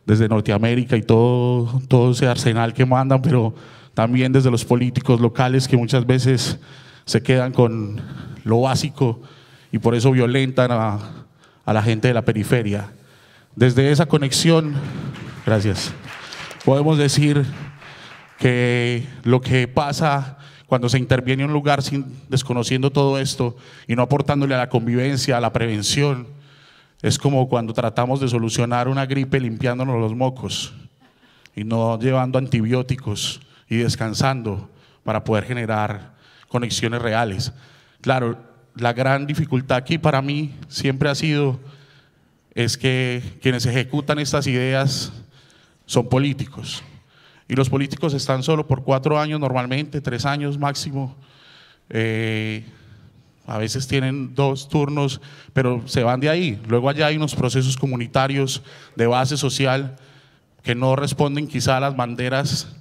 desde Norteamérica y todo, todo ese arsenal que mandan, pero también desde los políticos locales que muchas veces se quedan con lo básico y por eso violentan a, a la gente de la periferia. Desde esa conexión, gracias, podemos decir que lo que pasa cuando se interviene en un lugar sin, desconociendo todo esto y no aportándole a la convivencia, a la prevención, es como cuando tratamos de solucionar una gripe limpiándonos los mocos y no llevando antibióticos y descansando para poder generar conexiones reales. Claro, la gran dificultad aquí para mí siempre ha sido es que quienes ejecutan estas ideas son políticos. Y los políticos están solo por cuatro años normalmente, tres años máximo. Eh, a veces tienen dos turnos, pero se van de ahí. Luego allá hay unos procesos comunitarios de base social que no responden quizá a las banderas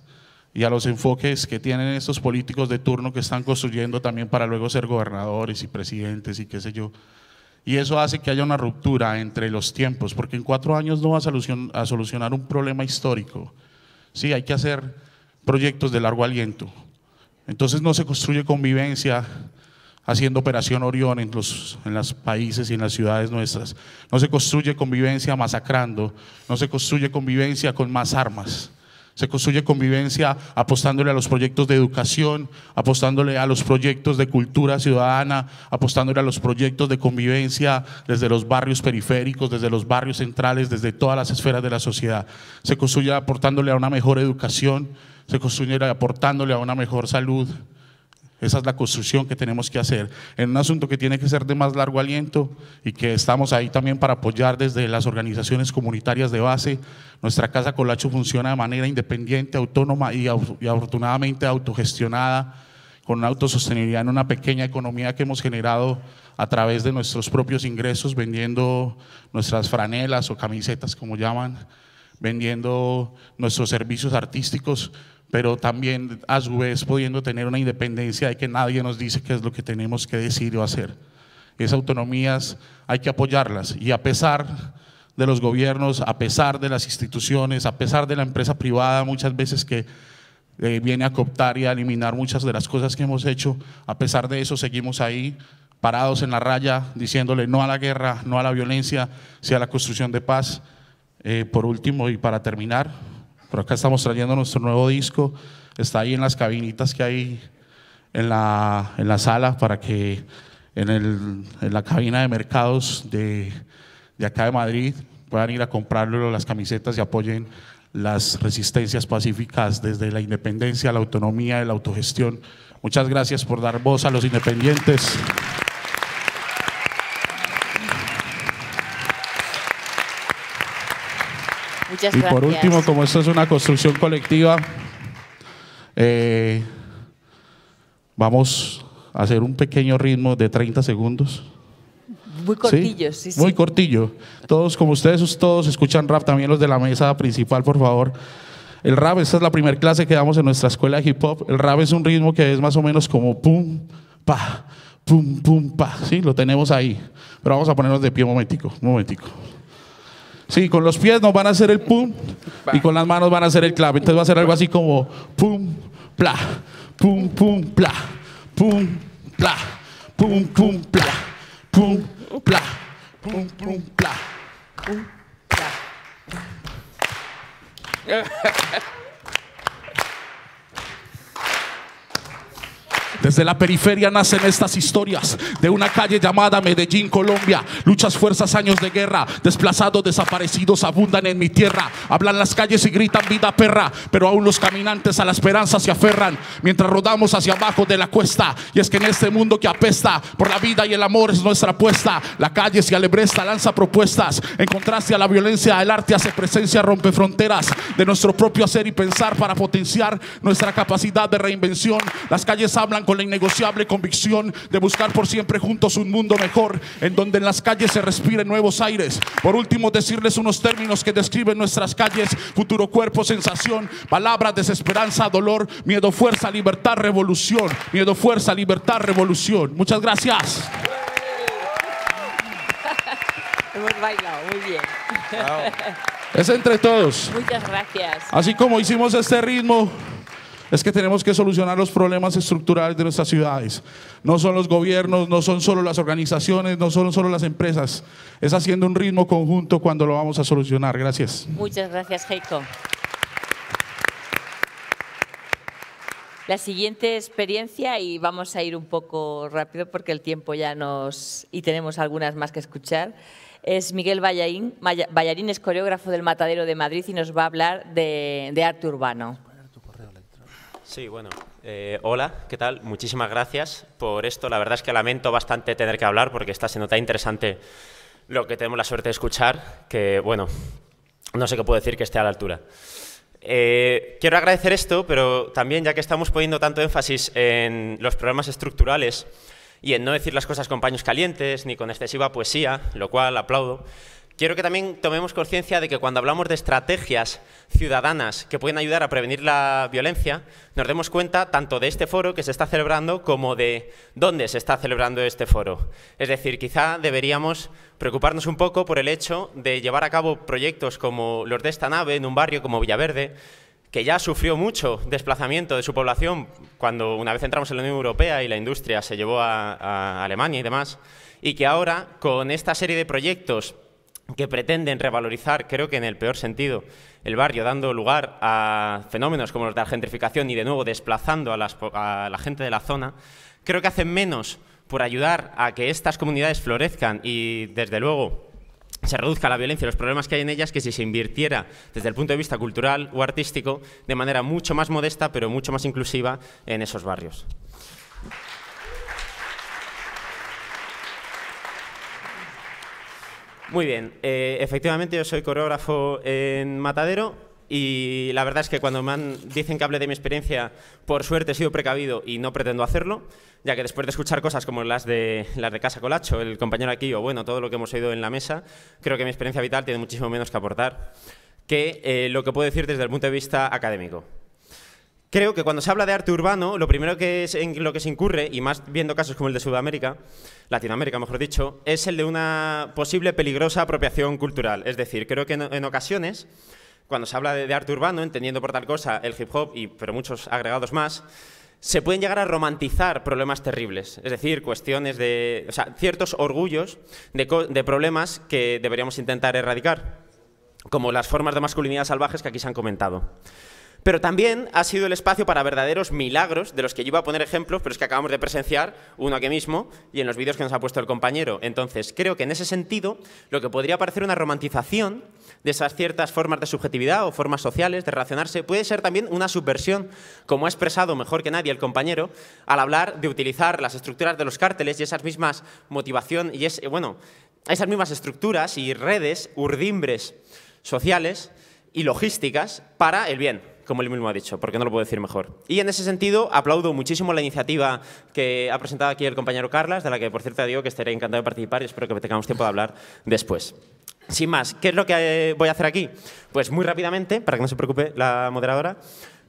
y a los enfoques que tienen estos políticos de turno que están construyendo también para luego ser gobernadores y presidentes y qué sé yo. Y eso hace que haya una ruptura entre los tiempos, porque en cuatro años no va a solucionar un problema histórico. Sí, hay que hacer proyectos de largo aliento. Entonces no se construye convivencia haciendo operación Orión en los países y en las ciudades nuestras. No se construye convivencia masacrando, no se construye convivencia con más armas. Se construye convivencia apostándole a los proyectos de educación, apostándole a los proyectos de cultura ciudadana, apostándole a los proyectos de convivencia desde los barrios periféricos, desde los barrios centrales, desde todas las esferas de la sociedad. Se construye aportándole a una mejor educación, se construye aportándole a una mejor salud, esa es la construcción que tenemos que hacer en un asunto que tiene que ser de más largo aliento y que estamos ahí también para apoyar desde las organizaciones comunitarias de base. Nuestra Casa Colacho funciona de manera independiente, autónoma y, afortunadamente autogestionada, con autosostenibilidad en una pequeña economía que hemos generado a través de nuestros propios ingresos, vendiendo nuestras franelas o camisetas, como llaman, vendiendo nuestros servicios artísticos pero también a su vez pudiendo tener una independencia de que nadie nos dice qué es lo que tenemos que decir o hacer. Esas autonomías hay que apoyarlas y a pesar de los gobiernos, a pesar de las instituciones, a pesar de la empresa privada muchas veces que eh, viene a cooptar y a eliminar muchas de las cosas que hemos hecho, a pesar de eso seguimos ahí parados en la raya diciéndole no a la guerra, no a la violencia, sí a la construcción de paz. Eh, por último y para terminar, por acá estamos trayendo nuestro nuevo disco. Está ahí en las cabinitas que hay en la, en la sala para que en, el, en, la cabina de mercados de, de acá de Madrid puedan ir a comprarlo las camisetas y apoyen las resistencias pacíficas desde la independencia, la autonomía, la autogestión. Muchas gracias por dar voz a los independientes. y por último, como esto es una construcción colectiva, eh, vamos a hacer un pequeño ritmo de 30 segundos. Muy cortillo, sí, sí. Muy cortillo. Todos, como ustedes todos escuchan rap, también los de la mesa principal, por favor. El rap, esta es la primera clase que damos en nuestra escuela de hip hop. El rap es un ritmo que es más o menos como pum, pa, pum, pum, pa. Sí, lo tenemos ahí. Pero vamos a ponernos de pie un momentico, un momentico. Sí, con los pies nos van a hacer el pum y con las manos van a hacer el clave. Entonces va a ser algo así como pum, pla, pum, pum, pla, pum, pla, pum, pum, pla, pum, pla, pum, pum, pla. Pum, pla. Desde la periferia nacen estas historias de una calle llamada Medellín, Colombia. Luchas, fuerzas, años de guerra. Desplazados, desaparecidos abundan en mi tierra. Hablan las calles y gritan vida perra, pero aún los caminantes a la esperanza se aferran mientras rodamos hacia abajo de la cuesta. Y es que en este mundo que apesta, por la vida y el amor es nuestra apuesta. La calle se alebresta, lanza propuestas. En contraste a la violencia, el arte hace presencia, rompe fronteras de nuestro propio hacer y pensar para potenciar nuestra capacidad de reinvención. Las calles hablan con la innegociable convicción de buscar por siempre juntos un mundo mejor, en donde en las calles se respiren nuevos aires. Por último, decirles unos términos que describen nuestras calles, futuro cuerpo, sensación, palabra, desesperanza, dolor, miedo, fuerza, libertad, revolución, miedo, fuerza, libertad, revolución. Muchas gracias. Hemos bailado, muy bien. Es entre todos. Muchas gracias. Así como hicimos este ritmo, es que tenemos que solucionar los problemas estructurales de nuestras ciudades. No son los gobiernos, no son solo las organizaciones, no son solo las empresas. Es haciendo un ritmo conjunto cuando lo vamos a solucionar. Gracias. Muchas gracias, Heiko. La siguiente experiencia, y vamos a ir un poco rápido porque el tiempo ya nos... y tenemos algunas más que escuchar, es Miguel Vallarín. Vallarín es coreógrafo del Matadero de Madrid y nos va a hablar de, de arte urbano. Sí, bueno, eh, hola, ¿qué tal? Muchísimas gracias por esto. La verdad es que lamento bastante tener que hablar porque está siendo tan interesante lo que tenemos la suerte de escuchar que, bueno, no sé qué puedo decir que esté a la altura. Eh, quiero agradecer esto, pero también ya que estamos poniendo tanto énfasis en los problemas estructurales y en no decir las cosas con paños calientes ni con excesiva poesía, lo cual aplaudo, Quiero que también tomemos conciencia de que cuando hablamos de estrategias ciudadanas que pueden ayudar a prevenir la violencia, nos demos cuenta tanto de este foro que se está celebrando como de dónde se está celebrando este foro. Es decir, quizá deberíamos preocuparnos un poco por el hecho de llevar a cabo proyectos como los de esta nave en un barrio como Villaverde, que ya sufrió mucho desplazamiento de su población cuando una vez entramos en la Unión Europea y la industria se llevó a, Alemania y demás, y que ahora con esta serie de proyectos que pretenden revalorizar, creo que en el peor sentido, el barrio, dando lugar a fenómenos como los de la gentrificación y de nuevo desplazando a, a la gente de la zona, creo que hacen menos por ayudar a que estas comunidades florezcan y, desde luego, se reduzca la violencia y los problemas que hay en ellas que si se invirtiera desde el punto de vista cultural o artístico de manera mucho más modesta pero mucho más inclusiva en esos barrios. Muy bien, eh, efectivamente yo soy coreógrafo en Matadero y la verdad es que cuando me dicen que hable de mi experiencia, por suerte he sido precavido y no pretendo hacerlo, ya que después de escuchar cosas como las de, las de Casa Colacho, el compañero aquí o bueno, todo lo que hemos oído en la mesa, creo que mi experiencia vital tiene muchísimo menos que aportar que eh, lo que puedo decir desde el punto de vista académico. Creo que cuando se habla de arte urbano, lo primero que es en lo que se incurre, y más viendo casos como el de Sudamérica, Latinoamérica mejor dicho, es el de una posible peligrosa apropiación cultural. Es decir, creo que en, ocasiones, cuando se habla de, arte urbano, entendiendo por tal cosa el hip hop y pero muchos agregados más, se pueden llegar a romantizar problemas terribles, es decir, cuestiones de, o sea, ciertos orgullos de problemas que deberíamos intentar erradicar, como las formas de masculinidad salvajes que aquí se han comentado. Pero también ha sido el espacio para verdaderos milagros, de los que yo iba a poner ejemplos, pero es que acabamos de presenciar uno aquí mismo y en los vídeos que nos ha puesto el compañero. Entonces, creo que en ese sentido, lo que podría parecer una romantización de esas ciertas formas de subjetividad o formas sociales de relacionarse, puede ser también una subversión, como ha expresado mejor que nadie el compañero, al hablar de utilizar las estructuras de los cárteles y esas mismas motivación y eh, bueno, esas mismas estructuras y redes, urdimbres sociales y logísticas para el bien como él mismo ha dicho, porque no lo puedo decir mejor. Y en ese sentido, aplaudo muchísimo la iniciativa que ha presentado aquí el compañero Carlas, de la que, por cierto, digo que estaré encantado de participar y espero que tengamos tiempo de hablar después. Sin más, ¿qué es lo que eh, voy a hacer aquí? Pues muy rápidamente, para que no se preocupe la moderadora,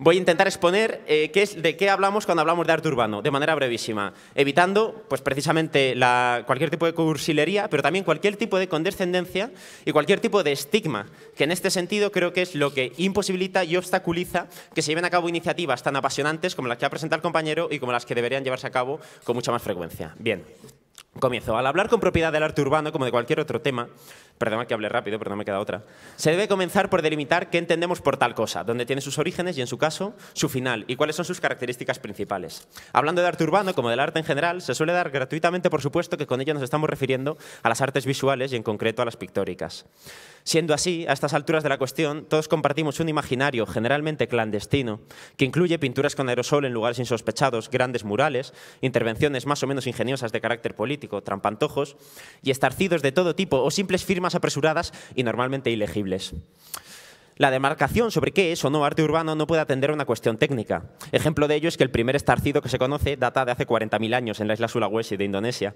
Voy a intentar exponer eh, qué es, de qué hablamos cuando hablamos de arte urbano, de manera brevísima, evitando pues, precisamente la, cualquier tipo de cursilería, pero también cualquier tipo de condescendencia y cualquier tipo de estigma, que en este sentido creo que es lo que imposibilita y obstaculiza que se lleven a cabo iniciativas tan apasionantes como las que ha presentado el compañero y como las que deberían llevarse a cabo con mucha más frecuencia. Bien. Comienzo. Al hablar con propiedad del arte urbano, como de cualquier otro tema, Perdona que hable rápido, pero no me queda otra. Se debe comenzar por delimitar qué entendemos por tal cosa, dónde tiene sus orígenes y, en su caso, su final, y cuáles son sus características principales. Hablando de arte urbano, como del arte en general, se suele dar gratuitamente por supuesto que con ello nos estamos refiriendo a las artes visuales y, en concreto, a las pictóricas. Siendo así, a estas alturas de la cuestión, todos compartimos un imaginario, generalmente clandestino, que incluye pinturas con aerosol en lugares insospechados, grandes murales, intervenciones más o menos ingeniosas de carácter político, trampantojos y estarcidos de todo tipo o simples firmas apresuradas y normalmente ilegibles. La demarcación sobre qué es o no arte urbano no puede atender a una cuestión técnica. Ejemplo de ello es que el primer estarcido que se conoce data de hace 40.000 años en la isla sulawesi de Indonesia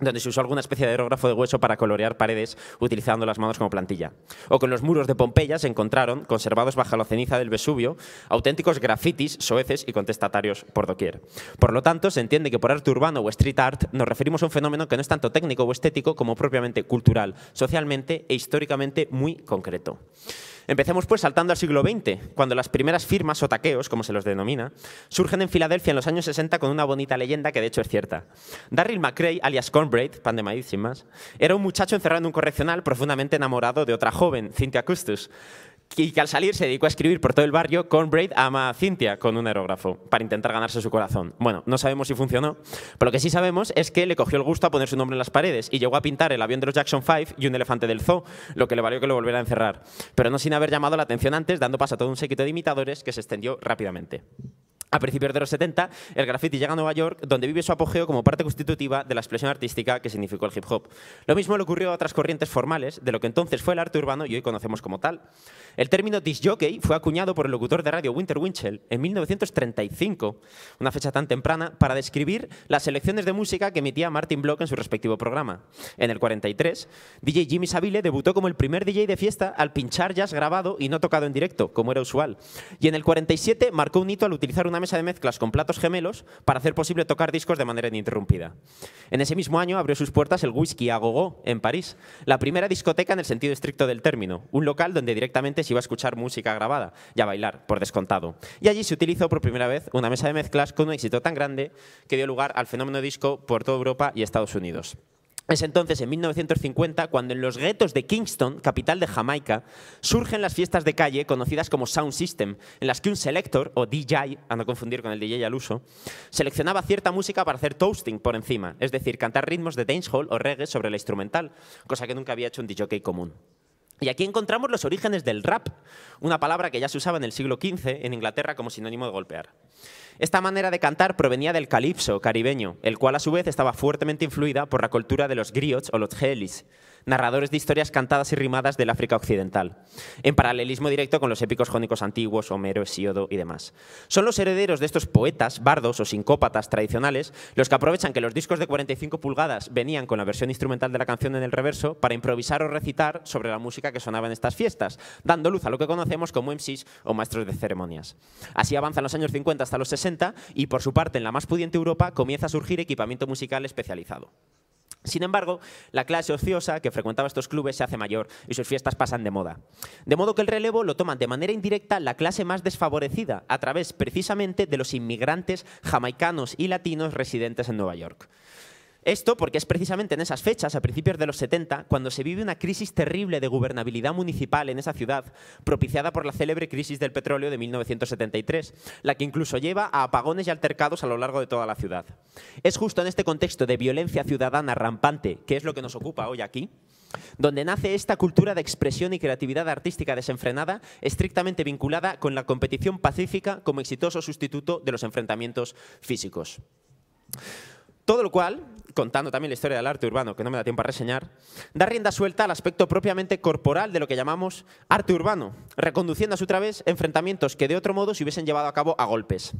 donde se usó alguna especie de aerógrafo de hueso para colorear paredes utilizando las manos como plantilla. O con los muros de Pompeya se encontraron, conservados bajo la ceniza del Vesubio, auténticos grafitis, soeces y contestatarios por doquier. Por lo tanto, se entiende que por arte urbano o street art nos referimos a un fenómeno que no es tanto técnico o estético como propiamente cultural, socialmente e históricamente muy concreto. Empecemos pues saltando al siglo XX, cuando las primeras firmas o taqueos, como se los denomina, surgen en Filadelfia en los años 60 con una bonita leyenda que de hecho es cierta. Darryl McRae, alias Cornbread, pan de maíz sin más, era un muchacho encerrado en un correccional profundamente enamorado de otra joven, Cynthia Custis y que al salir se dedicó a escribir por todo el barrio Cornbraid ama a Cynthia con un aerógrafo para intentar ganarse su corazón. Bueno, no sabemos si funcionó, pero lo que sí sabemos es que le cogió el gusto a poner su nombre en las paredes y llegó a pintar el avión de los Jackson 5 y un elefante del zoo, lo que le valió que lo volviera a encerrar, pero no sin haber llamado la atención antes, dando paso a todo un séquito de imitadores que se extendió rápidamente. A principios de los 70, el graffiti llega a Nueva York, donde vive su apogeo como parte constitutiva de la expresión artística que significó el hip hop. Lo mismo le ocurrió a otras corrientes formales de lo que entonces fue el arte urbano y hoy conocemos como tal. El término disjockey fue acuñado por el locutor de radio Winter Winchell en 1935, una fecha tan temprana, para describir las selecciones de música que emitía Martin Block en su respectivo programa. En el 43, DJ Jimmy Savile debutó como el primer DJ de fiesta al pinchar jazz grabado y no tocado en directo, como era usual. Y en el 47 marcó un hito al utilizar una mesa de mezclas con platos gemelos para hacer posible tocar discos de manera ininterrumpida. En ese mismo año abrió sus puertas el Whisky a Gogo en París, la primera discoteca en el sentido estricto del término, un local donde directamente se iba a escuchar música grabada y a bailar, por descontado. Y allí se utilizó por primera vez una mesa de mezclas con un éxito tan grande que dio lugar al fenómeno disco por toda Europa y Estados Unidos. Es entonces, en 1950, cuando en los guetos de Kingston, capital de Jamaica, surgen las fiestas de calle conocidas como Sound System, en las que un selector, o DJ, a no confundir con el DJ al uso, seleccionaba cierta música para hacer toasting por encima, es decir, cantar ritmos de dancehall o reggae sobre la instrumental, cosa que nunca había hecho un DJ común. Y aquí encontramos los orígenes del rap, una palabra que ya se usaba en el siglo XV en Inglaterra como sinónimo de golpear. Esta manera de cantar provenía del calipso caribeño, el cual a su vez estaba fuertemente influida por la cultura de los griots o los gelis, narradores de historias cantadas y rimadas del África Occidental, en paralelismo directo con los épicos jónicos antiguos, Homero, Hesíodo y demás. Son los herederos de estos poetas, bardos o sincópatas tradicionales los que aprovechan que los discos de 45 pulgadas venían con la versión instrumental de la canción en el reverso para improvisar o recitar sobre la música que sonaba en estas fiestas, dando luz a lo que conocemos como MCs o maestros de ceremonias. Así avanzan los años 50 hasta los 60 y por su parte en la más pudiente Europa comienza a surgir equipamiento musical especializado. Sin embargo, la clase ociosa que frecuentaba estos clubes se hace mayor y sus fiestas pasan de moda. De modo que el relevo lo toman de manera indirecta la clase más desfavorecida, a través precisamente de los inmigrantes jamaicanos y latinos residentes en Nueva York. Esto porque es precisamente en esas fechas, a principios de los 70, cuando se vive una crisis terrible de gobernabilidad municipal en esa ciudad, propiciada por la célebre crisis del petróleo de 1973, la que incluso lleva a apagones y altercados a lo largo de toda la ciudad. Es justo en este contexto de violencia ciudadana rampante, que es lo que nos ocupa hoy aquí, donde nace esta cultura de expresión y creatividad artística desenfrenada, estrictamente vinculada con la competición pacífica como exitoso sustituto de los enfrentamientos físicos. Todo lo cual contando también la historia del arte urbano, que no me da tiempo a reseñar, da rienda suelta al aspecto propiamente corporal de lo que llamamos arte urbano, reconduciendo a su través enfrentamientos que de otro modo se hubiesen llevado a cabo a golpes.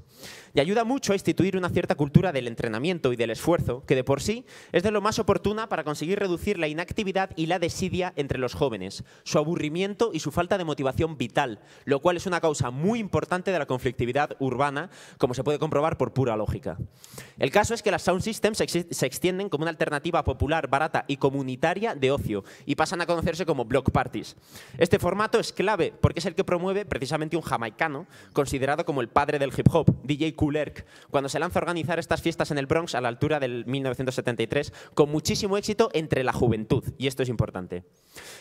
Y ayuda mucho a instituir una cierta cultura del entrenamiento y del esfuerzo, que de por sí es de lo más oportuna para conseguir reducir la inactividad y la desidia entre los jóvenes, su aburrimiento y su falta de motivación vital, lo cual es una causa muy importante de la conflictividad urbana, como se puede comprobar por pura lógica. El caso es que las sound systems se tienden como una alternativa popular, barata y comunitaria de ocio y pasan a conocerse como block parties. Este formato es clave porque es el que promueve precisamente un jamaicano considerado como el padre del hip hop, DJ Kulerk, cuando se lanza a organizar estas fiestas en el Bronx a la altura del 1973 con muchísimo éxito entre la juventud y esto es importante.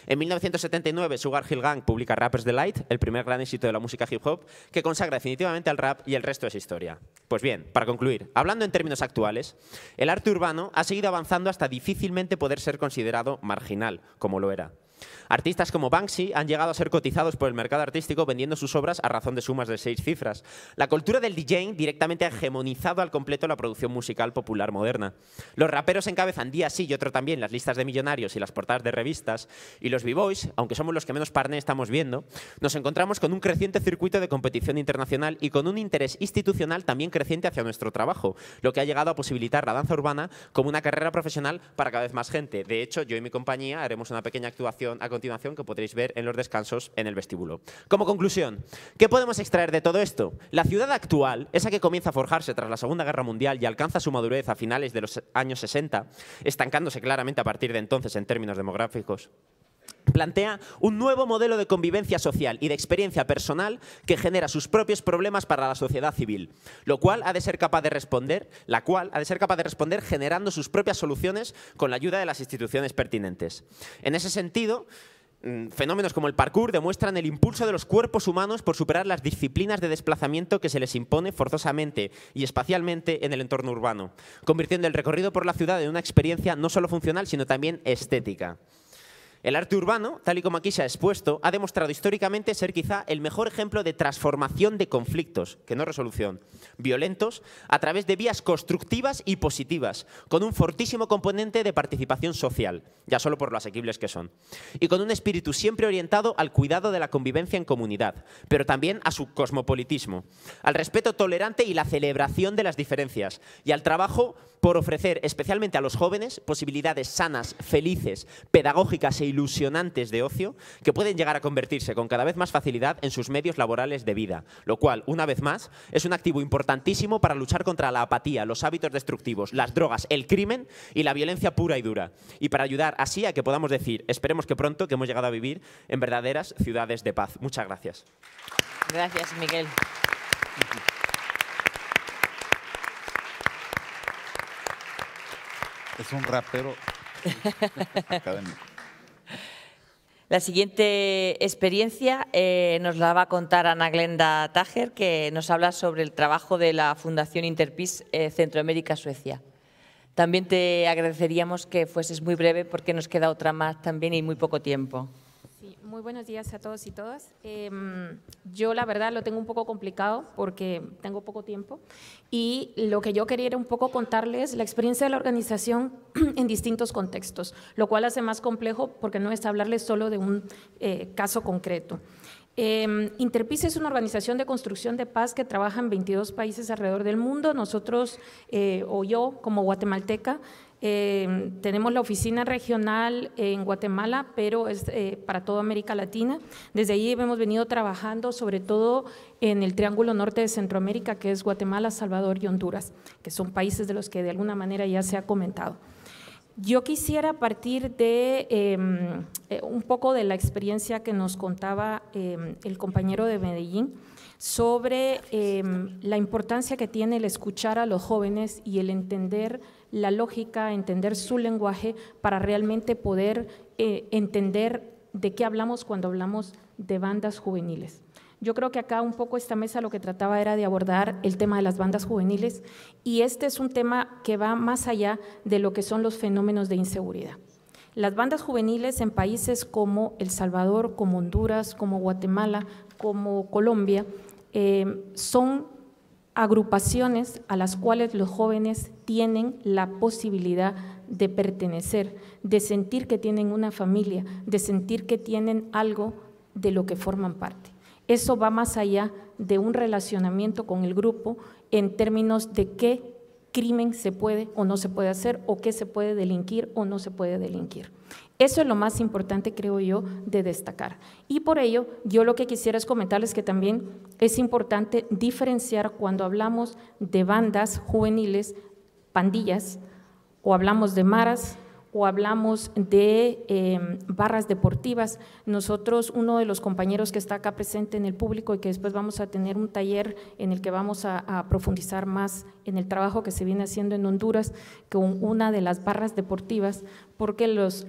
En 1979 Sugar Hill Gang publica Rappers Delight, el primer gran éxito de la música hip hop, que consagra definitivamente al rap y el resto es historia. Pues bien, para concluir, hablando en términos actuales, el arte urbano ha seguido avanzando hasta difícilmente poder ser considerado marginal, como lo era. Artistas como Banksy han llegado a ser cotizados por el mercado artístico vendiendo sus obras a razón de sumas de seis cifras. La cultura del DJing directamente ha hegemonizado al completo la producción musical popular moderna. Los raperos encabezan día sí y otro también las listas de millonarios y las portadas de revistas, y los b-boys, aunque somos los que menos parné estamos viendo, nos encontramos con un creciente circuito de competición internacional y con un interés institucional también creciente hacia nuestro trabajo, lo que ha llegado a posibilitar la danza urbana como una carrera profesional para cada vez más gente. De hecho, yo y mi compañía haremos una pequeña actuación a continuación que podréis ver en los descansos en el vestíbulo. Como conclusión, ¿qué podemos extraer de todo esto? La ciudad actual, esa que comienza a forjarse tras la Segunda Guerra Mundial y alcanza su madurez a finales de los años 60, estancándose claramente a partir de entonces en términos demográficos, plantea un nuevo modelo de convivencia social y de experiencia personal que genera sus propios problemas para la sociedad civil, lo cual ha de ser capaz de responder, la cual ha de ser capaz de responder generando sus propias soluciones con la ayuda de las instituciones pertinentes. En ese sentido, mm, Fenómenos como el parkour demuestran el impulso de los cuerpos humanos por superar las disciplinas de desplazamiento que se les impone forzosamente y espacialmente en el entorno urbano, convirtiendo el recorrido por la ciudad en una experiencia no solo funcional, sino también estética. El arte urbano, tal y como aquí se ha expuesto, ha demostrado históricamente ser quizá el mejor ejemplo de transformación de conflictos, que no resolución, violentos, a través de vías constructivas y positivas, con un fortísimo componente de participación social, ya solo por lo asequibles que son, y con un espíritu siempre orientado al cuidado de la convivencia en comunidad, pero también a su cosmopolitismo, al respeto tolerante y la celebración de las diferencias, y al trabajo por ofrecer especialmente a los jóvenes posibilidades sanas, felices, pedagógicas e ilusionantes de ocio que pueden llegar a convertirse con cada vez más facilidad en sus medios laborales de vida, lo cual, una vez más, es un activo importantísimo para luchar contra la apatía, los hábitos destructivos, las drogas, el crimen y la violencia pura y dura, y para ayudar así a que podamos decir, esperemos que pronto, que hemos llegado a vivir en verdaderas ciudades de paz. Muchas gracias. Gracias, Miguel. Es un rapero académico. La siguiente experiencia eh, nos la va a contar Ana Glenda Tager, que nos habla sobre el trabajo de la Fundación Interpeace eh, Centroamérica-Suecia. También te agradeceríamos que fueses muy breve porque nos queda otra más también y muy poco tiempo muy buenos días a todos y todas. Em, yo la verdad lo tengo un poco complicado porque tengo poco tiempo y lo que yo quería era un poco contarles la experiencia de la organización en distintos contextos, lo cual hace más complejo porque no es hablarles solo de un eh, caso concreto. Eh, es una organización de construcción de paz que trabaja en 22 países alrededor del mundo. Nosotros, eh, o yo como guatemalteca, Em, tenemos la oficina regional en Guatemala, pero es eh, para toda América Latina. Desde allí hemos venido trabajando sobre todo en el Triángulo Norte de Centroamérica, que es Guatemala, Salvador y Honduras, que son países de los que de alguna manera ya se ha comentado. Yo quisiera partir de em, eh, un poco de la experiencia que nos contaba em, el compañero de Medellín sobre la importancia que tiene el escuchar a los jóvenes y el entender la lógica, entender su lenguaje para realmente poder eh, entender de qué hablamos cuando hablamos de bandas juveniles. Yo creo que acá un poco esta mesa lo que trataba era de abordar el tema de las bandas juveniles y este es un tema que va más allá de lo que son los fenómenos de inseguridad. Las bandas juveniles en países como El Salvador, como Honduras, como Guatemala, como Colombia, eh, son agrupaciones a las cuales los jóvenes tienen la posibilidad de pertenecer, de sentir que tienen una familia, de sentir que tienen algo de lo que forman parte. Eso va más allá de un relacionamiento con el grupo en términos de qué crimen se puede o no se puede hacer o qué se puede delinquir o no se puede delinquir. Eso es lo más importante, creo yo, de destacar. Y por ello, yo lo que quisiera es comentarles que también es importante diferenciar cuando hablamos de bandas juveniles, pandillas, o hablamos de maras, o hablamos de em, barras deportivas. Nosotros, uno de los compañeros que está acá presente en el público y que después vamos a tener un taller en el que vamos a, profundizar más en el trabajo que se viene haciendo en Honduras con una de las barras deportivas, porque las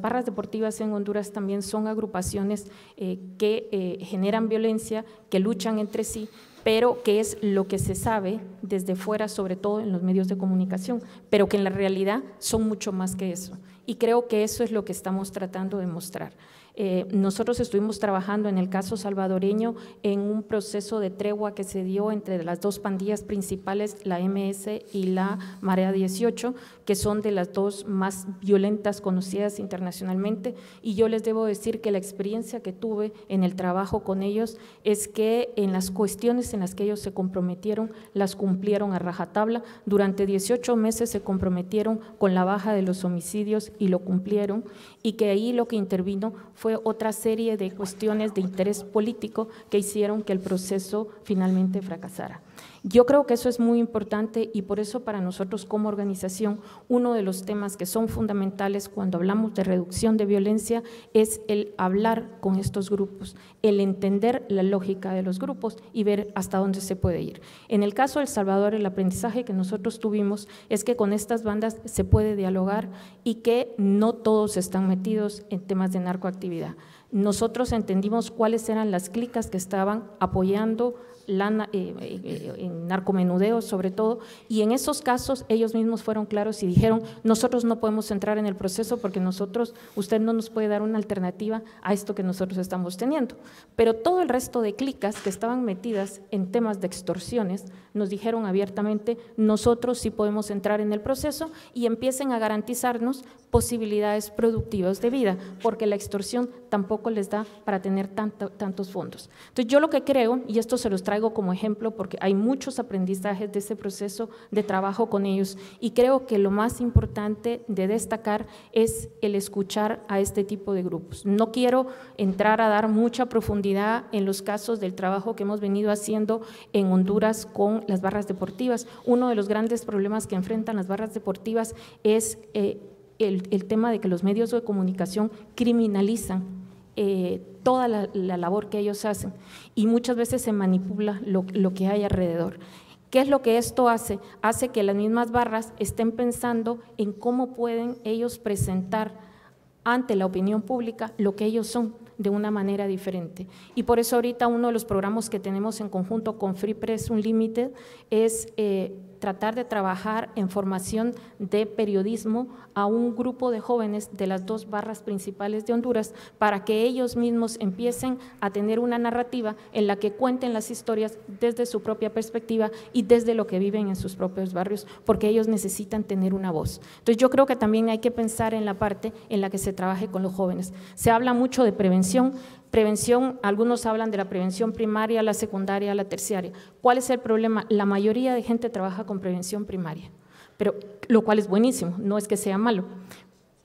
barras deportivas en Honduras también son agrupaciones eh, que eh, generan violencia, que luchan entre sí, pero que es lo que se sabe desde fuera, sobre todo en los medios de comunicación, pero que en la realidad son mucho más que eso. Y creo que eso es lo que estamos tratando de mostrar. Eh, nosotros estuvimos trabajando en el caso salvadoreño en un proceso de tregua que se dio entre las dos pandillas principales, la MS y la Marea 18, que son de las dos más violentas conocidas internacionalmente. Y yo les debo decir que la experiencia que tuve en el trabajo con ellos es que en las cuestiones en las que ellos se comprometieron, las cumplieron a rajatabla. Durante 18 meses se comprometieron con la baja de los homicidios y lo cumplieron. Y que ahí lo que intervino fue otra serie de cuestiones de interés político que hicieron que el proceso finalmente fracasara. Yo creo que eso es muy importante y por eso para nosotros como organización uno de los temas que son fundamentales cuando hablamos de reducción de violencia es el hablar con estos grupos, el entender la lógica de los grupos y ver hasta dónde se puede ir. En el caso de El Salvador, el aprendizaje que nosotros tuvimos es que con estas bandas se puede dialogar y que no todos están metidos en temas de narcoactividad. Nosotros entendimos cuáles eran las clicas que estaban apoyando la, eh, eh, en narcomenudeo sobre todo, y en esos casos ellos mismos fueron claros y dijeron, nosotros no podemos entrar en el proceso porque nosotros, usted no nos puede dar una alternativa a esto que nosotros estamos teniendo. Pero todo el resto de clicas que estaban metidas en temas de extorsiones nos dijeron abiertamente, nosotros sí podemos entrar en el proceso y empiecen a garantizarnos posibilidades productivas de vida, porque la extorsión tampoco les da para tener tantos fondos. Entonces yo lo que creo, y esto se lo está traigo como ejemplo porque hay muchos aprendizajes de ese proceso de trabajo con ellos y creo que lo más importante de destacar es el escuchar a este tipo de grupos. No quiero entrar a dar mucha profundidad en los casos del trabajo que hemos venido haciendo en Honduras con las barras deportivas. Uno de los grandes problemas que enfrentan las barras deportivas es eh, el tema de que los medios de comunicación criminalizan eh, toda la, labor que ellos hacen y muchas veces se manipula lo, que hay alrededor. ¿Qué es lo que esto hace? Hace que las mismas barras estén pensando en cómo pueden ellos presentar ante la opinión pública lo que ellos son de una manera diferente. Y por eso ahorita uno de los programas que tenemos en conjunto con Free Press Unlimited es eh, tratar de trabajar en formación de periodismo a un grupo de jóvenes de las dos barras principales de Honduras para que ellos mismos empiecen a tener una narrativa en la que cuenten las historias desde su propia perspectiva y desde lo que viven en sus propios barrios, porque ellos necesitan tener una voz. Entonces yo creo que también hay que pensar en la parte en la que se trabaje con los jóvenes. Se habla mucho de prevención, Prevención, algunos hablan de la prevención primaria, la secundaria, la terciaria. ¿Cuál es el problema? La mayoría de gente trabaja con prevención primaria, pero lo cual es buenísimo, no es que sea malo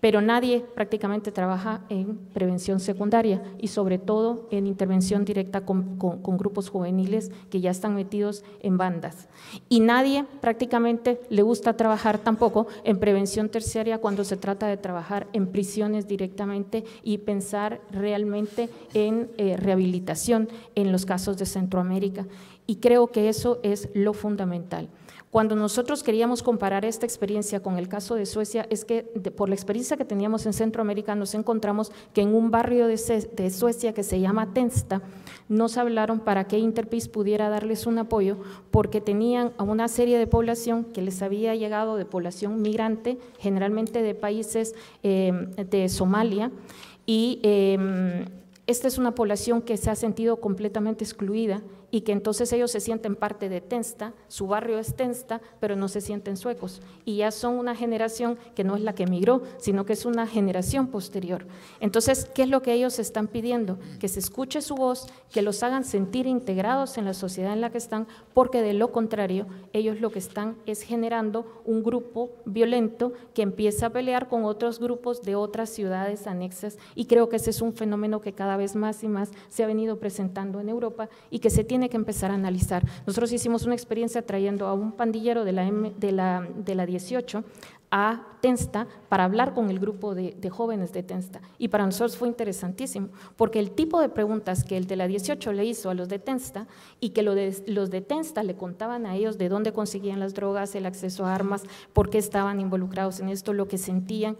pero nadie prácticamente trabaja en prevención secundaria y sobre todo en intervención directa con, grupos juveniles que ya están metidos en bandas. Y nadie prácticamente le gusta trabajar tampoco en prevención terciaria cuando se trata de trabajar en prisiones directamente y pensar realmente en eh, rehabilitación en los casos de Centroamérica. Y creo que eso es lo fundamental. Cuando nosotros queríamos comparar esta experiencia con el caso de Suecia, es que por la experiencia que teníamos en Centroamérica nos encontramos que en un barrio de, Suecia que se llama Tensta, nos hablaron para que Interpeace pudiera darles un apoyo porque tenían a una serie de población que les había llegado de población migrante, generalmente de países em, de Somalia, y em, esta es una población que se ha sentido completamente excluida y que entonces ellos se sienten parte de Tensta, su barrio es Tensta, pero no se sienten suecos. Y ya son una generación que no es la que emigró, sino que es una generación posterior. Entonces, ¿qué es lo que ellos están pidiendo? Que se escuche su voz, que los hagan sentir integrados en la sociedad en la que están, porque de lo contrario, ellos lo que están es generando un grupo violento que empieza a pelear con otros grupos de otras ciudades anexas. Y creo que ese es un fenómeno que cada vez más y más se ha venido presentando en Europa y que se tiene que empezar a analizar. Nosotros hicimos una experiencia trayendo a un pandillero de la, de la, de la 18 a Tensta para hablar con el grupo de, jóvenes de Tensta. Y para nosotros fue interesantísimo, porque el tipo de preguntas que el de la 18 le hizo a los de Tensta y que lo de, los de Tensta le contaban a ellos de dónde conseguían las drogas, el acceso a armas, por qué estaban involucrados en esto, lo que sentían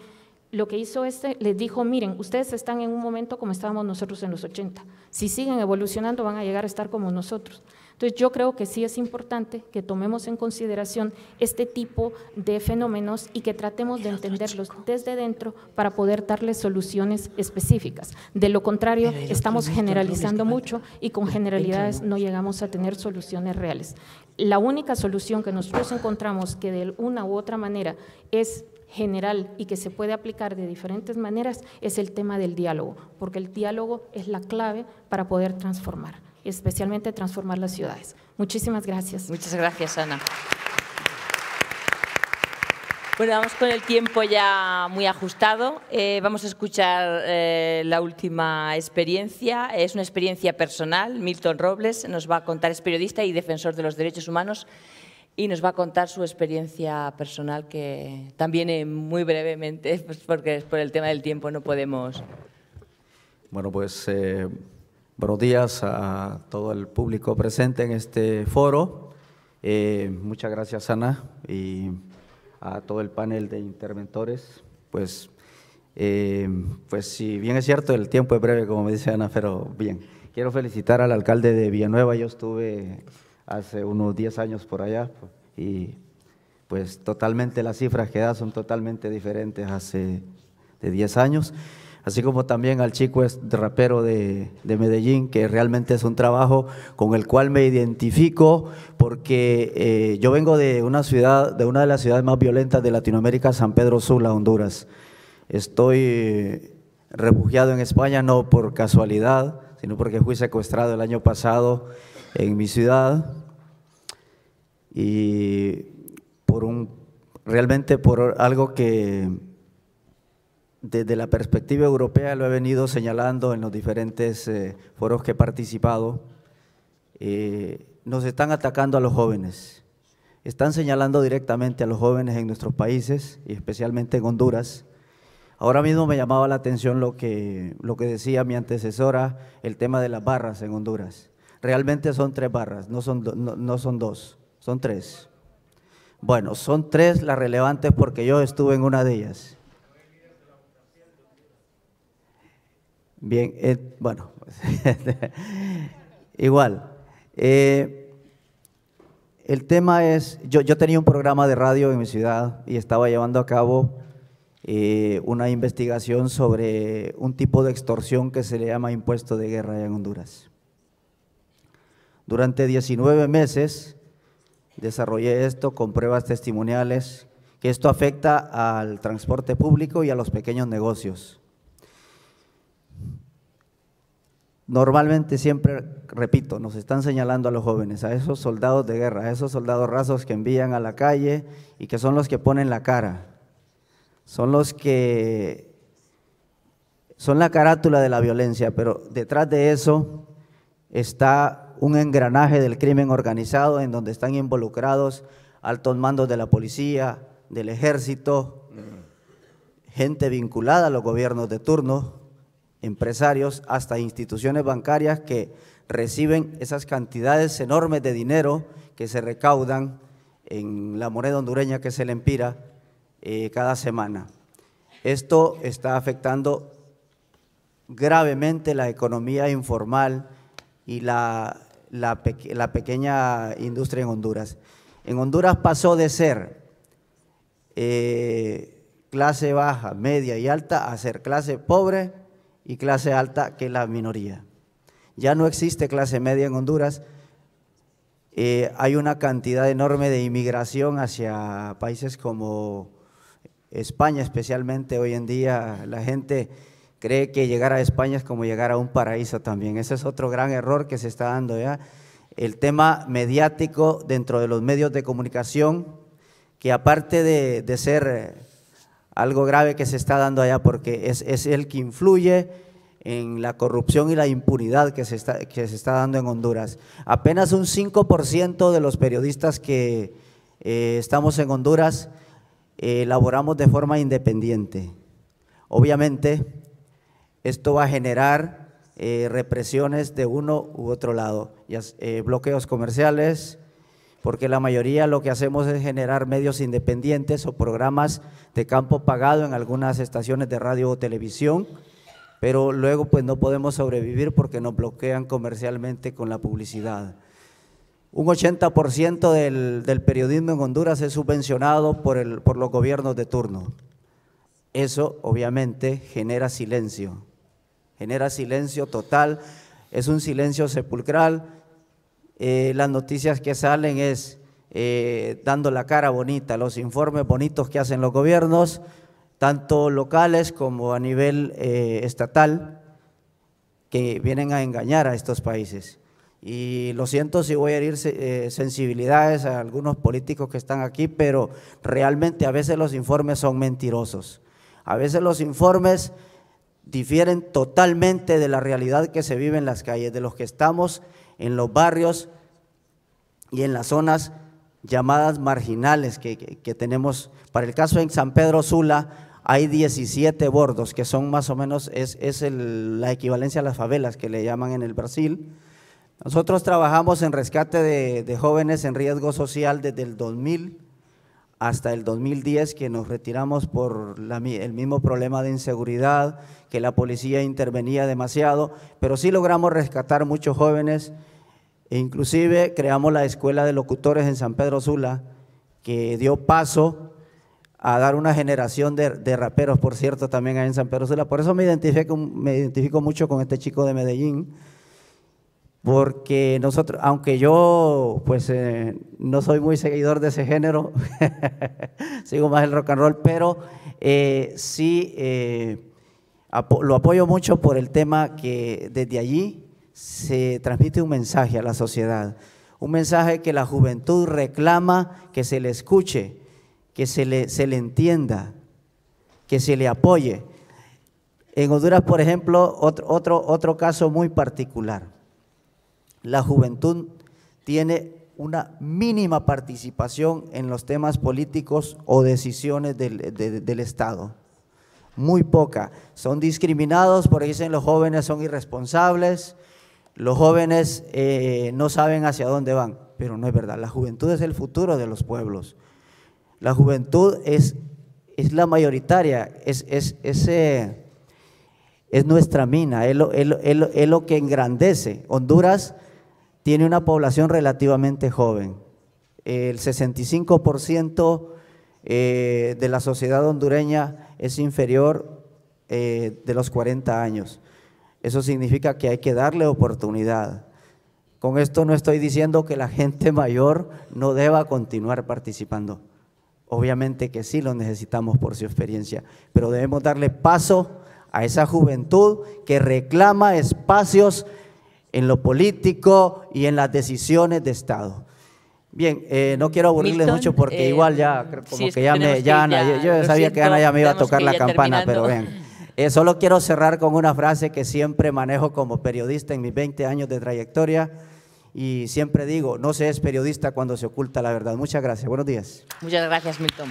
lo que hizo este, les dijo, miren, ustedes están en un momento como estábamos nosotros en los 80. Si siguen evolucionando van a llegar a estar como nosotros. Entonces yo creo que sí es importante que tomemos en consideración este tipo de fenómenos y que tratemos de entenderlos desde dentro para poder darles soluciones específicas. De lo contrario, estamos generalizando mucho y con generalidades no llegamos a tener soluciones reales. La única solución que nosotros encontramos que de una u otra manera es general y que se puede aplicar de diferentes maneras es el tema del diálogo, porque el diálogo es la clave para poder transformar, especialmente transformar las ciudades. Muchísimas gracias. Muchas gracias, Ana. Bueno, vamos con el tiempo ya muy ajustado. Eh, vamos a escuchar eh, la última experiencia. Es una experiencia personal. Milton Robles nos va a contar, es periodista y defensor de los derechos humanos y nos va a contar su experiencia personal que también muy brevemente, pues porque por el tema del tiempo no podemos. Bueno, pues eh, buenos días a todo el público presente en este foro. Eh, muchas gracias, Ana, y a todo el panel de interventores. Pues, eh, pues si bien es cierto, el tiempo es breve, como me dice Ana, pero bien. Quiero felicitar al alcalde de Villanueva. Yo estuve hace unos 10 años por allá y pues totalmente las cifras que da son totalmente diferentes hace de 10 años. Así como también al chico es rapero de, Medellín, que realmente es un trabajo con el cual me identifico, porque eh, yo vengo de una ciudad, de una de las ciudades más violentas de Latinoamérica, San Pedro Sula, Honduras. Estoy eh, refugiado en España no por casualidad, sino porque fui secuestrado el año pasado en mi ciudad y por un, realmente por algo que desde la perspectiva europea lo he venido señalando en los diferentes eh, foros que he participado, eh, nos están atacando a los jóvenes, están señalando directamente a los jóvenes en nuestros países y especialmente en Honduras. Ahora mismo me llamaba la atención lo que, lo que decía mi antecesora, el tema de las barras en Honduras. Realmente son tres barras, no son, no, no son dos, son tres. Bueno, son tres las relevantes porque yo estuve en una de ellas. Bien, eh, bueno, igual. Eh, el tema es, yo, yo, tenía un programa de radio en mi ciudad y estaba llevando a cabo eh, una investigación sobre un tipo de extorsión que se le llama impuesto de guerra en Honduras. Durante 19 meses desarrollé esto con pruebas testimoniales, que esto afecta al transporte público y a los pequeños negocios. Normalmente siempre, repito, nos están señalando a los jóvenes, a esos soldados de guerra, a esos soldados rasos que envían a la calle y que son los que ponen la cara, son los que son la carátula de la violencia, pero detrás de eso está un engranaje del crimen organizado en donde están involucrados altos mandos de la policía, del ejército, gente vinculada a los gobiernos de turno, empresarios, hasta instituciones bancarias que reciben esas cantidades enormes de dinero que se recaudan en la moneda hondureña que se le empira eh, cada semana. Esto está afectando gravemente la economía informal y la, la, pequeña industria en Honduras. En Honduras pasó de ser eh, clase baja, media y alta a ser clase pobre y clase alta, que es la minoría. Ya no existe clase media en Honduras. Eh, hay una cantidad enorme de inmigración hacia países como España, especialmente hoy en día. La gente cree que llegar a España es como llegar a un paraíso también. Ese es otro gran error que se está dando ya. El tema mediático dentro de los medios de comunicación, que aparte de, ser eh, algo grave que se está dando allá, porque es, el que influye en la corrupción y la impunidad que se está, que se está dando en Honduras. Apenas un 5% de los periodistas que eh, estamos en Honduras elaboramos eh, de forma independiente. Obviamente, esto va a generar eh, represiones de uno u otro lado, eh, bloqueos comerciales, porque la mayoría lo que hacemos es generar medios independientes o programas de campo pagado en algunas estaciones de radio o televisión, pero luego pues no podemos sobrevivir porque nos bloquean comercialmente con la publicidad. Un 80% del, periodismo en Honduras es subvencionado por los gobiernos de turno. Eso obviamente genera silencio genera silencio total, es un silencio sepulcral. Eh, las noticias que salen es eh, dando la cara bonita, los informes bonitos que hacen los gobiernos, tanto locales como a nivel eh, estatal, que vienen a engañar a estos países. Y lo siento si voy a herir sensibilidades a algunos políticos que están aquí, pero realmente a veces los informes son mentirosos. A veces los informes difieren totalmente de la realidad que se vive en las calles, de los que estamos en los barrios y en las zonas llamadas marginales que, tenemos. Para el caso en San Pedro Sula hay 17 bordos, que son más o menos, es, la equivalencia a las favelas que le llaman en el Brasil. Nosotros trabajamos en rescate de, de jóvenes en riesgo social desde el 2000 hasta el 2010 que nos retiramos por el mismo problema de inseguridad, que la policía intervenía demasiado, pero sí logramos rescatar muchos jóvenes, e inclusive creamos la Escuela de Locutores en San Pedro Sula, que dio paso a dar una generación de, raperos, por cierto, también ahí en San Pedro Sula. Por eso me identifico mucho con este chico de Medellín, porque nosotros, aunque yo pues eh, no soy muy seguidor de ese género, sigo más el rock and roll, pero eh, sí eh, lo apoyo mucho por el tema que desde allí se transmite un mensaje a la sociedad, un mensaje que la juventud reclama que se le escuche, que se le, se le entienda, que se le apoye. En Honduras, por ejemplo, otro, otro, otro caso muy particular la juventud tiene una mínima participación en los temas políticos o decisiones del, Estado. Muy poca. Son discriminados, por ahí dicen los jóvenes son irresponsables, los jóvenes eh, no saben hacia dónde van, pero no es verdad. La juventud es el futuro de los pueblos. La juventud es, es la mayoritaria, es, es, eh, nuestra mina, es lo que engrandece. Honduras tiene una población relativamente joven. El 65% eh, de la sociedad hondureña es inferior eh, de los 40 años. Eso significa que hay que darle oportunidad. Con esto no estoy diciendo que la gente mayor no deba continuar participando. Obviamente que sí lo necesitamos por su experiencia, pero debemos darle paso a esa juventud que reclama espacios en lo político y en las decisiones de Estado. Bien, eh, no quiero aburrirles mucho porque eh, igual ya como que ya me, ya, Ana, yo sabía que Ana ya me iba a tocar la campana, pero bien. Eh, solo quiero cerrar con una frase que siempre manejo como periodista en mis 20 años de trayectoria y siempre digo, no se es periodista cuando se oculta la verdad. Muchas gracias, buenos días. Muchas gracias, Milton.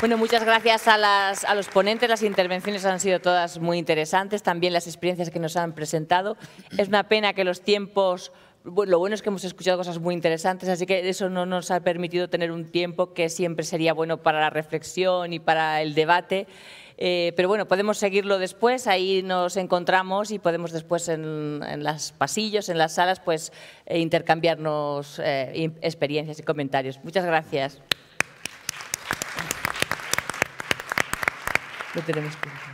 Bueno, muchas gracias a, los ponentes. Las intervenciones han sido todas muy interesantes, también las experiencias que nos han presentado. Es una pena que los tiempos... Bueno, lo bueno es que hemos escuchado cosas muy interesantes, así que eso no nos ha permitido tener un tiempo que siempre sería bueno para la reflexión y para el debate. Eh, pero bueno, podemos seguirlo después, ahí nos encontramos y podemos después en, en los pasillos, en las salas, pues eh, intercambiarnos eh, experiencias y comentarios. Muchas gracias. lo tenemos claro.